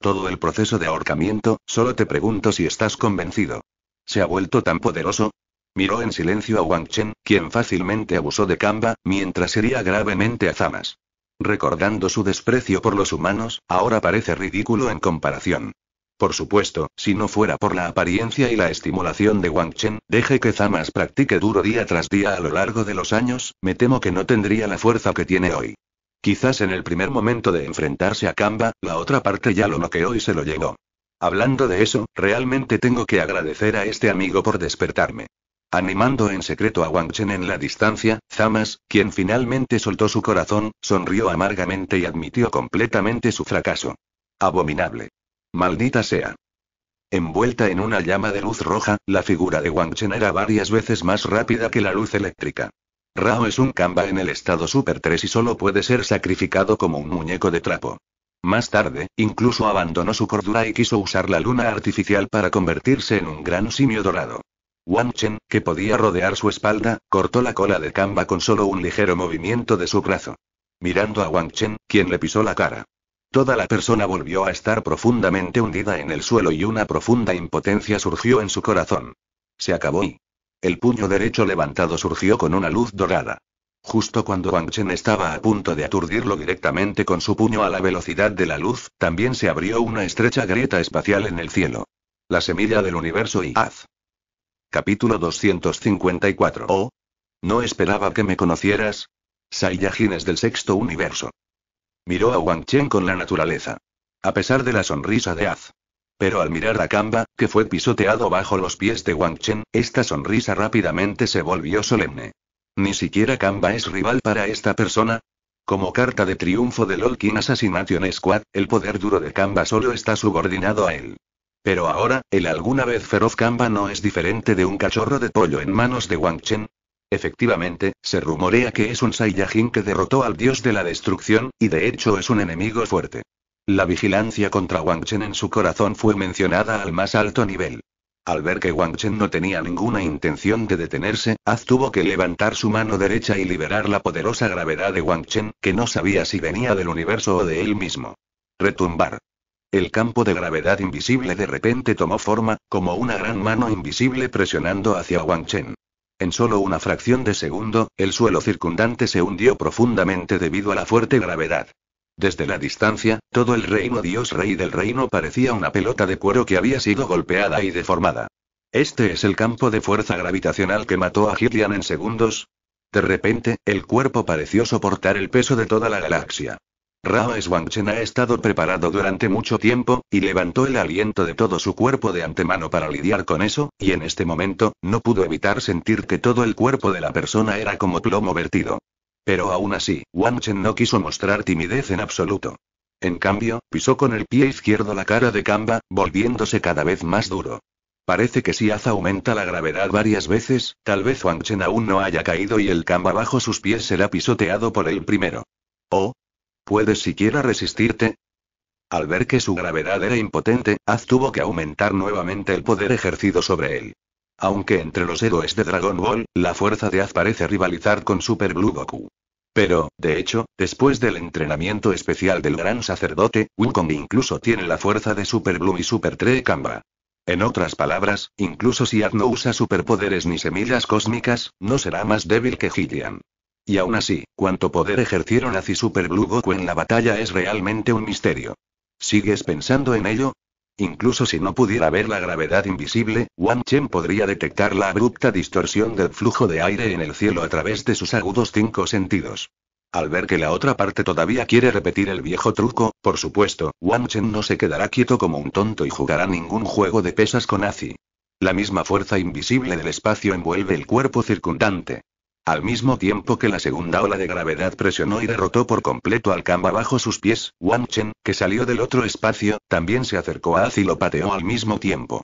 Todo el proceso de ahorcamiento, solo te pregunto si estás convencido. ¿Se ha vuelto tan poderoso? Miró en silencio a Wang Chen, quien fácilmente abusó de Kamba, mientras hería gravemente a Zamas. Recordando su desprecio por los humanos, ahora parece ridículo en comparación. Por supuesto, si no fuera por la apariencia y la estimulación de Wang Chen, deje que Zamas practique duro día tras día a lo largo de los años, me temo que no tendría la fuerza que tiene hoy. Quizás en el primer momento de enfrentarse a Kamba, la otra parte ya lo noqueó y se lo llevó. Hablando de eso, realmente tengo que agradecer a este amigo por despertarme. Animando en secreto a Wang Chen en la distancia, Zamas, quien finalmente soltó su corazón, sonrió amargamente y admitió completamente su fracaso. Abominable. Maldita sea. Envuelta en una llama de luz roja, la figura de Wang Chen era varias veces más rápida que la luz eléctrica. Rao es un Kamba en el estado Super 3 y solo puede ser sacrificado como un muñeco de trapo. Más tarde, incluso abandonó su cordura y quiso usar la luna artificial para convertirse en un gran simio dorado. Wang Chen, que podía rodear su espalda, cortó la cola de Kamba con solo un ligero movimiento de su brazo. Mirando a Wang Chen, quien le pisó la cara. Toda la persona volvió a estar profundamente hundida en el suelo y una profunda impotencia surgió en su corazón. Se acabó y... El puño derecho levantado surgió con una luz dorada. Justo cuando Wang Chen estaba a punto de aturdirlo directamente con su puño a la velocidad de la luz, también se abrió una estrecha grieta espacial en el cielo. La semilla del universo y haz. Capítulo 254. Oh. No esperaba que me conocieras. Saiyajines del sexto universo. Miró a Wang Chen con la naturaleza. A pesar de la sonrisa de Az. Pero al mirar a Kamba, que fue pisoteado bajo los pies de Wang Chen, esta sonrisa rápidamente se volvió solemne. Ni siquiera Kamba es rival para esta persona, como carta de triunfo del Lolkin Assassination Squad, el poder duro de Kamba solo está subordinado a él. Pero ahora, el alguna vez feroz Kamba no es diferente de un cachorro de pollo en manos de Wang Chen. Efectivamente, se rumorea que es un Saiyajin que derrotó al dios de la destrucción, y de hecho es un enemigo fuerte. La vigilancia contra Wang Chen en su corazón fue mencionada al más alto nivel. Al ver que Wang Chen no tenía ninguna intención de detenerse, Az tuvo que levantar su mano derecha y liberar la poderosa gravedad de Wang Chen, que no sabía si venía del universo o de él mismo. Retumbar. El campo de gravedad invisible de repente tomó forma, como una gran mano invisible presionando hacia Wang Chen. En solo una fracción de segundo, el suelo circundante se hundió profundamente debido a la fuerte gravedad. Desde la distancia, todo el reino Dios Rey del reino parecía una pelota de cuero que había sido golpeada y deformada. Este es el campo de fuerza gravitacional que mató a Hitian en segundos. De repente, el cuerpo pareció soportar el peso de toda la galaxia wang Wangchen ha estado preparado durante mucho tiempo, y levantó el aliento de todo su cuerpo de antemano para lidiar con eso, y en este momento, no pudo evitar sentir que todo el cuerpo de la persona era como plomo vertido. Pero aún así, Wangchen no quiso mostrar timidez en absoluto. En cambio, pisó con el pie izquierdo la cara de Kamba, volviéndose cada vez más duro. Parece que si Aza aumenta la gravedad varias veces, tal vez Wangchen aún no haya caído y el Kamba bajo sus pies será pisoteado por el primero. Oh, ¿Puedes siquiera resistirte? Al ver que su gravedad era impotente, Az tuvo que aumentar nuevamente el poder ejercido sobre él. Aunque entre los héroes de Dragon Ball, la fuerza de Az parece rivalizar con Super Blue Goku. Pero, de hecho, después del entrenamiento especial del gran sacerdote, Wukong incluso tiene la fuerza de Super Blue y Super Tree Kamba. En otras palabras, incluso si Az no usa superpoderes ni semillas cósmicas, no será más débil que Gideon. Y aún así, cuánto poder ejercieron Azi Super Blue Goku en la batalla es realmente un misterio. ¿Sigues pensando en ello? Incluso si no pudiera ver la gravedad invisible, Wan Chen podría detectar la abrupta distorsión del flujo de aire en el cielo a través de sus agudos cinco sentidos. Al ver que la otra parte todavía quiere repetir el viejo truco, por supuesto, Wan Chen no se quedará quieto como un tonto y jugará ningún juego de pesas con Azi. La misma fuerza invisible del espacio envuelve el cuerpo circundante. Al mismo tiempo que la segunda ola de gravedad presionó y derrotó por completo al Kamba bajo sus pies, Wang Chen, que salió del otro espacio, también se acercó a Az y lo pateó al mismo tiempo.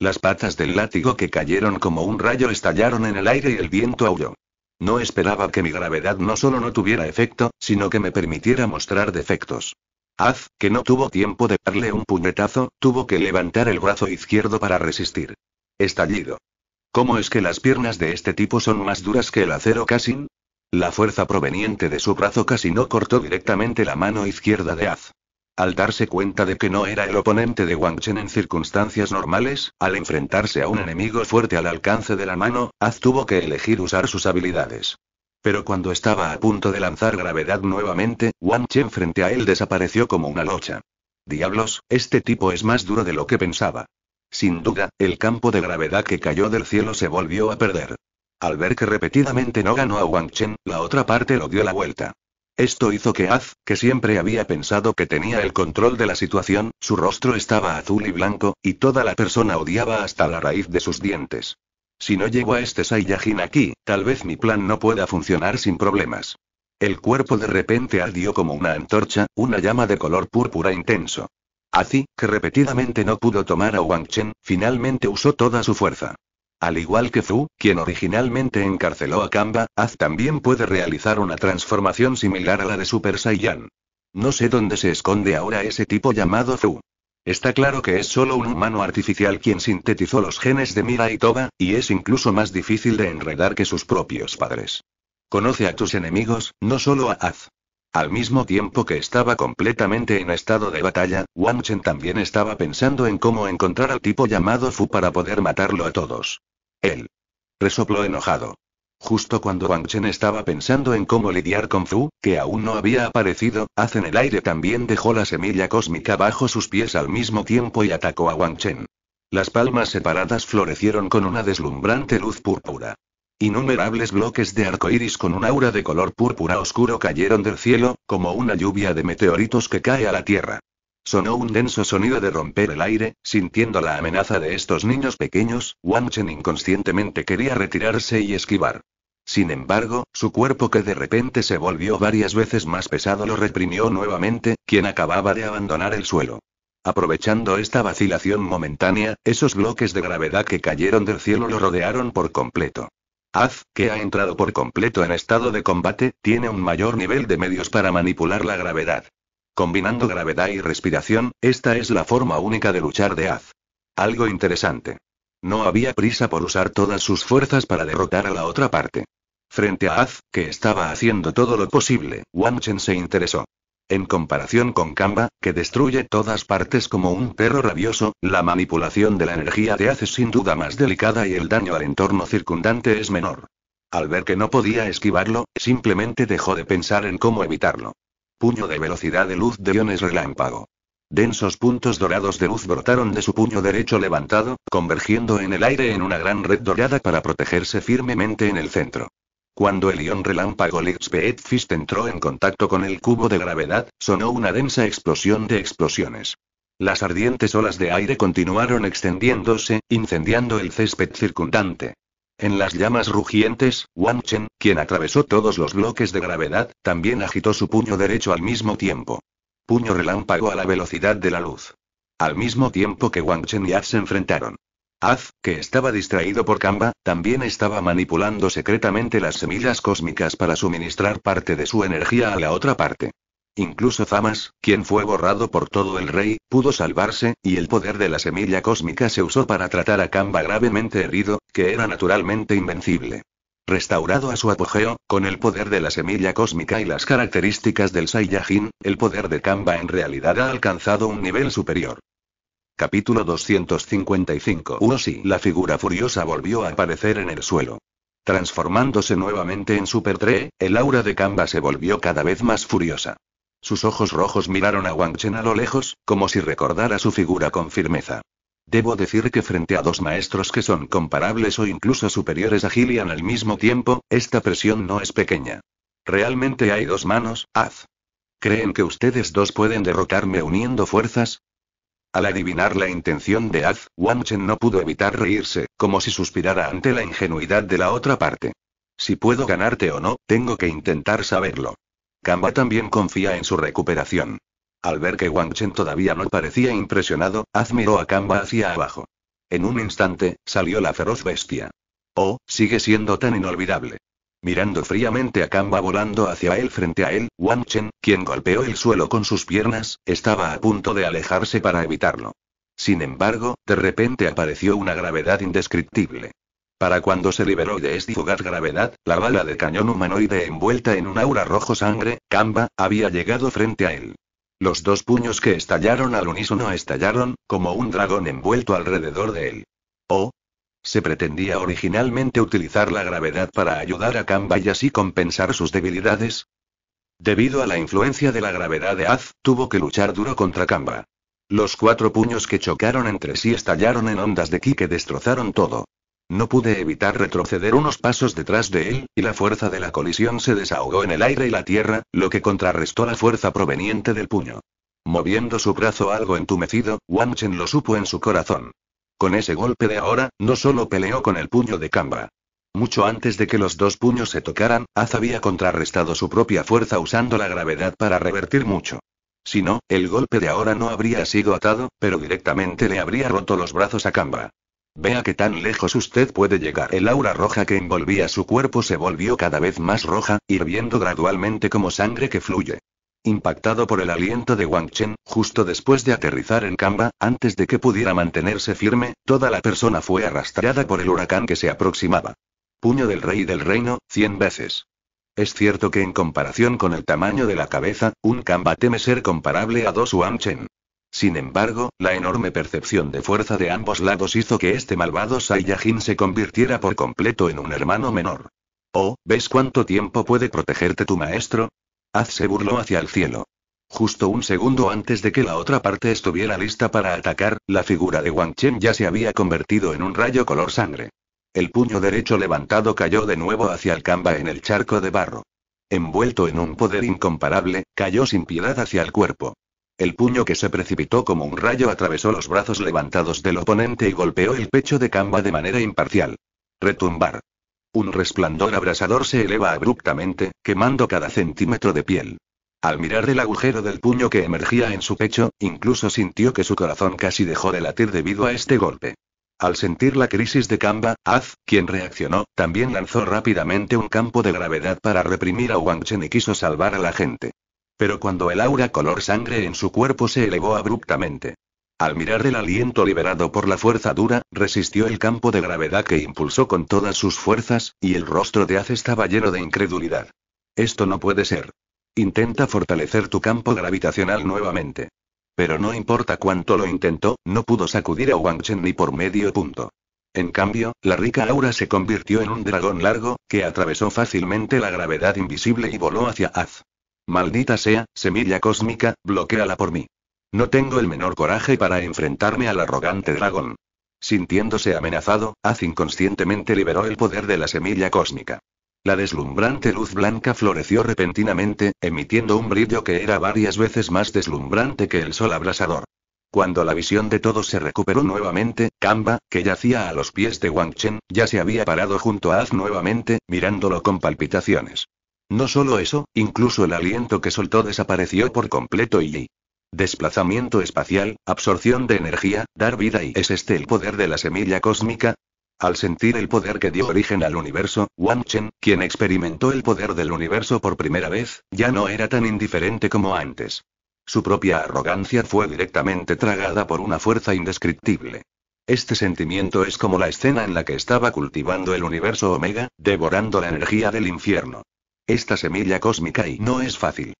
Las patas del látigo que cayeron como un rayo estallaron en el aire y el viento aulló. No esperaba que mi gravedad no solo no tuviera efecto, sino que me permitiera mostrar defectos. Az, que no tuvo tiempo de darle un puñetazo, tuvo que levantar el brazo izquierdo para resistir. Estallido. ¿Cómo es que las piernas de este tipo son más duras que el acero casi La fuerza proveniente de su brazo casi no cortó directamente la mano izquierda de Az. Al darse cuenta de que no era el oponente de Wang Chen en circunstancias normales, al enfrentarse a un enemigo fuerte al alcance de la mano, Az tuvo que elegir usar sus habilidades. Pero cuando estaba a punto de lanzar gravedad nuevamente, Wang Chen frente a él desapareció como una locha. Diablos, este tipo es más duro de lo que pensaba. Sin duda, el campo de gravedad que cayó del cielo se volvió a perder. Al ver que repetidamente no ganó a Wang Chen, la otra parte lo dio la vuelta. Esto hizo que Az, que siempre había pensado que tenía el control de la situación, su rostro estaba azul y blanco, y toda la persona odiaba hasta la raíz de sus dientes. Si no llego a este Saiyajin aquí, tal vez mi plan no pueda funcionar sin problemas. El cuerpo de repente ardió como una antorcha, una llama de color púrpura intenso. Así, que repetidamente no pudo tomar a Wang Chen, finalmente usó toda su fuerza. Al igual que Fu, quien originalmente encarceló a Kamba, Az también puede realizar una transformación similar a la de Super Saiyan. No sé dónde se esconde ahora ese tipo llamado Fu. Está claro que es solo un humano artificial quien sintetizó los genes de Mira y Toba, y es incluso más difícil de enredar que sus propios padres. Conoce a tus enemigos, no solo a Az. Al mismo tiempo que estaba completamente en estado de batalla, Wang Chen también estaba pensando en cómo encontrar al tipo llamado Fu para poder matarlo a todos. Él. Resopló enojado. Justo cuando Wang Chen estaba pensando en cómo lidiar con Fu, que aún no había aparecido, hacen en el aire también dejó la semilla cósmica bajo sus pies al mismo tiempo y atacó a Wang Chen. Las palmas separadas florecieron con una deslumbrante luz púrpura. Innumerables bloques de iris con un aura de color púrpura oscuro cayeron del cielo, como una lluvia de meteoritos que cae a la tierra. Sonó un denso sonido de romper el aire, sintiendo la amenaza de estos niños pequeños, Wang Chen inconscientemente quería retirarse y esquivar. Sin embargo, su cuerpo que de repente se volvió varias veces más pesado lo reprimió nuevamente, quien acababa de abandonar el suelo. Aprovechando esta vacilación momentánea, esos bloques de gravedad que cayeron del cielo lo rodearon por completo. Az, que ha entrado por completo en estado de combate, tiene un mayor nivel de medios para manipular la gravedad. Combinando gravedad y respiración, esta es la forma única de luchar de Az. Algo interesante. No había prisa por usar todas sus fuerzas para derrotar a la otra parte. Frente a Az, que estaba haciendo todo lo posible, Wang Chen se interesó. En comparación con Kamba, que destruye todas partes como un perro rabioso, la manipulación de la energía te hace sin duda más delicada y el daño al entorno circundante es menor. Al ver que no podía esquivarlo, simplemente dejó de pensar en cómo evitarlo. Puño de velocidad de luz de iones relámpago. Densos puntos dorados de luz brotaron de su puño derecho levantado, convergiendo en el aire en una gran red dorada para protegerse firmemente en el centro. Cuando el ion relámpago Litzbeet Fist entró en contacto con el cubo de gravedad, sonó una densa explosión de explosiones. Las ardientes olas de aire continuaron extendiéndose, incendiando el césped circundante. En las llamas rugientes, Wang Chen, quien atravesó todos los bloques de gravedad, también agitó su puño derecho al mismo tiempo. Puño relámpago a la velocidad de la luz. Al mismo tiempo que Wang Chen y Ad se enfrentaron. Az, que estaba distraído por Kamba, también estaba manipulando secretamente las semillas cósmicas para suministrar parte de su energía a la otra parte. Incluso Zamas, quien fue borrado por todo el rey, pudo salvarse, y el poder de la semilla cósmica se usó para tratar a Kamba gravemente herido, que era naturalmente invencible. Restaurado a su apogeo, con el poder de la semilla cósmica y las características del Saiyajin, el poder de Kamba en realidad ha alcanzado un nivel superior. Capítulo 255 si La figura furiosa volvió a aparecer en el suelo. Transformándose nuevamente en Super 3. el aura de Kamba se volvió cada vez más furiosa. Sus ojos rojos miraron a Wang Chen a lo lejos, como si recordara su figura con firmeza. Debo decir que frente a dos maestros que son comparables o incluso superiores a Gillian al mismo tiempo, esta presión no es pequeña. Realmente hay dos manos, haz. ¿Creen que ustedes dos pueden derrotarme uniendo fuerzas? Al adivinar la intención de Az, Wang Chen no pudo evitar reírse, como si suspirara ante la ingenuidad de la otra parte. Si puedo ganarte o no, tengo que intentar saberlo. Kamba también confía en su recuperación. Al ver que Wang Chen todavía no parecía impresionado, Az miró a Kamba hacia abajo. En un instante, salió la feroz bestia. Oh, sigue siendo tan inolvidable. Mirando fríamente a Kamba volando hacia él frente a él, Wang Chen, quien golpeó el suelo con sus piernas, estaba a punto de alejarse para evitarlo. Sin embargo, de repente apareció una gravedad indescriptible. Para cuando se liberó de esta fugaz gravedad, la bala de cañón humanoide envuelta en un aura rojo sangre, Kamba, había llegado frente a él. Los dos puños que estallaron al unísono estallaron, como un dragón envuelto alrededor de él. Oh, se pretendía originalmente utilizar la gravedad para ayudar a Kamba y así compensar sus debilidades. Debido a la influencia de la gravedad de Az, tuvo que luchar duro contra Kamba. Los cuatro puños que chocaron entre sí estallaron en ondas de ki que destrozaron todo. No pude evitar retroceder unos pasos detrás de él, y la fuerza de la colisión se desahogó en el aire y la tierra, lo que contrarrestó la fuerza proveniente del puño. Moviendo su brazo algo entumecido, Wang Chen lo supo en su corazón. Con ese golpe de ahora, no solo peleó con el puño de Cambra. Mucho antes de que los dos puños se tocaran, Az había contrarrestado su propia fuerza usando la gravedad para revertir mucho. Si no, el golpe de ahora no habría sido atado, pero directamente le habría roto los brazos a Cambra. Vea que tan lejos usted puede llegar. El aura roja que envolvía su cuerpo se volvió cada vez más roja, hirviendo gradualmente como sangre que fluye. Impactado por el aliento de Wang Chen, justo después de aterrizar en Kamba, antes de que pudiera mantenerse firme, toda la persona fue arrastrada por el huracán que se aproximaba. Puño del rey del reino, cien veces. Es cierto que en comparación con el tamaño de la cabeza, un Kamba teme ser comparable a dos Wang Chen. Sin embargo, la enorme percepción de fuerza de ambos lados hizo que este malvado Saiyajin se convirtiera por completo en un hermano menor. Oh, ¿ves cuánto tiempo puede protegerte tu maestro? Haz se burló hacia el cielo. Justo un segundo antes de que la otra parte estuviera lista para atacar, la figura de Wang Chen ya se había convertido en un rayo color sangre. El puño derecho levantado cayó de nuevo hacia el Kamba en el charco de barro. Envuelto en un poder incomparable, cayó sin piedad hacia el cuerpo. El puño que se precipitó como un rayo atravesó los brazos levantados del oponente y golpeó el pecho de Kamba de manera imparcial. Retumbar. Un resplandor abrasador se eleva abruptamente, quemando cada centímetro de piel. Al mirar el agujero del puño que emergía en su pecho, incluso sintió que su corazón casi dejó de latir debido a este golpe. Al sentir la crisis de Kamba, Az, quien reaccionó, también lanzó rápidamente un campo de gravedad para reprimir a Wang Chen y quiso salvar a la gente. Pero cuando el aura color sangre en su cuerpo se elevó abruptamente, al mirar el aliento liberado por la fuerza dura, resistió el campo de gravedad que impulsó con todas sus fuerzas, y el rostro de Az estaba lleno de incredulidad. Esto no puede ser. Intenta fortalecer tu campo gravitacional nuevamente. Pero no importa cuánto lo intentó, no pudo sacudir a Wang Chen ni por medio punto. En cambio, la rica aura se convirtió en un dragón largo, que atravesó fácilmente la gravedad invisible y voló hacia Az. Maldita sea, semilla cósmica, bloqueala por mí. No tengo el menor coraje para enfrentarme al arrogante dragón. Sintiéndose amenazado, Az inconscientemente liberó el poder de la semilla cósmica. La deslumbrante luz blanca floreció repentinamente, emitiendo un brillo que era varias veces más deslumbrante que el sol abrasador. Cuando la visión de todos se recuperó nuevamente, Kamba, que yacía a los pies de Wang Chen, ya se había parado junto a Az nuevamente, mirándolo con palpitaciones. No solo eso, incluso el aliento que soltó desapareció por completo y Desplazamiento espacial, absorción de energía, dar vida y es este el poder de la semilla cósmica. Al sentir el poder que dio origen al universo, Wang Chen, quien experimentó el poder del universo por primera vez, ya no era tan indiferente como antes. Su propia arrogancia fue directamente tragada por una fuerza indescriptible. Este sentimiento es como la escena en la que estaba cultivando el universo Omega, devorando la energía del infierno. Esta semilla cósmica y no es fácil.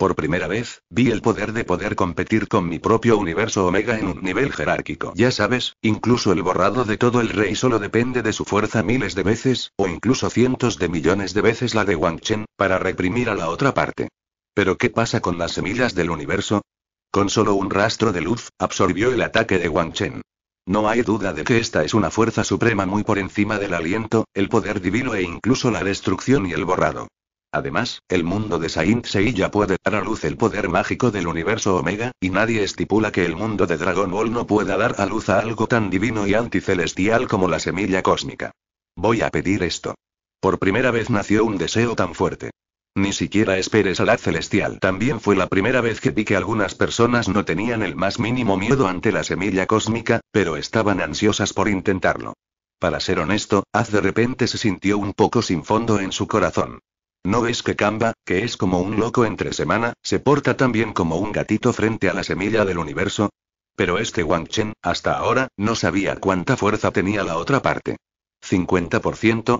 Por primera vez, vi el poder de poder competir con mi propio universo Omega en un nivel jerárquico. Ya sabes, incluso el borrado de todo el rey solo depende de su fuerza miles de veces, o incluso cientos de millones de veces la de Wang Chen, para reprimir a la otra parte. Pero ¿qué pasa con las semillas del universo? Con solo un rastro de luz, absorbió el ataque de Wang Chen. No hay duda de que esta es una fuerza suprema muy por encima del aliento, el poder divino e incluso la destrucción y el borrado. Además, el mundo de Saint Seiya puede dar a luz el poder mágico del universo Omega, y nadie estipula que el mundo de Dragon Ball no pueda dar a luz a algo tan divino y anticelestial como la semilla cósmica. Voy a pedir esto. Por primera vez nació un deseo tan fuerte. Ni siquiera esperes a la celestial. También fue la primera vez que vi que algunas personas no tenían el más mínimo miedo ante la semilla cósmica, pero estaban ansiosas por intentarlo. Para ser honesto, haz de repente se sintió un poco sin fondo en su corazón. ¿No ves que Kamba, que es como un loco entre semana, se porta tan bien como un gatito frente a la semilla del universo? Pero este Wang Chen, hasta ahora, no sabía cuánta fuerza tenía la otra parte. ¿50%?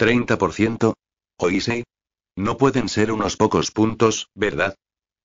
¿30%? ¿Oíse? No pueden ser unos pocos puntos, ¿verdad?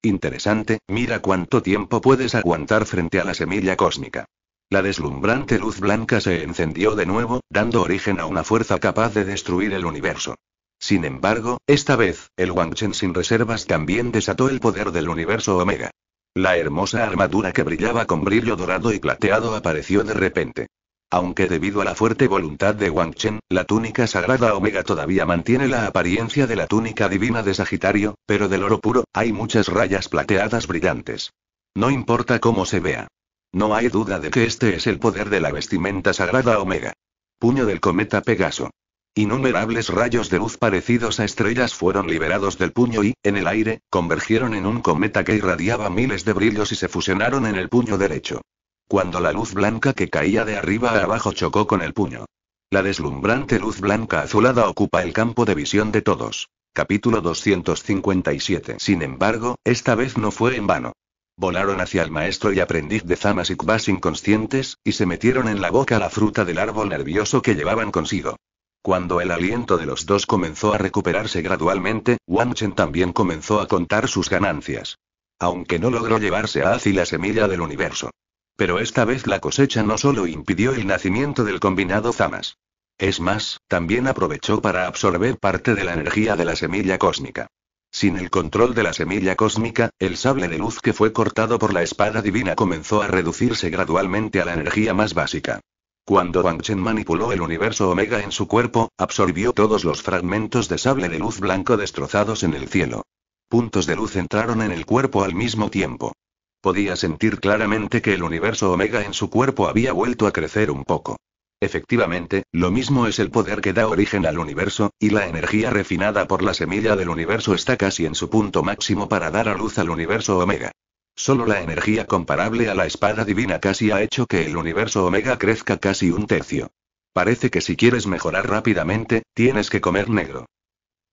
Interesante, mira cuánto tiempo puedes aguantar frente a la semilla cósmica. La deslumbrante luz blanca se encendió de nuevo, dando origen a una fuerza capaz de destruir el universo. Sin embargo, esta vez, el Wangchen sin reservas también desató el poder del universo Omega. La hermosa armadura que brillaba con brillo dorado y plateado apareció de repente. Aunque debido a la fuerte voluntad de Chen, la túnica sagrada Omega todavía mantiene la apariencia de la túnica divina de Sagitario, pero del oro puro, hay muchas rayas plateadas brillantes. No importa cómo se vea. No hay duda de que este es el poder de la vestimenta sagrada Omega. Puño del cometa Pegaso. Innumerables rayos de luz parecidos a estrellas fueron liberados del puño y, en el aire, convergieron en un cometa que irradiaba miles de brillos y se fusionaron en el puño derecho. Cuando la luz blanca que caía de arriba a abajo chocó con el puño. La deslumbrante luz blanca azulada ocupa el campo de visión de todos. Capítulo 257. Sin embargo, esta vez no fue en vano. Volaron hacia el maestro y aprendiz de Zamas y inconscientes, y se metieron en la boca la fruta del árbol nervioso que llevaban consigo. Cuando el aliento de los dos comenzó a recuperarse gradualmente, Wang Chen también comenzó a contar sus ganancias. Aunque no logró llevarse a Azi la semilla del universo. Pero esta vez la cosecha no solo impidió el nacimiento del combinado Zamas. Es más, también aprovechó para absorber parte de la energía de la semilla cósmica. Sin el control de la semilla cósmica, el sable de luz que fue cortado por la espada divina comenzó a reducirse gradualmente a la energía más básica. Cuando Wang Chen manipuló el universo Omega en su cuerpo, absorbió todos los fragmentos de sable de luz blanco destrozados en el cielo. Puntos de luz entraron en el cuerpo al mismo tiempo. Podía sentir claramente que el universo Omega en su cuerpo había vuelto a crecer un poco. Efectivamente, lo mismo es el poder que da origen al universo, y la energía refinada por la semilla del universo está casi en su punto máximo para dar a luz al universo Omega. Solo la energía comparable a la espada divina casi ha hecho que el universo Omega crezca casi un tercio. Parece que si quieres mejorar rápidamente, tienes que comer negro.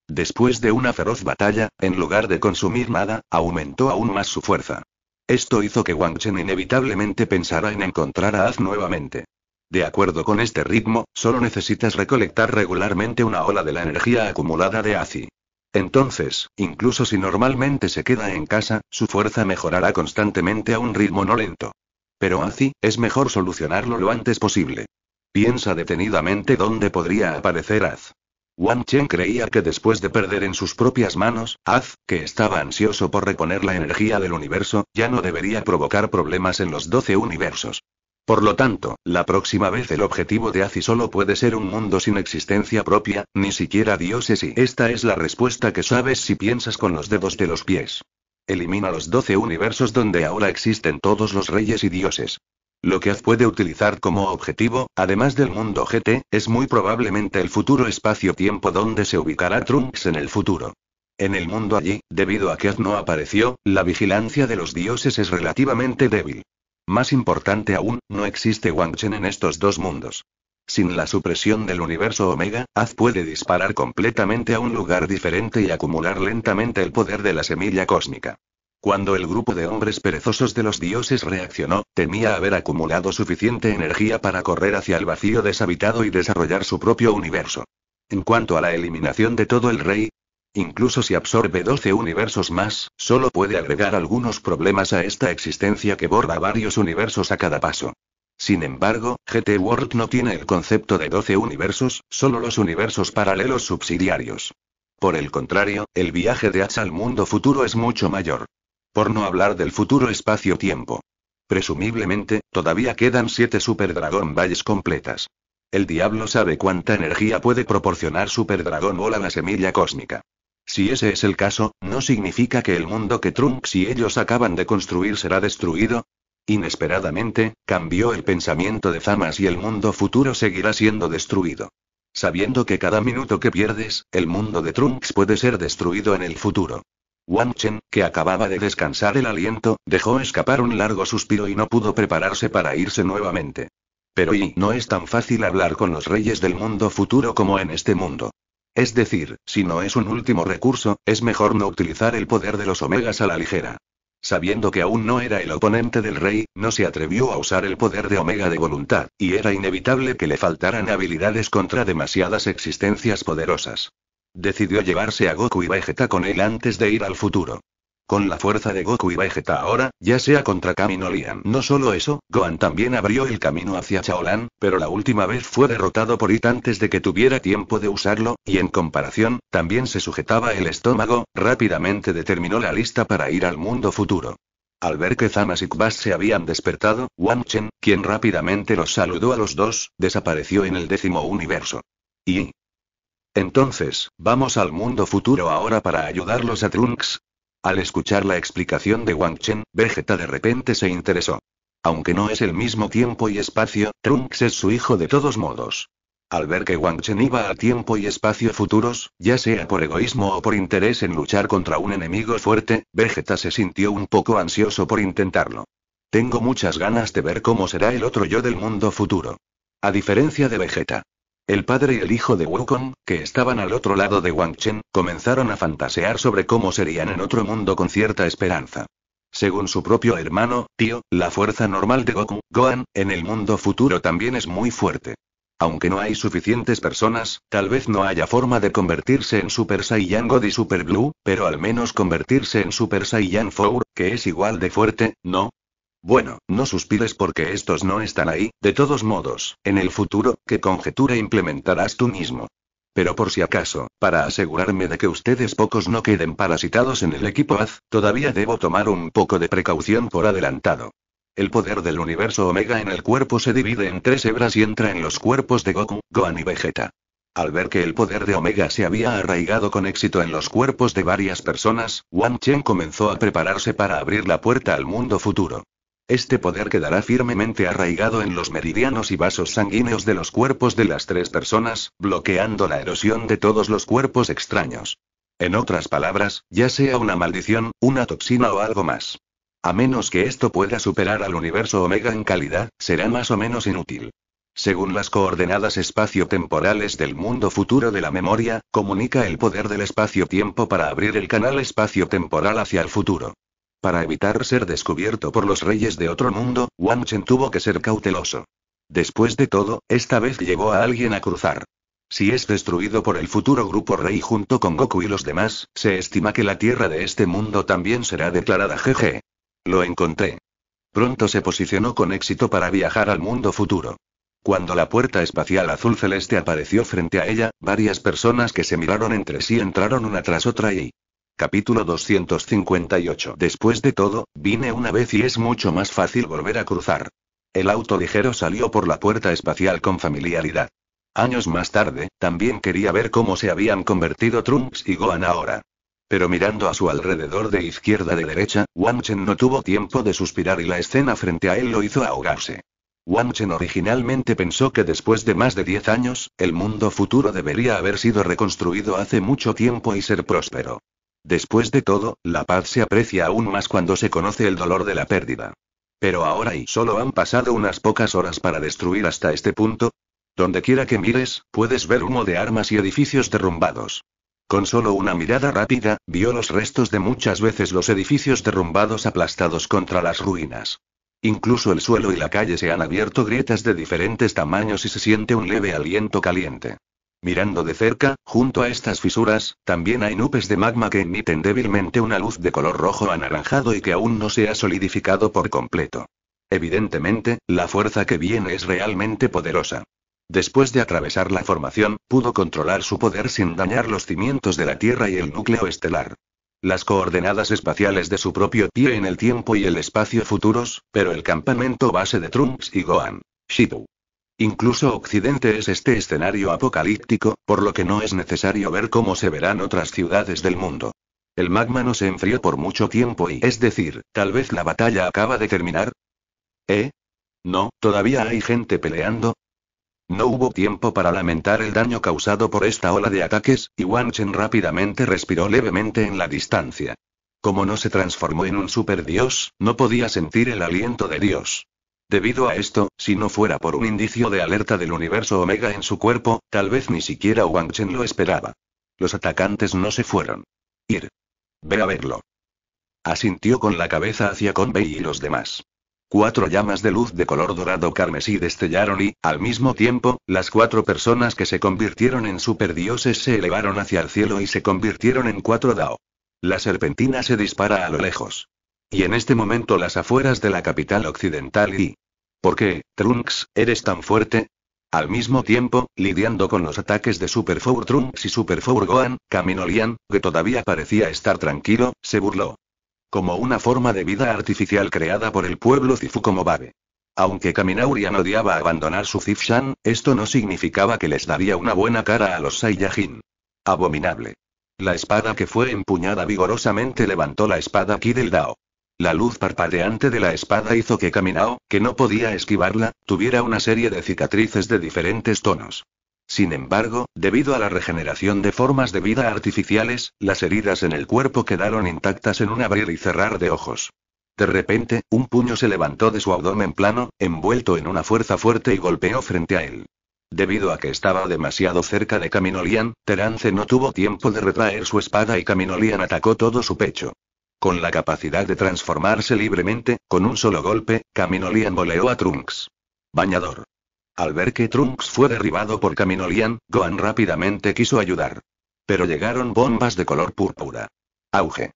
Después de una feroz batalla, en lugar de consumir nada, aumentó aún más su fuerza. Esto hizo que Wang Chen inevitablemente pensara en encontrar a Az nuevamente. De acuerdo con este ritmo, solo necesitas recolectar regularmente una ola de la energía acumulada de Azi. Entonces, incluso si normalmente se queda en casa, su fuerza mejorará constantemente a un ritmo no lento. Pero así, es mejor solucionarlo lo antes posible. Piensa detenidamente dónde podría aparecer Az. Wang Chen creía que después de perder en sus propias manos, Az, que estaba ansioso por reponer la energía del universo, ya no debería provocar problemas en los doce universos. Por lo tanto, la próxima vez el objetivo de Azi solo puede ser un mundo sin existencia propia, ni siquiera dioses y esta es la respuesta que sabes si piensas con los dedos de los pies. Elimina los 12 universos donde ahora existen todos los reyes y dioses. Lo que Az puede utilizar como objetivo, además del mundo GT, es muy probablemente el futuro espacio-tiempo donde se ubicará Trunks en el futuro. En el mundo allí, debido a que Az no apareció, la vigilancia de los dioses es relativamente débil. Más importante aún, no existe Wangchen en estos dos mundos. Sin la supresión del universo Omega, haz puede disparar completamente a un lugar diferente y acumular lentamente el poder de la semilla cósmica. Cuando el grupo de hombres perezosos de los dioses reaccionó, temía haber acumulado suficiente energía para correr hacia el vacío deshabitado y desarrollar su propio universo. En cuanto a la eliminación de todo el rey, Incluso si absorbe 12 universos más, solo puede agregar algunos problemas a esta existencia que borra varios universos a cada paso. Sin embargo, GT World no tiene el concepto de 12 universos, solo los universos paralelos subsidiarios. Por el contrario, el viaje de H al mundo futuro es mucho mayor. Por no hablar del futuro espacio-tiempo. Presumiblemente, todavía quedan 7 Super Dragon Valles completas. El diablo sabe cuánta energía puede proporcionar Super Dragon Ball a la semilla cósmica. Si ese es el caso, ¿no significa que el mundo que Trunks y ellos acaban de construir será destruido? Inesperadamente, cambió el pensamiento de Zamas y el mundo futuro seguirá siendo destruido. Sabiendo que cada minuto que pierdes, el mundo de Trunks puede ser destruido en el futuro. Wang Chen, que acababa de descansar el aliento, dejó escapar un largo suspiro y no pudo prepararse para irse nuevamente. Pero y no es tan fácil hablar con los reyes del mundo futuro como en este mundo. Es decir, si no es un último recurso, es mejor no utilizar el poder de los omegas a la ligera. Sabiendo que aún no era el oponente del rey, no se atrevió a usar el poder de Omega de voluntad, y era inevitable que le faltaran habilidades contra demasiadas existencias poderosas. Decidió llevarse a Goku y Vegeta con él antes de ir al futuro. Con la fuerza de Goku y Vegeta ahora, ya sea contra Kamino Lian. No solo eso, Gohan también abrió el camino hacia Shaolan, pero la última vez fue derrotado por It antes de que tuviera tiempo de usarlo, y en comparación, también se sujetaba el estómago, rápidamente determinó la lista para ir al mundo futuro. Al ver que Zamas y se habían despertado, Wang Chen, quien rápidamente los saludó a los dos, desapareció en el décimo universo. Y... Entonces, vamos al mundo futuro ahora para ayudarlos a Trunks, al escuchar la explicación de Wang Chen, Vegeta de repente se interesó. Aunque no es el mismo tiempo y espacio, Trunks es su hijo de todos modos. Al ver que Wang Chen iba a tiempo y espacio futuros, ya sea por egoísmo o por interés en luchar contra un enemigo fuerte, Vegeta se sintió un poco ansioso por intentarlo. Tengo muchas ganas de ver cómo será el otro yo del mundo futuro. A diferencia de Vegeta, el padre y el hijo de Wukong, que estaban al otro lado de Chen, comenzaron a fantasear sobre cómo serían en otro mundo con cierta esperanza. Según su propio hermano, tío, la fuerza normal de Goku, Gohan, en el mundo futuro también es muy fuerte. Aunque no hay suficientes personas, tal vez no haya forma de convertirse en Super Saiyan God y Super Blue, pero al menos convertirse en Super Saiyan 4, que es igual de fuerte, ¿no? Bueno, no suspires porque estos no están ahí, de todos modos, en el futuro, ¿qué conjetura implementarás tú mismo. Pero por si acaso, para asegurarme de que ustedes pocos no queden parasitados en el equipo Az, todavía debo tomar un poco de precaución por adelantado. El poder del universo Omega en el cuerpo se divide en tres hebras y entra en los cuerpos de Goku, Gohan y Vegeta. Al ver que el poder de Omega se había arraigado con éxito en los cuerpos de varias personas, Wang Chen comenzó a prepararse para abrir la puerta al mundo futuro. Este poder quedará firmemente arraigado en los meridianos y vasos sanguíneos de los cuerpos de las tres personas, bloqueando la erosión de todos los cuerpos extraños. En otras palabras, ya sea una maldición, una toxina o algo más. A menos que esto pueda superar al universo Omega en calidad, será más o menos inútil. Según las coordenadas espacio-temporales del mundo futuro de la memoria, comunica el poder del espacio-tiempo para abrir el canal espacio-temporal hacia el futuro. Para evitar ser descubierto por los reyes de otro mundo, Wang Chen tuvo que ser cauteloso. Después de todo, esta vez llevó a alguien a cruzar. Si es destruido por el futuro grupo rey junto con Goku y los demás, se estima que la tierra de este mundo también será declarada GG. Lo encontré. Pronto se posicionó con éxito para viajar al mundo futuro. Cuando la puerta espacial azul celeste apareció frente a ella, varias personas que se miraron entre sí entraron una tras otra y Capítulo 258 Después de todo, vine una vez y es mucho más fácil volver a cruzar. El auto ligero salió por la puerta espacial con familiaridad. Años más tarde, también quería ver cómo se habían convertido Trunks y Gohan ahora. Pero mirando a su alrededor de izquierda de derecha, Wang Chen no tuvo tiempo de suspirar y la escena frente a él lo hizo ahogarse. Wang Chen originalmente pensó que después de más de 10 años, el mundo futuro debería haber sido reconstruido hace mucho tiempo y ser próspero. Después de todo, la paz se aprecia aún más cuando se conoce el dolor de la pérdida. Pero ahora y solo han pasado unas pocas horas para destruir hasta este punto. Donde quiera que mires, puedes ver humo de armas y edificios derrumbados. Con solo una mirada rápida, vio los restos de muchas veces los edificios derrumbados aplastados contra las ruinas. Incluso el suelo y la calle se han abierto grietas de diferentes tamaños y se siente un leve aliento caliente. Mirando de cerca, junto a estas fisuras, también hay nubes de magma que emiten débilmente una luz de color rojo anaranjado y que aún no se ha solidificado por completo. Evidentemente, la fuerza que viene es realmente poderosa. Después de atravesar la formación, pudo controlar su poder sin dañar los cimientos de la Tierra y el núcleo estelar. Las coordenadas espaciales de su propio pie en el tiempo y el espacio futuros, pero el campamento base de Trunks y Gohan. Shibu. Incluso Occidente es este escenario apocalíptico, por lo que no es necesario ver cómo se verán otras ciudades del mundo. El magma no se enfrió por mucho tiempo y, es decir, tal vez la batalla acaba de terminar. ¿Eh? No, todavía hay gente peleando. No hubo tiempo para lamentar el daño causado por esta ola de ataques, y Wang Chen rápidamente respiró levemente en la distancia. Como no se transformó en un superdios, no podía sentir el aliento de Dios. Debido a esto, si no fuera por un indicio de alerta del universo Omega en su cuerpo, tal vez ni siquiera Wang Chen lo esperaba. Los atacantes no se fueron. Ir. Ve a verlo. Asintió con la cabeza hacia Convey y los demás. Cuatro llamas de luz de color dorado carmesí destellaron y, al mismo tiempo, las cuatro personas que se convirtieron en superdioses se elevaron hacia el cielo y se convirtieron en cuatro Dao. La serpentina se dispara a lo lejos. Y en este momento las afueras de la capital occidental y... ¿Por qué, Trunks, eres tan fuerte? Al mismo tiempo, lidiando con los ataques de Super Four Trunks y Super Four Gohan, Caminolian, que todavía parecía estar tranquilo, se burló. Como una forma de vida artificial creada por el pueblo Zifu como Babe. Aunque Kaminaurian odiaba abandonar su Zifshan, esto no significaba que les daría una buena cara a los Saiyajin. Abominable. La espada que fue empuñada vigorosamente levantó la espada Kideldao. Dao. La luz parpadeante de la espada hizo que Caminao, que no podía esquivarla, tuviera una serie de cicatrices de diferentes tonos. Sin embargo, debido a la regeneración de formas de vida artificiales, las heridas en el cuerpo quedaron intactas en un abrir y cerrar de ojos. De repente, un puño se levantó de su abdomen plano, envuelto en una fuerza fuerte y golpeó frente a él. Debido a que estaba demasiado cerca de Caminolian, Terance no tuvo tiempo de retraer su espada y Caminolian atacó todo su pecho. Con la capacidad de transformarse libremente, con un solo golpe, Caminolian boleó a Trunks. Bañador. Al ver que Trunks fue derribado por Caminolian, Gohan rápidamente quiso ayudar. Pero llegaron bombas de color púrpura. Auge.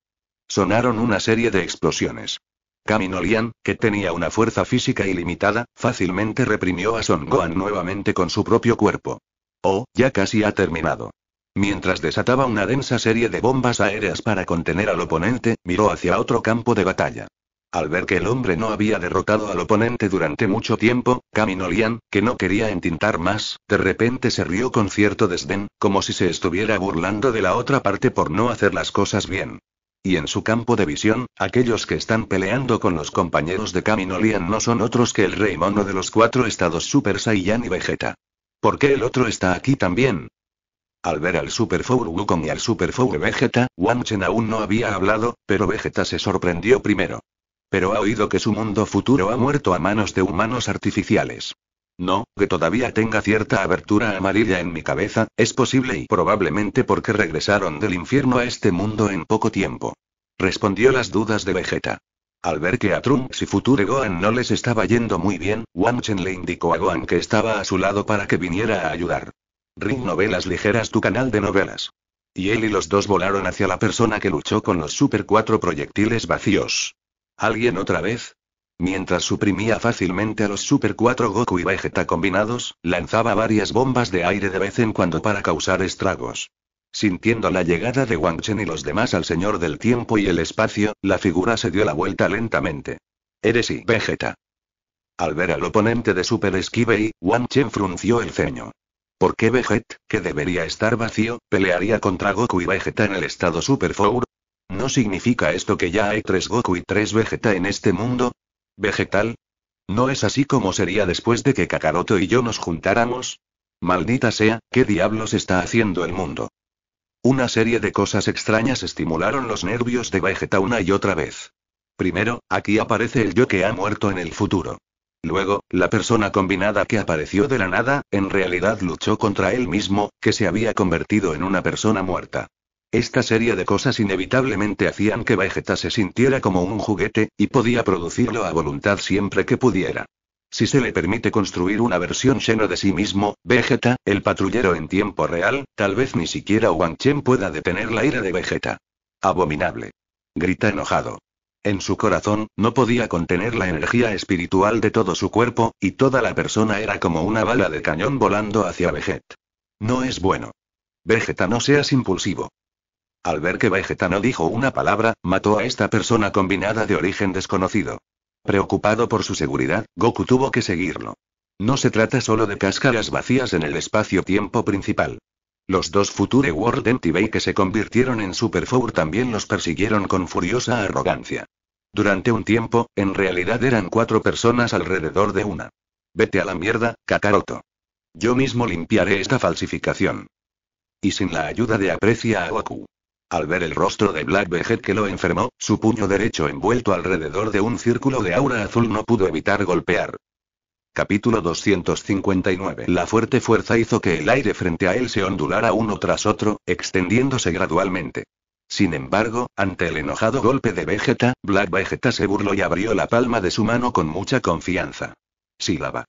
Sonaron una serie de explosiones. Caminolian, que tenía una fuerza física ilimitada, fácilmente reprimió a Son Gohan nuevamente con su propio cuerpo. Oh, ya casi ha terminado. Mientras desataba una densa serie de bombas aéreas para contener al oponente, miró hacia otro campo de batalla. Al ver que el hombre no había derrotado al oponente durante mucho tiempo, Caminolian, que no quería entintar más, de repente se rió con cierto desdén, como si se estuviera burlando de la otra parte por no hacer las cosas bien. Y en su campo de visión, aquellos que están peleando con los compañeros de Caminolian no son otros que el rey mono de los cuatro estados Super Saiyan y Vegeta. ¿Por qué el otro está aquí también? Al ver al Super Four Wukong y al Super Four Vegeta, Wang Chen aún no había hablado, pero Vegeta se sorprendió primero. Pero ha oído que su mundo futuro ha muerto a manos de humanos artificiales. No, que todavía tenga cierta abertura amarilla en mi cabeza, es posible y probablemente porque regresaron del infierno a este mundo en poco tiempo. Respondió las dudas de Vegeta. Al ver que a Trunks y Future Gohan no les estaba yendo muy bien, Wang Chen le indicó a Gohan que estaba a su lado para que viniera a ayudar. Ring Novelas Ligeras tu canal de novelas. Y él y los dos volaron hacia la persona que luchó con los Super 4 proyectiles vacíos. ¿Alguien otra vez? Mientras suprimía fácilmente a los Super 4 Goku y Vegeta combinados, lanzaba varias bombas de aire de vez en cuando para causar estragos. Sintiendo la llegada de Wang Chen y los demás al Señor del Tiempo y el Espacio, la figura se dio la vuelta lentamente. Eres y Vegeta. Al ver al oponente de Super y Wang Chen frunció el ceño. ¿Por qué Veget, que debería estar vacío, pelearía contra Goku y Vegeta en el estado Super Four? ¿No significa esto que ya hay tres Goku y tres Vegeta en este mundo? ¿Vegetal? ¿No es así como sería después de que Kakaroto y yo nos juntáramos? Maldita sea, ¿qué diablos está haciendo el mundo? Una serie de cosas extrañas estimularon los nervios de Vegeta una y otra vez. Primero, aquí aparece el yo que ha muerto en el futuro. Luego, la persona combinada que apareció de la nada, en realidad luchó contra él mismo, que se había convertido en una persona muerta. Esta serie de cosas inevitablemente hacían que Vegeta se sintiera como un juguete, y podía producirlo a voluntad siempre que pudiera. Si se le permite construir una versión lleno de sí mismo, Vegeta, el patrullero en tiempo real, tal vez ni siquiera Wang Chen pueda detener la ira de Vegeta. Abominable. Grita enojado. En su corazón, no podía contener la energía espiritual de todo su cuerpo, y toda la persona era como una bala de cañón volando hacia Vegeta. No es bueno. Vegeta, no seas impulsivo. Al ver que Vegeta no dijo una palabra, mató a esta persona combinada de origen desconocido. Preocupado por su seguridad, Goku tuvo que seguirlo. No se trata solo de cáscaras vacías en el espacio-tiempo principal. Los dos Future World Entity que se convirtieron en Super Four también los persiguieron con furiosa arrogancia. Durante un tiempo, en realidad eran cuatro personas alrededor de una. Vete a la mierda, Kakaroto. Yo mismo limpiaré esta falsificación. Y sin la ayuda de aprecia a Al ver el rostro de Black Vegeta que lo enfermó, su puño derecho envuelto alrededor de un círculo de aura azul no pudo evitar golpear. Capítulo 259 La fuerte fuerza hizo que el aire frente a él se ondulara uno tras otro, extendiéndose gradualmente. Sin embargo, ante el enojado golpe de Vegeta, Black Vegeta se burló y abrió la palma de su mano con mucha confianza. Sílaba.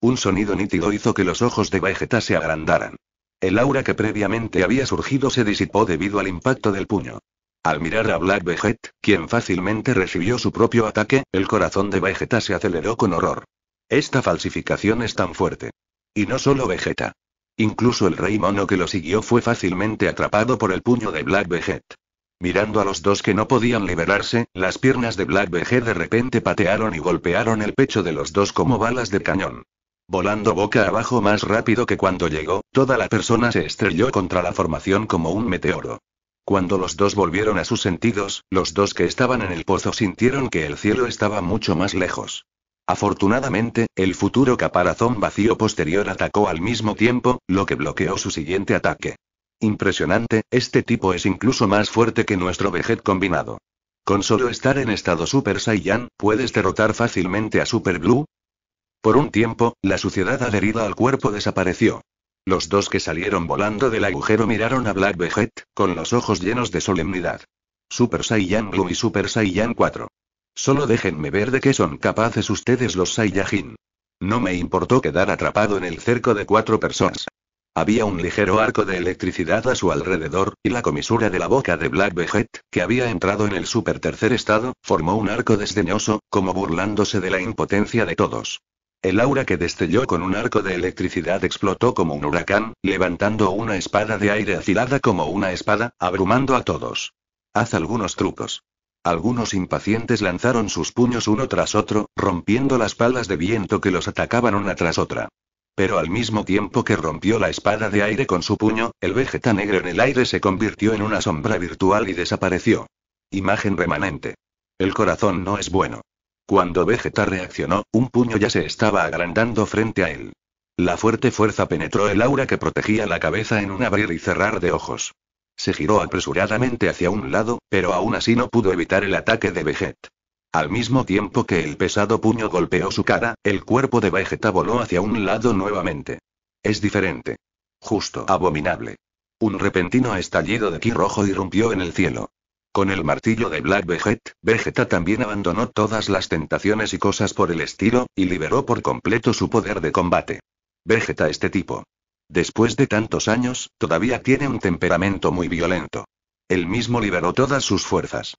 Un sonido nítido hizo que los ojos de Vegeta se agrandaran. El aura que previamente había surgido se disipó debido al impacto del puño. Al mirar a Black Vegeta, quien fácilmente recibió su propio ataque, el corazón de Vegeta se aceleró con horror. Esta falsificación es tan fuerte. Y no solo Vegeta. Incluso el rey mono que lo siguió fue fácilmente atrapado por el puño de Black Vegeta. Mirando a los dos que no podían liberarse, las piernas de Black BG de repente patearon y golpearon el pecho de los dos como balas de cañón. Volando boca abajo más rápido que cuando llegó, toda la persona se estrelló contra la formación como un meteoro. Cuando los dos volvieron a sus sentidos, los dos que estaban en el pozo sintieron que el cielo estaba mucho más lejos. Afortunadamente, el futuro caparazón vacío posterior atacó al mismo tiempo, lo que bloqueó su siguiente ataque. Impresionante, este tipo es incluso más fuerte que nuestro Veget combinado. Con solo estar en estado Super Saiyan, puedes derrotar fácilmente a Super Blue. Por un tiempo, la suciedad adherida al cuerpo desapareció. Los dos que salieron volando del agujero miraron a Black Veget, con los ojos llenos de solemnidad. Super Saiyan Blue y Super Saiyan 4. Solo déjenme ver de qué son capaces ustedes los Saiyajin. No me importó quedar atrapado en el cerco de cuatro personas. Había un ligero arco de electricidad a su alrededor, y la comisura de la boca de Black que había entrado en el supertercer estado, formó un arco desdeñoso, como burlándose de la impotencia de todos. El aura que destelló con un arco de electricidad explotó como un huracán, levantando una espada de aire afilada como una espada, abrumando a todos. Haz algunos trucos. Algunos impacientes lanzaron sus puños uno tras otro, rompiendo las palas de viento que los atacaban una tras otra. Pero al mismo tiempo que rompió la espada de aire con su puño, el vegeta negro en el aire se convirtió en una sombra virtual y desapareció. Imagen remanente. El corazón no es bueno. Cuando Vegeta reaccionó, un puño ya se estaba agrandando frente a él. La fuerte fuerza penetró el aura que protegía la cabeza en un abrir y cerrar de ojos. Se giró apresuradamente hacia un lado, pero aún así no pudo evitar el ataque de Vegeta. Al mismo tiempo que el pesado puño golpeó su cara, el cuerpo de Vegeta voló hacia un lado nuevamente. Es diferente. Justo abominable. Un repentino estallido de ki rojo irrumpió en el cielo. Con el martillo de Black Vegeta, Vegeta también abandonó todas las tentaciones y cosas por el estilo, y liberó por completo su poder de combate. Vegeta este tipo. Después de tantos años, todavía tiene un temperamento muy violento. Él mismo liberó todas sus fuerzas.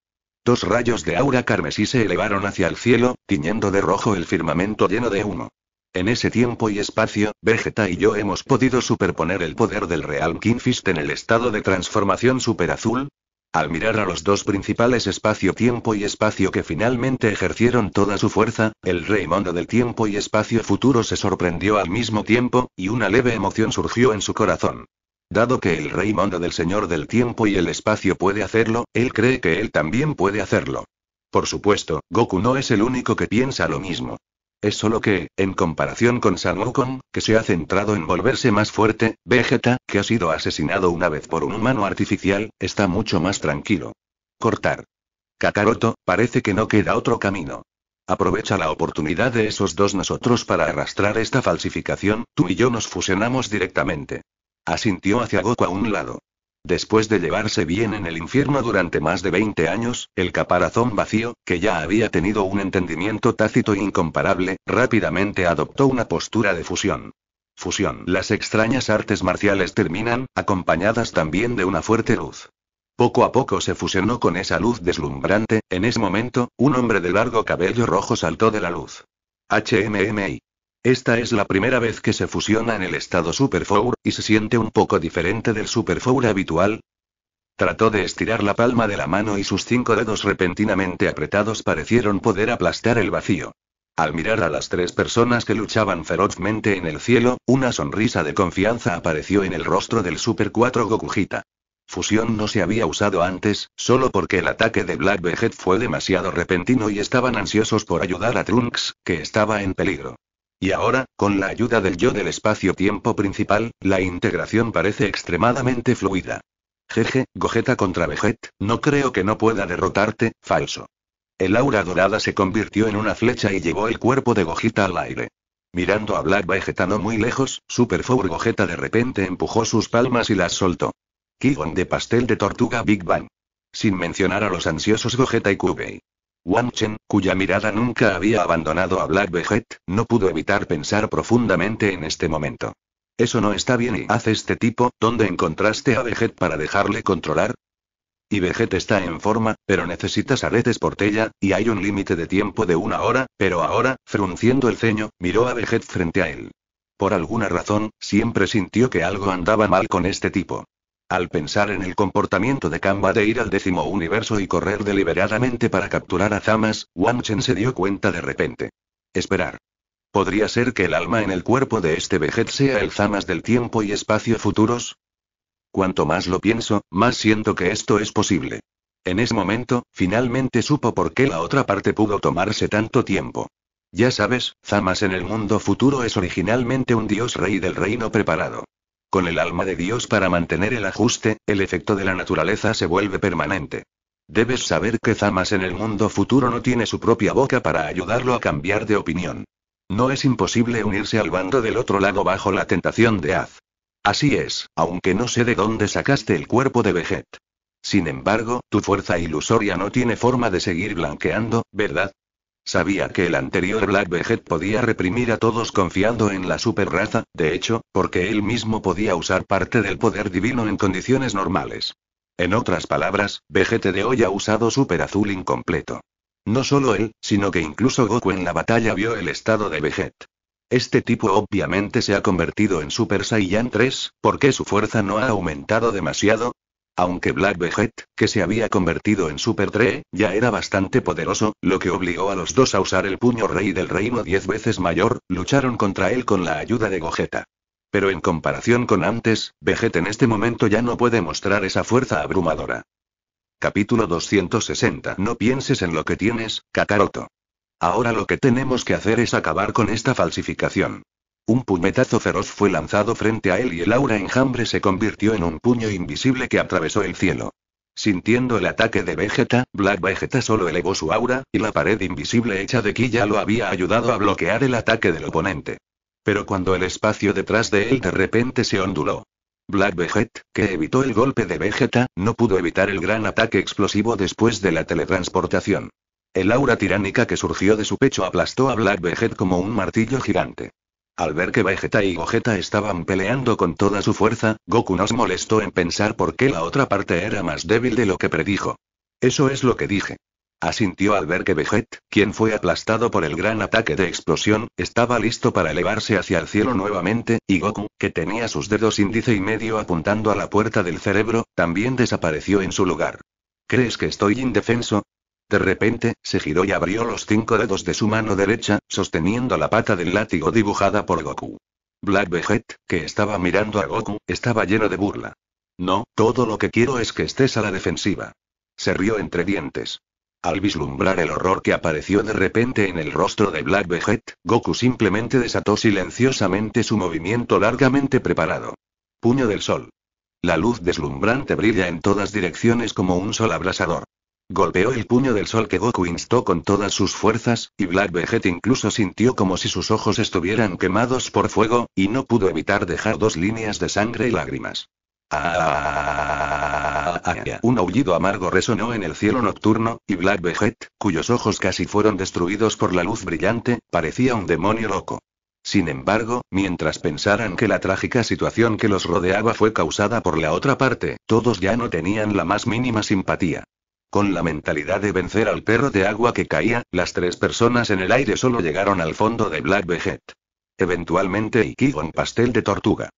Dos rayos de aura carmesí se elevaron hacia el cielo, tiñendo de rojo el firmamento lleno de humo. En ese tiempo y espacio, Vegeta y yo hemos podido superponer el poder del Real Kingfist en el estado de transformación superazul. Al mirar a los dos principales espacio-tiempo y espacio que finalmente ejercieron toda su fuerza, el rey mono del tiempo y espacio futuro se sorprendió al mismo tiempo, y una leve emoción surgió en su corazón. Dado que el rey mono del Señor del Tiempo y el Espacio puede hacerlo, él cree que él también puede hacerlo. Por supuesto, Goku no es el único que piensa lo mismo. Es solo que, en comparación con San Wukong, que se ha centrado en volverse más fuerte, Vegeta, que ha sido asesinado una vez por un humano artificial, está mucho más tranquilo. Cortar. Kakaroto, parece que no queda otro camino. Aprovecha la oportunidad de esos dos nosotros para arrastrar esta falsificación, tú y yo nos fusionamos directamente. Asintió hacia Goku a un lado. Después de llevarse bien en el infierno durante más de 20 años, el caparazón vacío, que ya había tenido un entendimiento tácito e incomparable, rápidamente adoptó una postura de fusión. Fusión. Las extrañas artes marciales terminan, acompañadas también de una fuerte luz. Poco a poco se fusionó con esa luz deslumbrante, en ese momento, un hombre de largo cabello rojo saltó de la luz. HMMI. Esta es la primera vez que se fusiona en el estado Super Four, y se siente un poco diferente del Super Four habitual. Trató de estirar la palma de la mano y sus cinco dedos repentinamente apretados parecieron poder aplastar el vacío. Al mirar a las tres personas que luchaban ferozmente en el cielo, una sonrisa de confianza apareció en el rostro del Super 4 Gokujita. Fusión no se había usado antes, solo porque el ataque de Black Behead fue demasiado repentino y estaban ansiosos por ayudar a Trunks, que estaba en peligro. Y ahora, con la ayuda del yo del espacio-tiempo principal, la integración parece extremadamente fluida. Jeje, Gogeta contra Vegeta, no creo que no pueda derrotarte, falso. El aura dorada se convirtió en una flecha y llevó el cuerpo de Gogeta al aire. Mirando a Black Vegeta no muy lejos, Super Four Gogeta de repente empujó sus palmas y las soltó. Kigon de pastel de tortuga Big Bang. Sin mencionar a los ansiosos Gogeta y Kubei. Wang Chen, cuya mirada nunca había abandonado a Black Veget, no pudo evitar pensar profundamente en este momento. Eso no está bien y hace este tipo, ¿dónde encontraste a Veget para dejarle controlar? Y Veget está en forma, pero necesitas aretes tella, y hay un límite de tiempo de una hora, pero ahora, frunciendo el ceño, miró a Veget frente a él. Por alguna razón, siempre sintió que algo andaba mal con este tipo. Al pensar en el comportamiento de Kamba de ir al décimo universo y correr deliberadamente para capturar a Zamas, Wang Chen se dio cuenta de repente. Esperar. ¿Podría ser que el alma en el cuerpo de este vejez sea el Zamas del tiempo y espacio futuros? Cuanto más lo pienso, más siento que esto es posible. En ese momento, finalmente supo por qué la otra parte pudo tomarse tanto tiempo. Ya sabes, Zamas en el mundo futuro es originalmente un dios rey del reino preparado. Con el alma de Dios para mantener el ajuste, el efecto de la naturaleza se vuelve permanente. Debes saber que Zamas en el mundo futuro no tiene su propia boca para ayudarlo a cambiar de opinión. No es imposible unirse al bando del otro lado bajo la tentación de Az. Así es, aunque no sé de dónde sacaste el cuerpo de Veget. Sin embargo, tu fuerza ilusoria no tiene forma de seguir blanqueando, ¿verdad? Sabía que el anterior Black Vegeta podía reprimir a todos confiando en la Super Raza, de hecho, porque él mismo podía usar parte del poder divino en condiciones normales. En otras palabras, Vegeta de hoy ha usado Super Azul incompleto. No solo él, sino que incluso Goku en la batalla vio el estado de Vegeta. Este tipo obviamente se ha convertido en Super Saiyan 3, porque su fuerza no ha aumentado demasiado, aunque Black Vegeta, que se había convertido en Super 3, ya era bastante poderoso, lo que obligó a los dos a usar el puño rey del reino diez veces mayor, lucharon contra él con la ayuda de Gogeta. Pero en comparación con antes, Vegeta en este momento ya no puede mostrar esa fuerza abrumadora. Capítulo 260 No pienses en lo que tienes, Kakaroto. Ahora lo que tenemos que hacer es acabar con esta falsificación. Un puñetazo feroz fue lanzado frente a él y el aura enjambre se convirtió en un puño invisible que atravesó el cielo. Sintiendo el ataque de Vegeta, Black Vegeta solo elevó su aura, y la pared invisible hecha de ki ya lo había ayudado a bloquear el ataque del oponente. Pero cuando el espacio detrás de él de repente se onduló, Black Vegeta, que evitó el golpe de Vegeta, no pudo evitar el gran ataque explosivo después de la teletransportación. El aura tiránica que surgió de su pecho aplastó a Black Vegeta como un martillo gigante. Al ver que Vegeta y Gogeta estaban peleando con toda su fuerza, Goku nos molestó en pensar por qué la otra parte era más débil de lo que predijo. Eso es lo que dije. Asintió al ver que Vegeta, quien fue aplastado por el gran ataque de explosión, estaba listo para elevarse hacia el cielo nuevamente, y Goku, que tenía sus dedos índice y medio apuntando a la puerta del cerebro, también desapareció en su lugar. ¿Crees que estoy indefenso? De repente, se giró y abrió los cinco dedos de su mano derecha, sosteniendo la pata del látigo dibujada por Goku. Black que estaba mirando a Goku, estaba lleno de burla. No, todo lo que quiero es que estés a la defensiva. Se rió entre dientes. Al vislumbrar el horror que apareció de repente en el rostro de Black Goku simplemente desató silenciosamente su movimiento largamente preparado. Puño del sol. La luz deslumbrante brilla en todas direcciones como un sol abrasador. Golpeó el puño del sol que Goku instó con todas sus fuerzas, y Black Vegeta incluso sintió como si sus ojos estuvieran quemados por fuego, y no pudo evitar dejar dos líneas de sangre y lágrimas. Ah, ah, ah, un aullido amargo resonó en el cielo nocturno, y Black Vegeta, cuyos ojos casi fueron destruidos por la luz brillante, parecía un demonio loco. Sin embargo, mientras pensaran que la trágica situación que los rodeaba fue causada por la otra parte, todos ya no tenían la más mínima simpatía. Con la mentalidad de vencer al perro de agua que caía, las tres personas en el aire solo llegaron al fondo de Black Veget. Eventualmente y Kigon pastel de tortuga.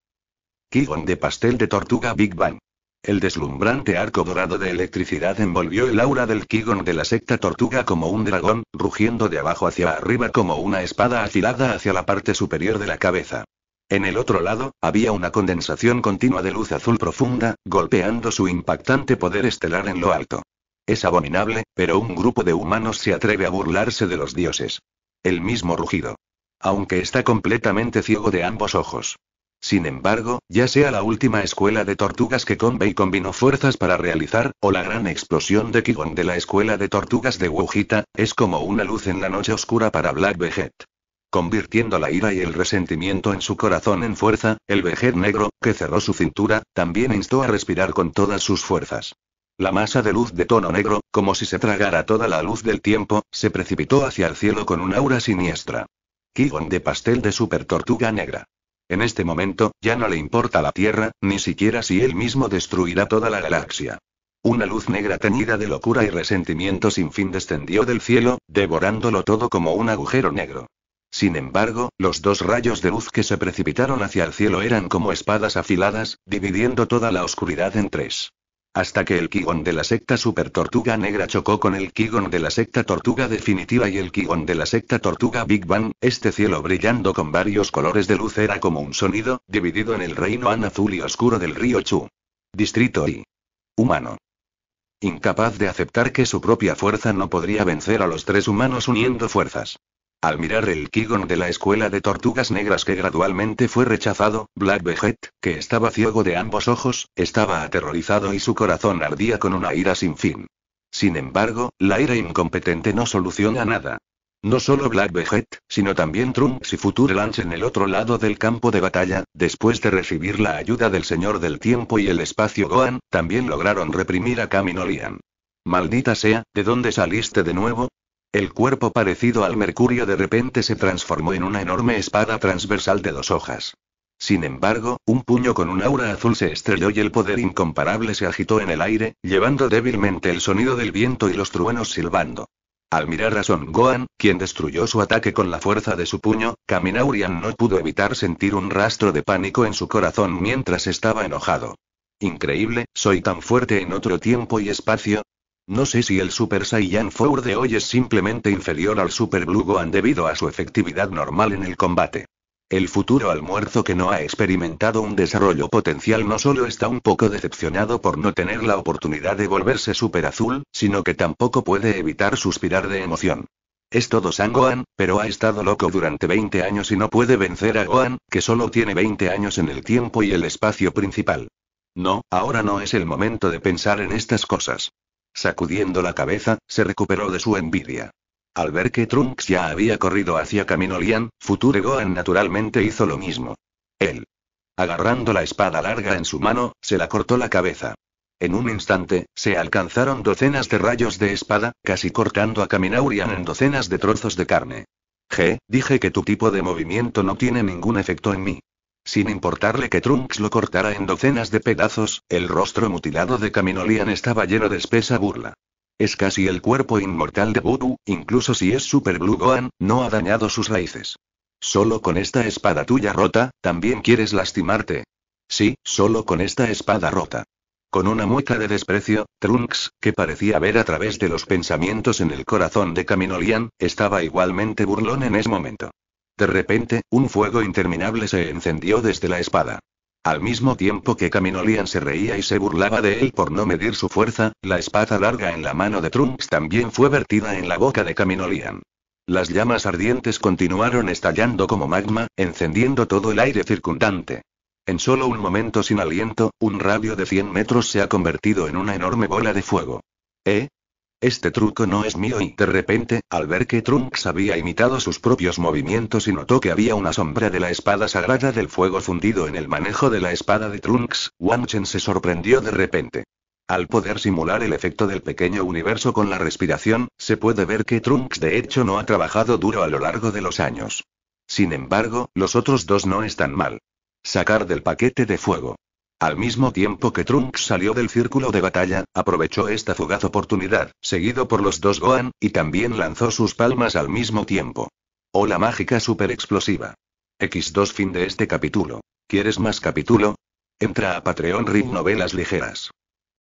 Kigon de pastel de tortuga Big Bang. El deslumbrante arco dorado de electricidad envolvió el aura del Kigon de la secta tortuga como un dragón, rugiendo de abajo hacia arriba como una espada afilada hacia la parte superior de la cabeza. En el otro lado, había una condensación continua de luz azul profunda, golpeando su impactante poder estelar en lo alto. Es abominable, pero un grupo de humanos se atreve a burlarse de los dioses. El mismo rugido. Aunque está completamente ciego de ambos ojos. Sin embargo, ya sea la última escuela de tortugas que Convey combinó fuerzas para realizar, o la gran explosión de Kigon de la escuela de tortugas de Wujita, es como una luz en la noche oscura para Black Veget. Convirtiendo la ira y el resentimiento en su corazón en fuerza, el Vejet negro, que cerró su cintura, también instó a respirar con todas sus fuerzas. La masa de luz de tono negro, como si se tragara toda la luz del tiempo, se precipitó hacia el cielo con un aura siniestra. Kigon de pastel de super tortuga negra. En este momento, ya no le importa la Tierra, ni siquiera si él mismo destruirá toda la galaxia. Una luz negra teñida de locura y resentimiento sin fin descendió del cielo, devorándolo todo como un agujero negro. Sin embargo, los dos rayos de luz que se precipitaron hacia el cielo eran como espadas afiladas, dividiendo toda la oscuridad en tres hasta que el Kigon de la secta Super Tortuga Negra chocó con el Kigon de la secta Tortuga Definitiva y el Kigon de la secta Tortuga Big Bang, este cielo brillando con varios colores de luz era como un sonido, dividido en el reino an azul y oscuro del río Chu. Distrito y humano. Incapaz de aceptar que su propia fuerza no podría vencer a los tres humanos uniendo fuerzas. Al mirar el Kigon de la escuela de tortugas negras que gradualmente fue rechazado, Black que estaba ciego de ambos ojos, estaba aterrorizado y su corazón ardía con una ira sin fin. Sin embargo, la ira incompetente no soluciona nada. No solo Black sino también Trunks y Future Lance en el otro lado del campo de batalla, después de recibir la ayuda del Señor del Tiempo y el Espacio Gohan, también lograron reprimir a Kaminolian. Maldita sea, ¿de dónde saliste de nuevo? El cuerpo parecido al mercurio de repente se transformó en una enorme espada transversal de dos hojas. Sin embargo, un puño con un aura azul se estrelló y el poder incomparable se agitó en el aire, llevando débilmente el sonido del viento y los truenos silbando. Al mirar a Son Gohan, quien destruyó su ataque con la fuerza de su puño, Kaminaurian no pudo evitar sentir un rastro de pánico en su corazón mientras estaba enojado. Increíble, soy tan fuerte en otro tiempo y espacio, no sé si el Super Saiyan 4 de hoy es simplemente inferior al Super Blue Gohan debido a su efectividad normal en el combate. El futuro almuerzo que no ha experimentado un desarrollo potencial no solo está un poco decepcionado por no tener la oportunidad de volverse Super Azul, sino que tampoco puede evitar suspirar de emoción. Es todo San Gohan, pero ha estado loco durante 20 años y no puede vencer a Gohan, que solo tiene 20 años en el tiempo y el espacio principal. No, ahora no es el momento de pensar en estas cosas. Sacudiendo la cabeza, se recuperó de su envidia. Al ver que Trunks ya había corrido hacia Caminolian, Future Gohan naturalmente hizo lo mismo. Él. Agarrando la espada larga en su mano, se la cortó la cabeza. En un instante, se alcanzaron docenas de rayos de espada, casi cortando a Caminaurian en docenas de trozos de carne. G, dije que tu tipo de movimiento no tiene ningún efecto en mí. Sin importarle que Trunks lo cortara en docenas de pedazos, el rostro mutilado de Caminolian estaba lleno de espesa burla. Es casi el cuerpo inmortal de Budu, incluso si es Super Blue Gohan, no ha dañado sus raíces. Solo con esta espada tuya rota, también quieres lastimarte. Sí, solo con esta espada rota. Con una mueca de desprecio, Trunks, que parecía ver a través de los pensamientos en el corazón de Caminolian, estaba igualmente burlón en ese momento. De repente, un fuego interminable se encendió desde la espada. Al mismo tiempo que Caminolian se reía y se burlaba de él por no medir su fuerza, la espada larga en la mano de Trunks también fue vertida en la boca de Caminolian. Las llamas ardientes continuaron estallando como magma, encendiendo todo el aire circundante. En solo un momento sin aliento, un radio de 100 metros se ha convertido en una enorme bola de fuego. ¿Eh? Este truco no es mío y de repente, al ver que Trunks había imitado sus propios movimientos y notó que había una sombra de la espada sagrada del fuego fundido en el manejo de la espada de Trunks, Wan Chen se sorprendió de repente. Al poder simular el efecto del pequeño universo con la respiración, se puede ver que Trunks de hecho no ha trabajado duro a lo largo de los años. Sin embargo, los otros dos no están mal. Sacar del paquete de fuego. Al mismo tiempo que Trunks salió del círculo de batalla, aprovechó esta fugaz oportunidad, seguido por los dos Gohan, y también lanzó sus palmas al mismo tiempo. ¡Hola mágica super explosiva. X2 Fin de este capítulo. ¿Quieres más capítulo? Entra a Patreon RIP Novelas Ligeras.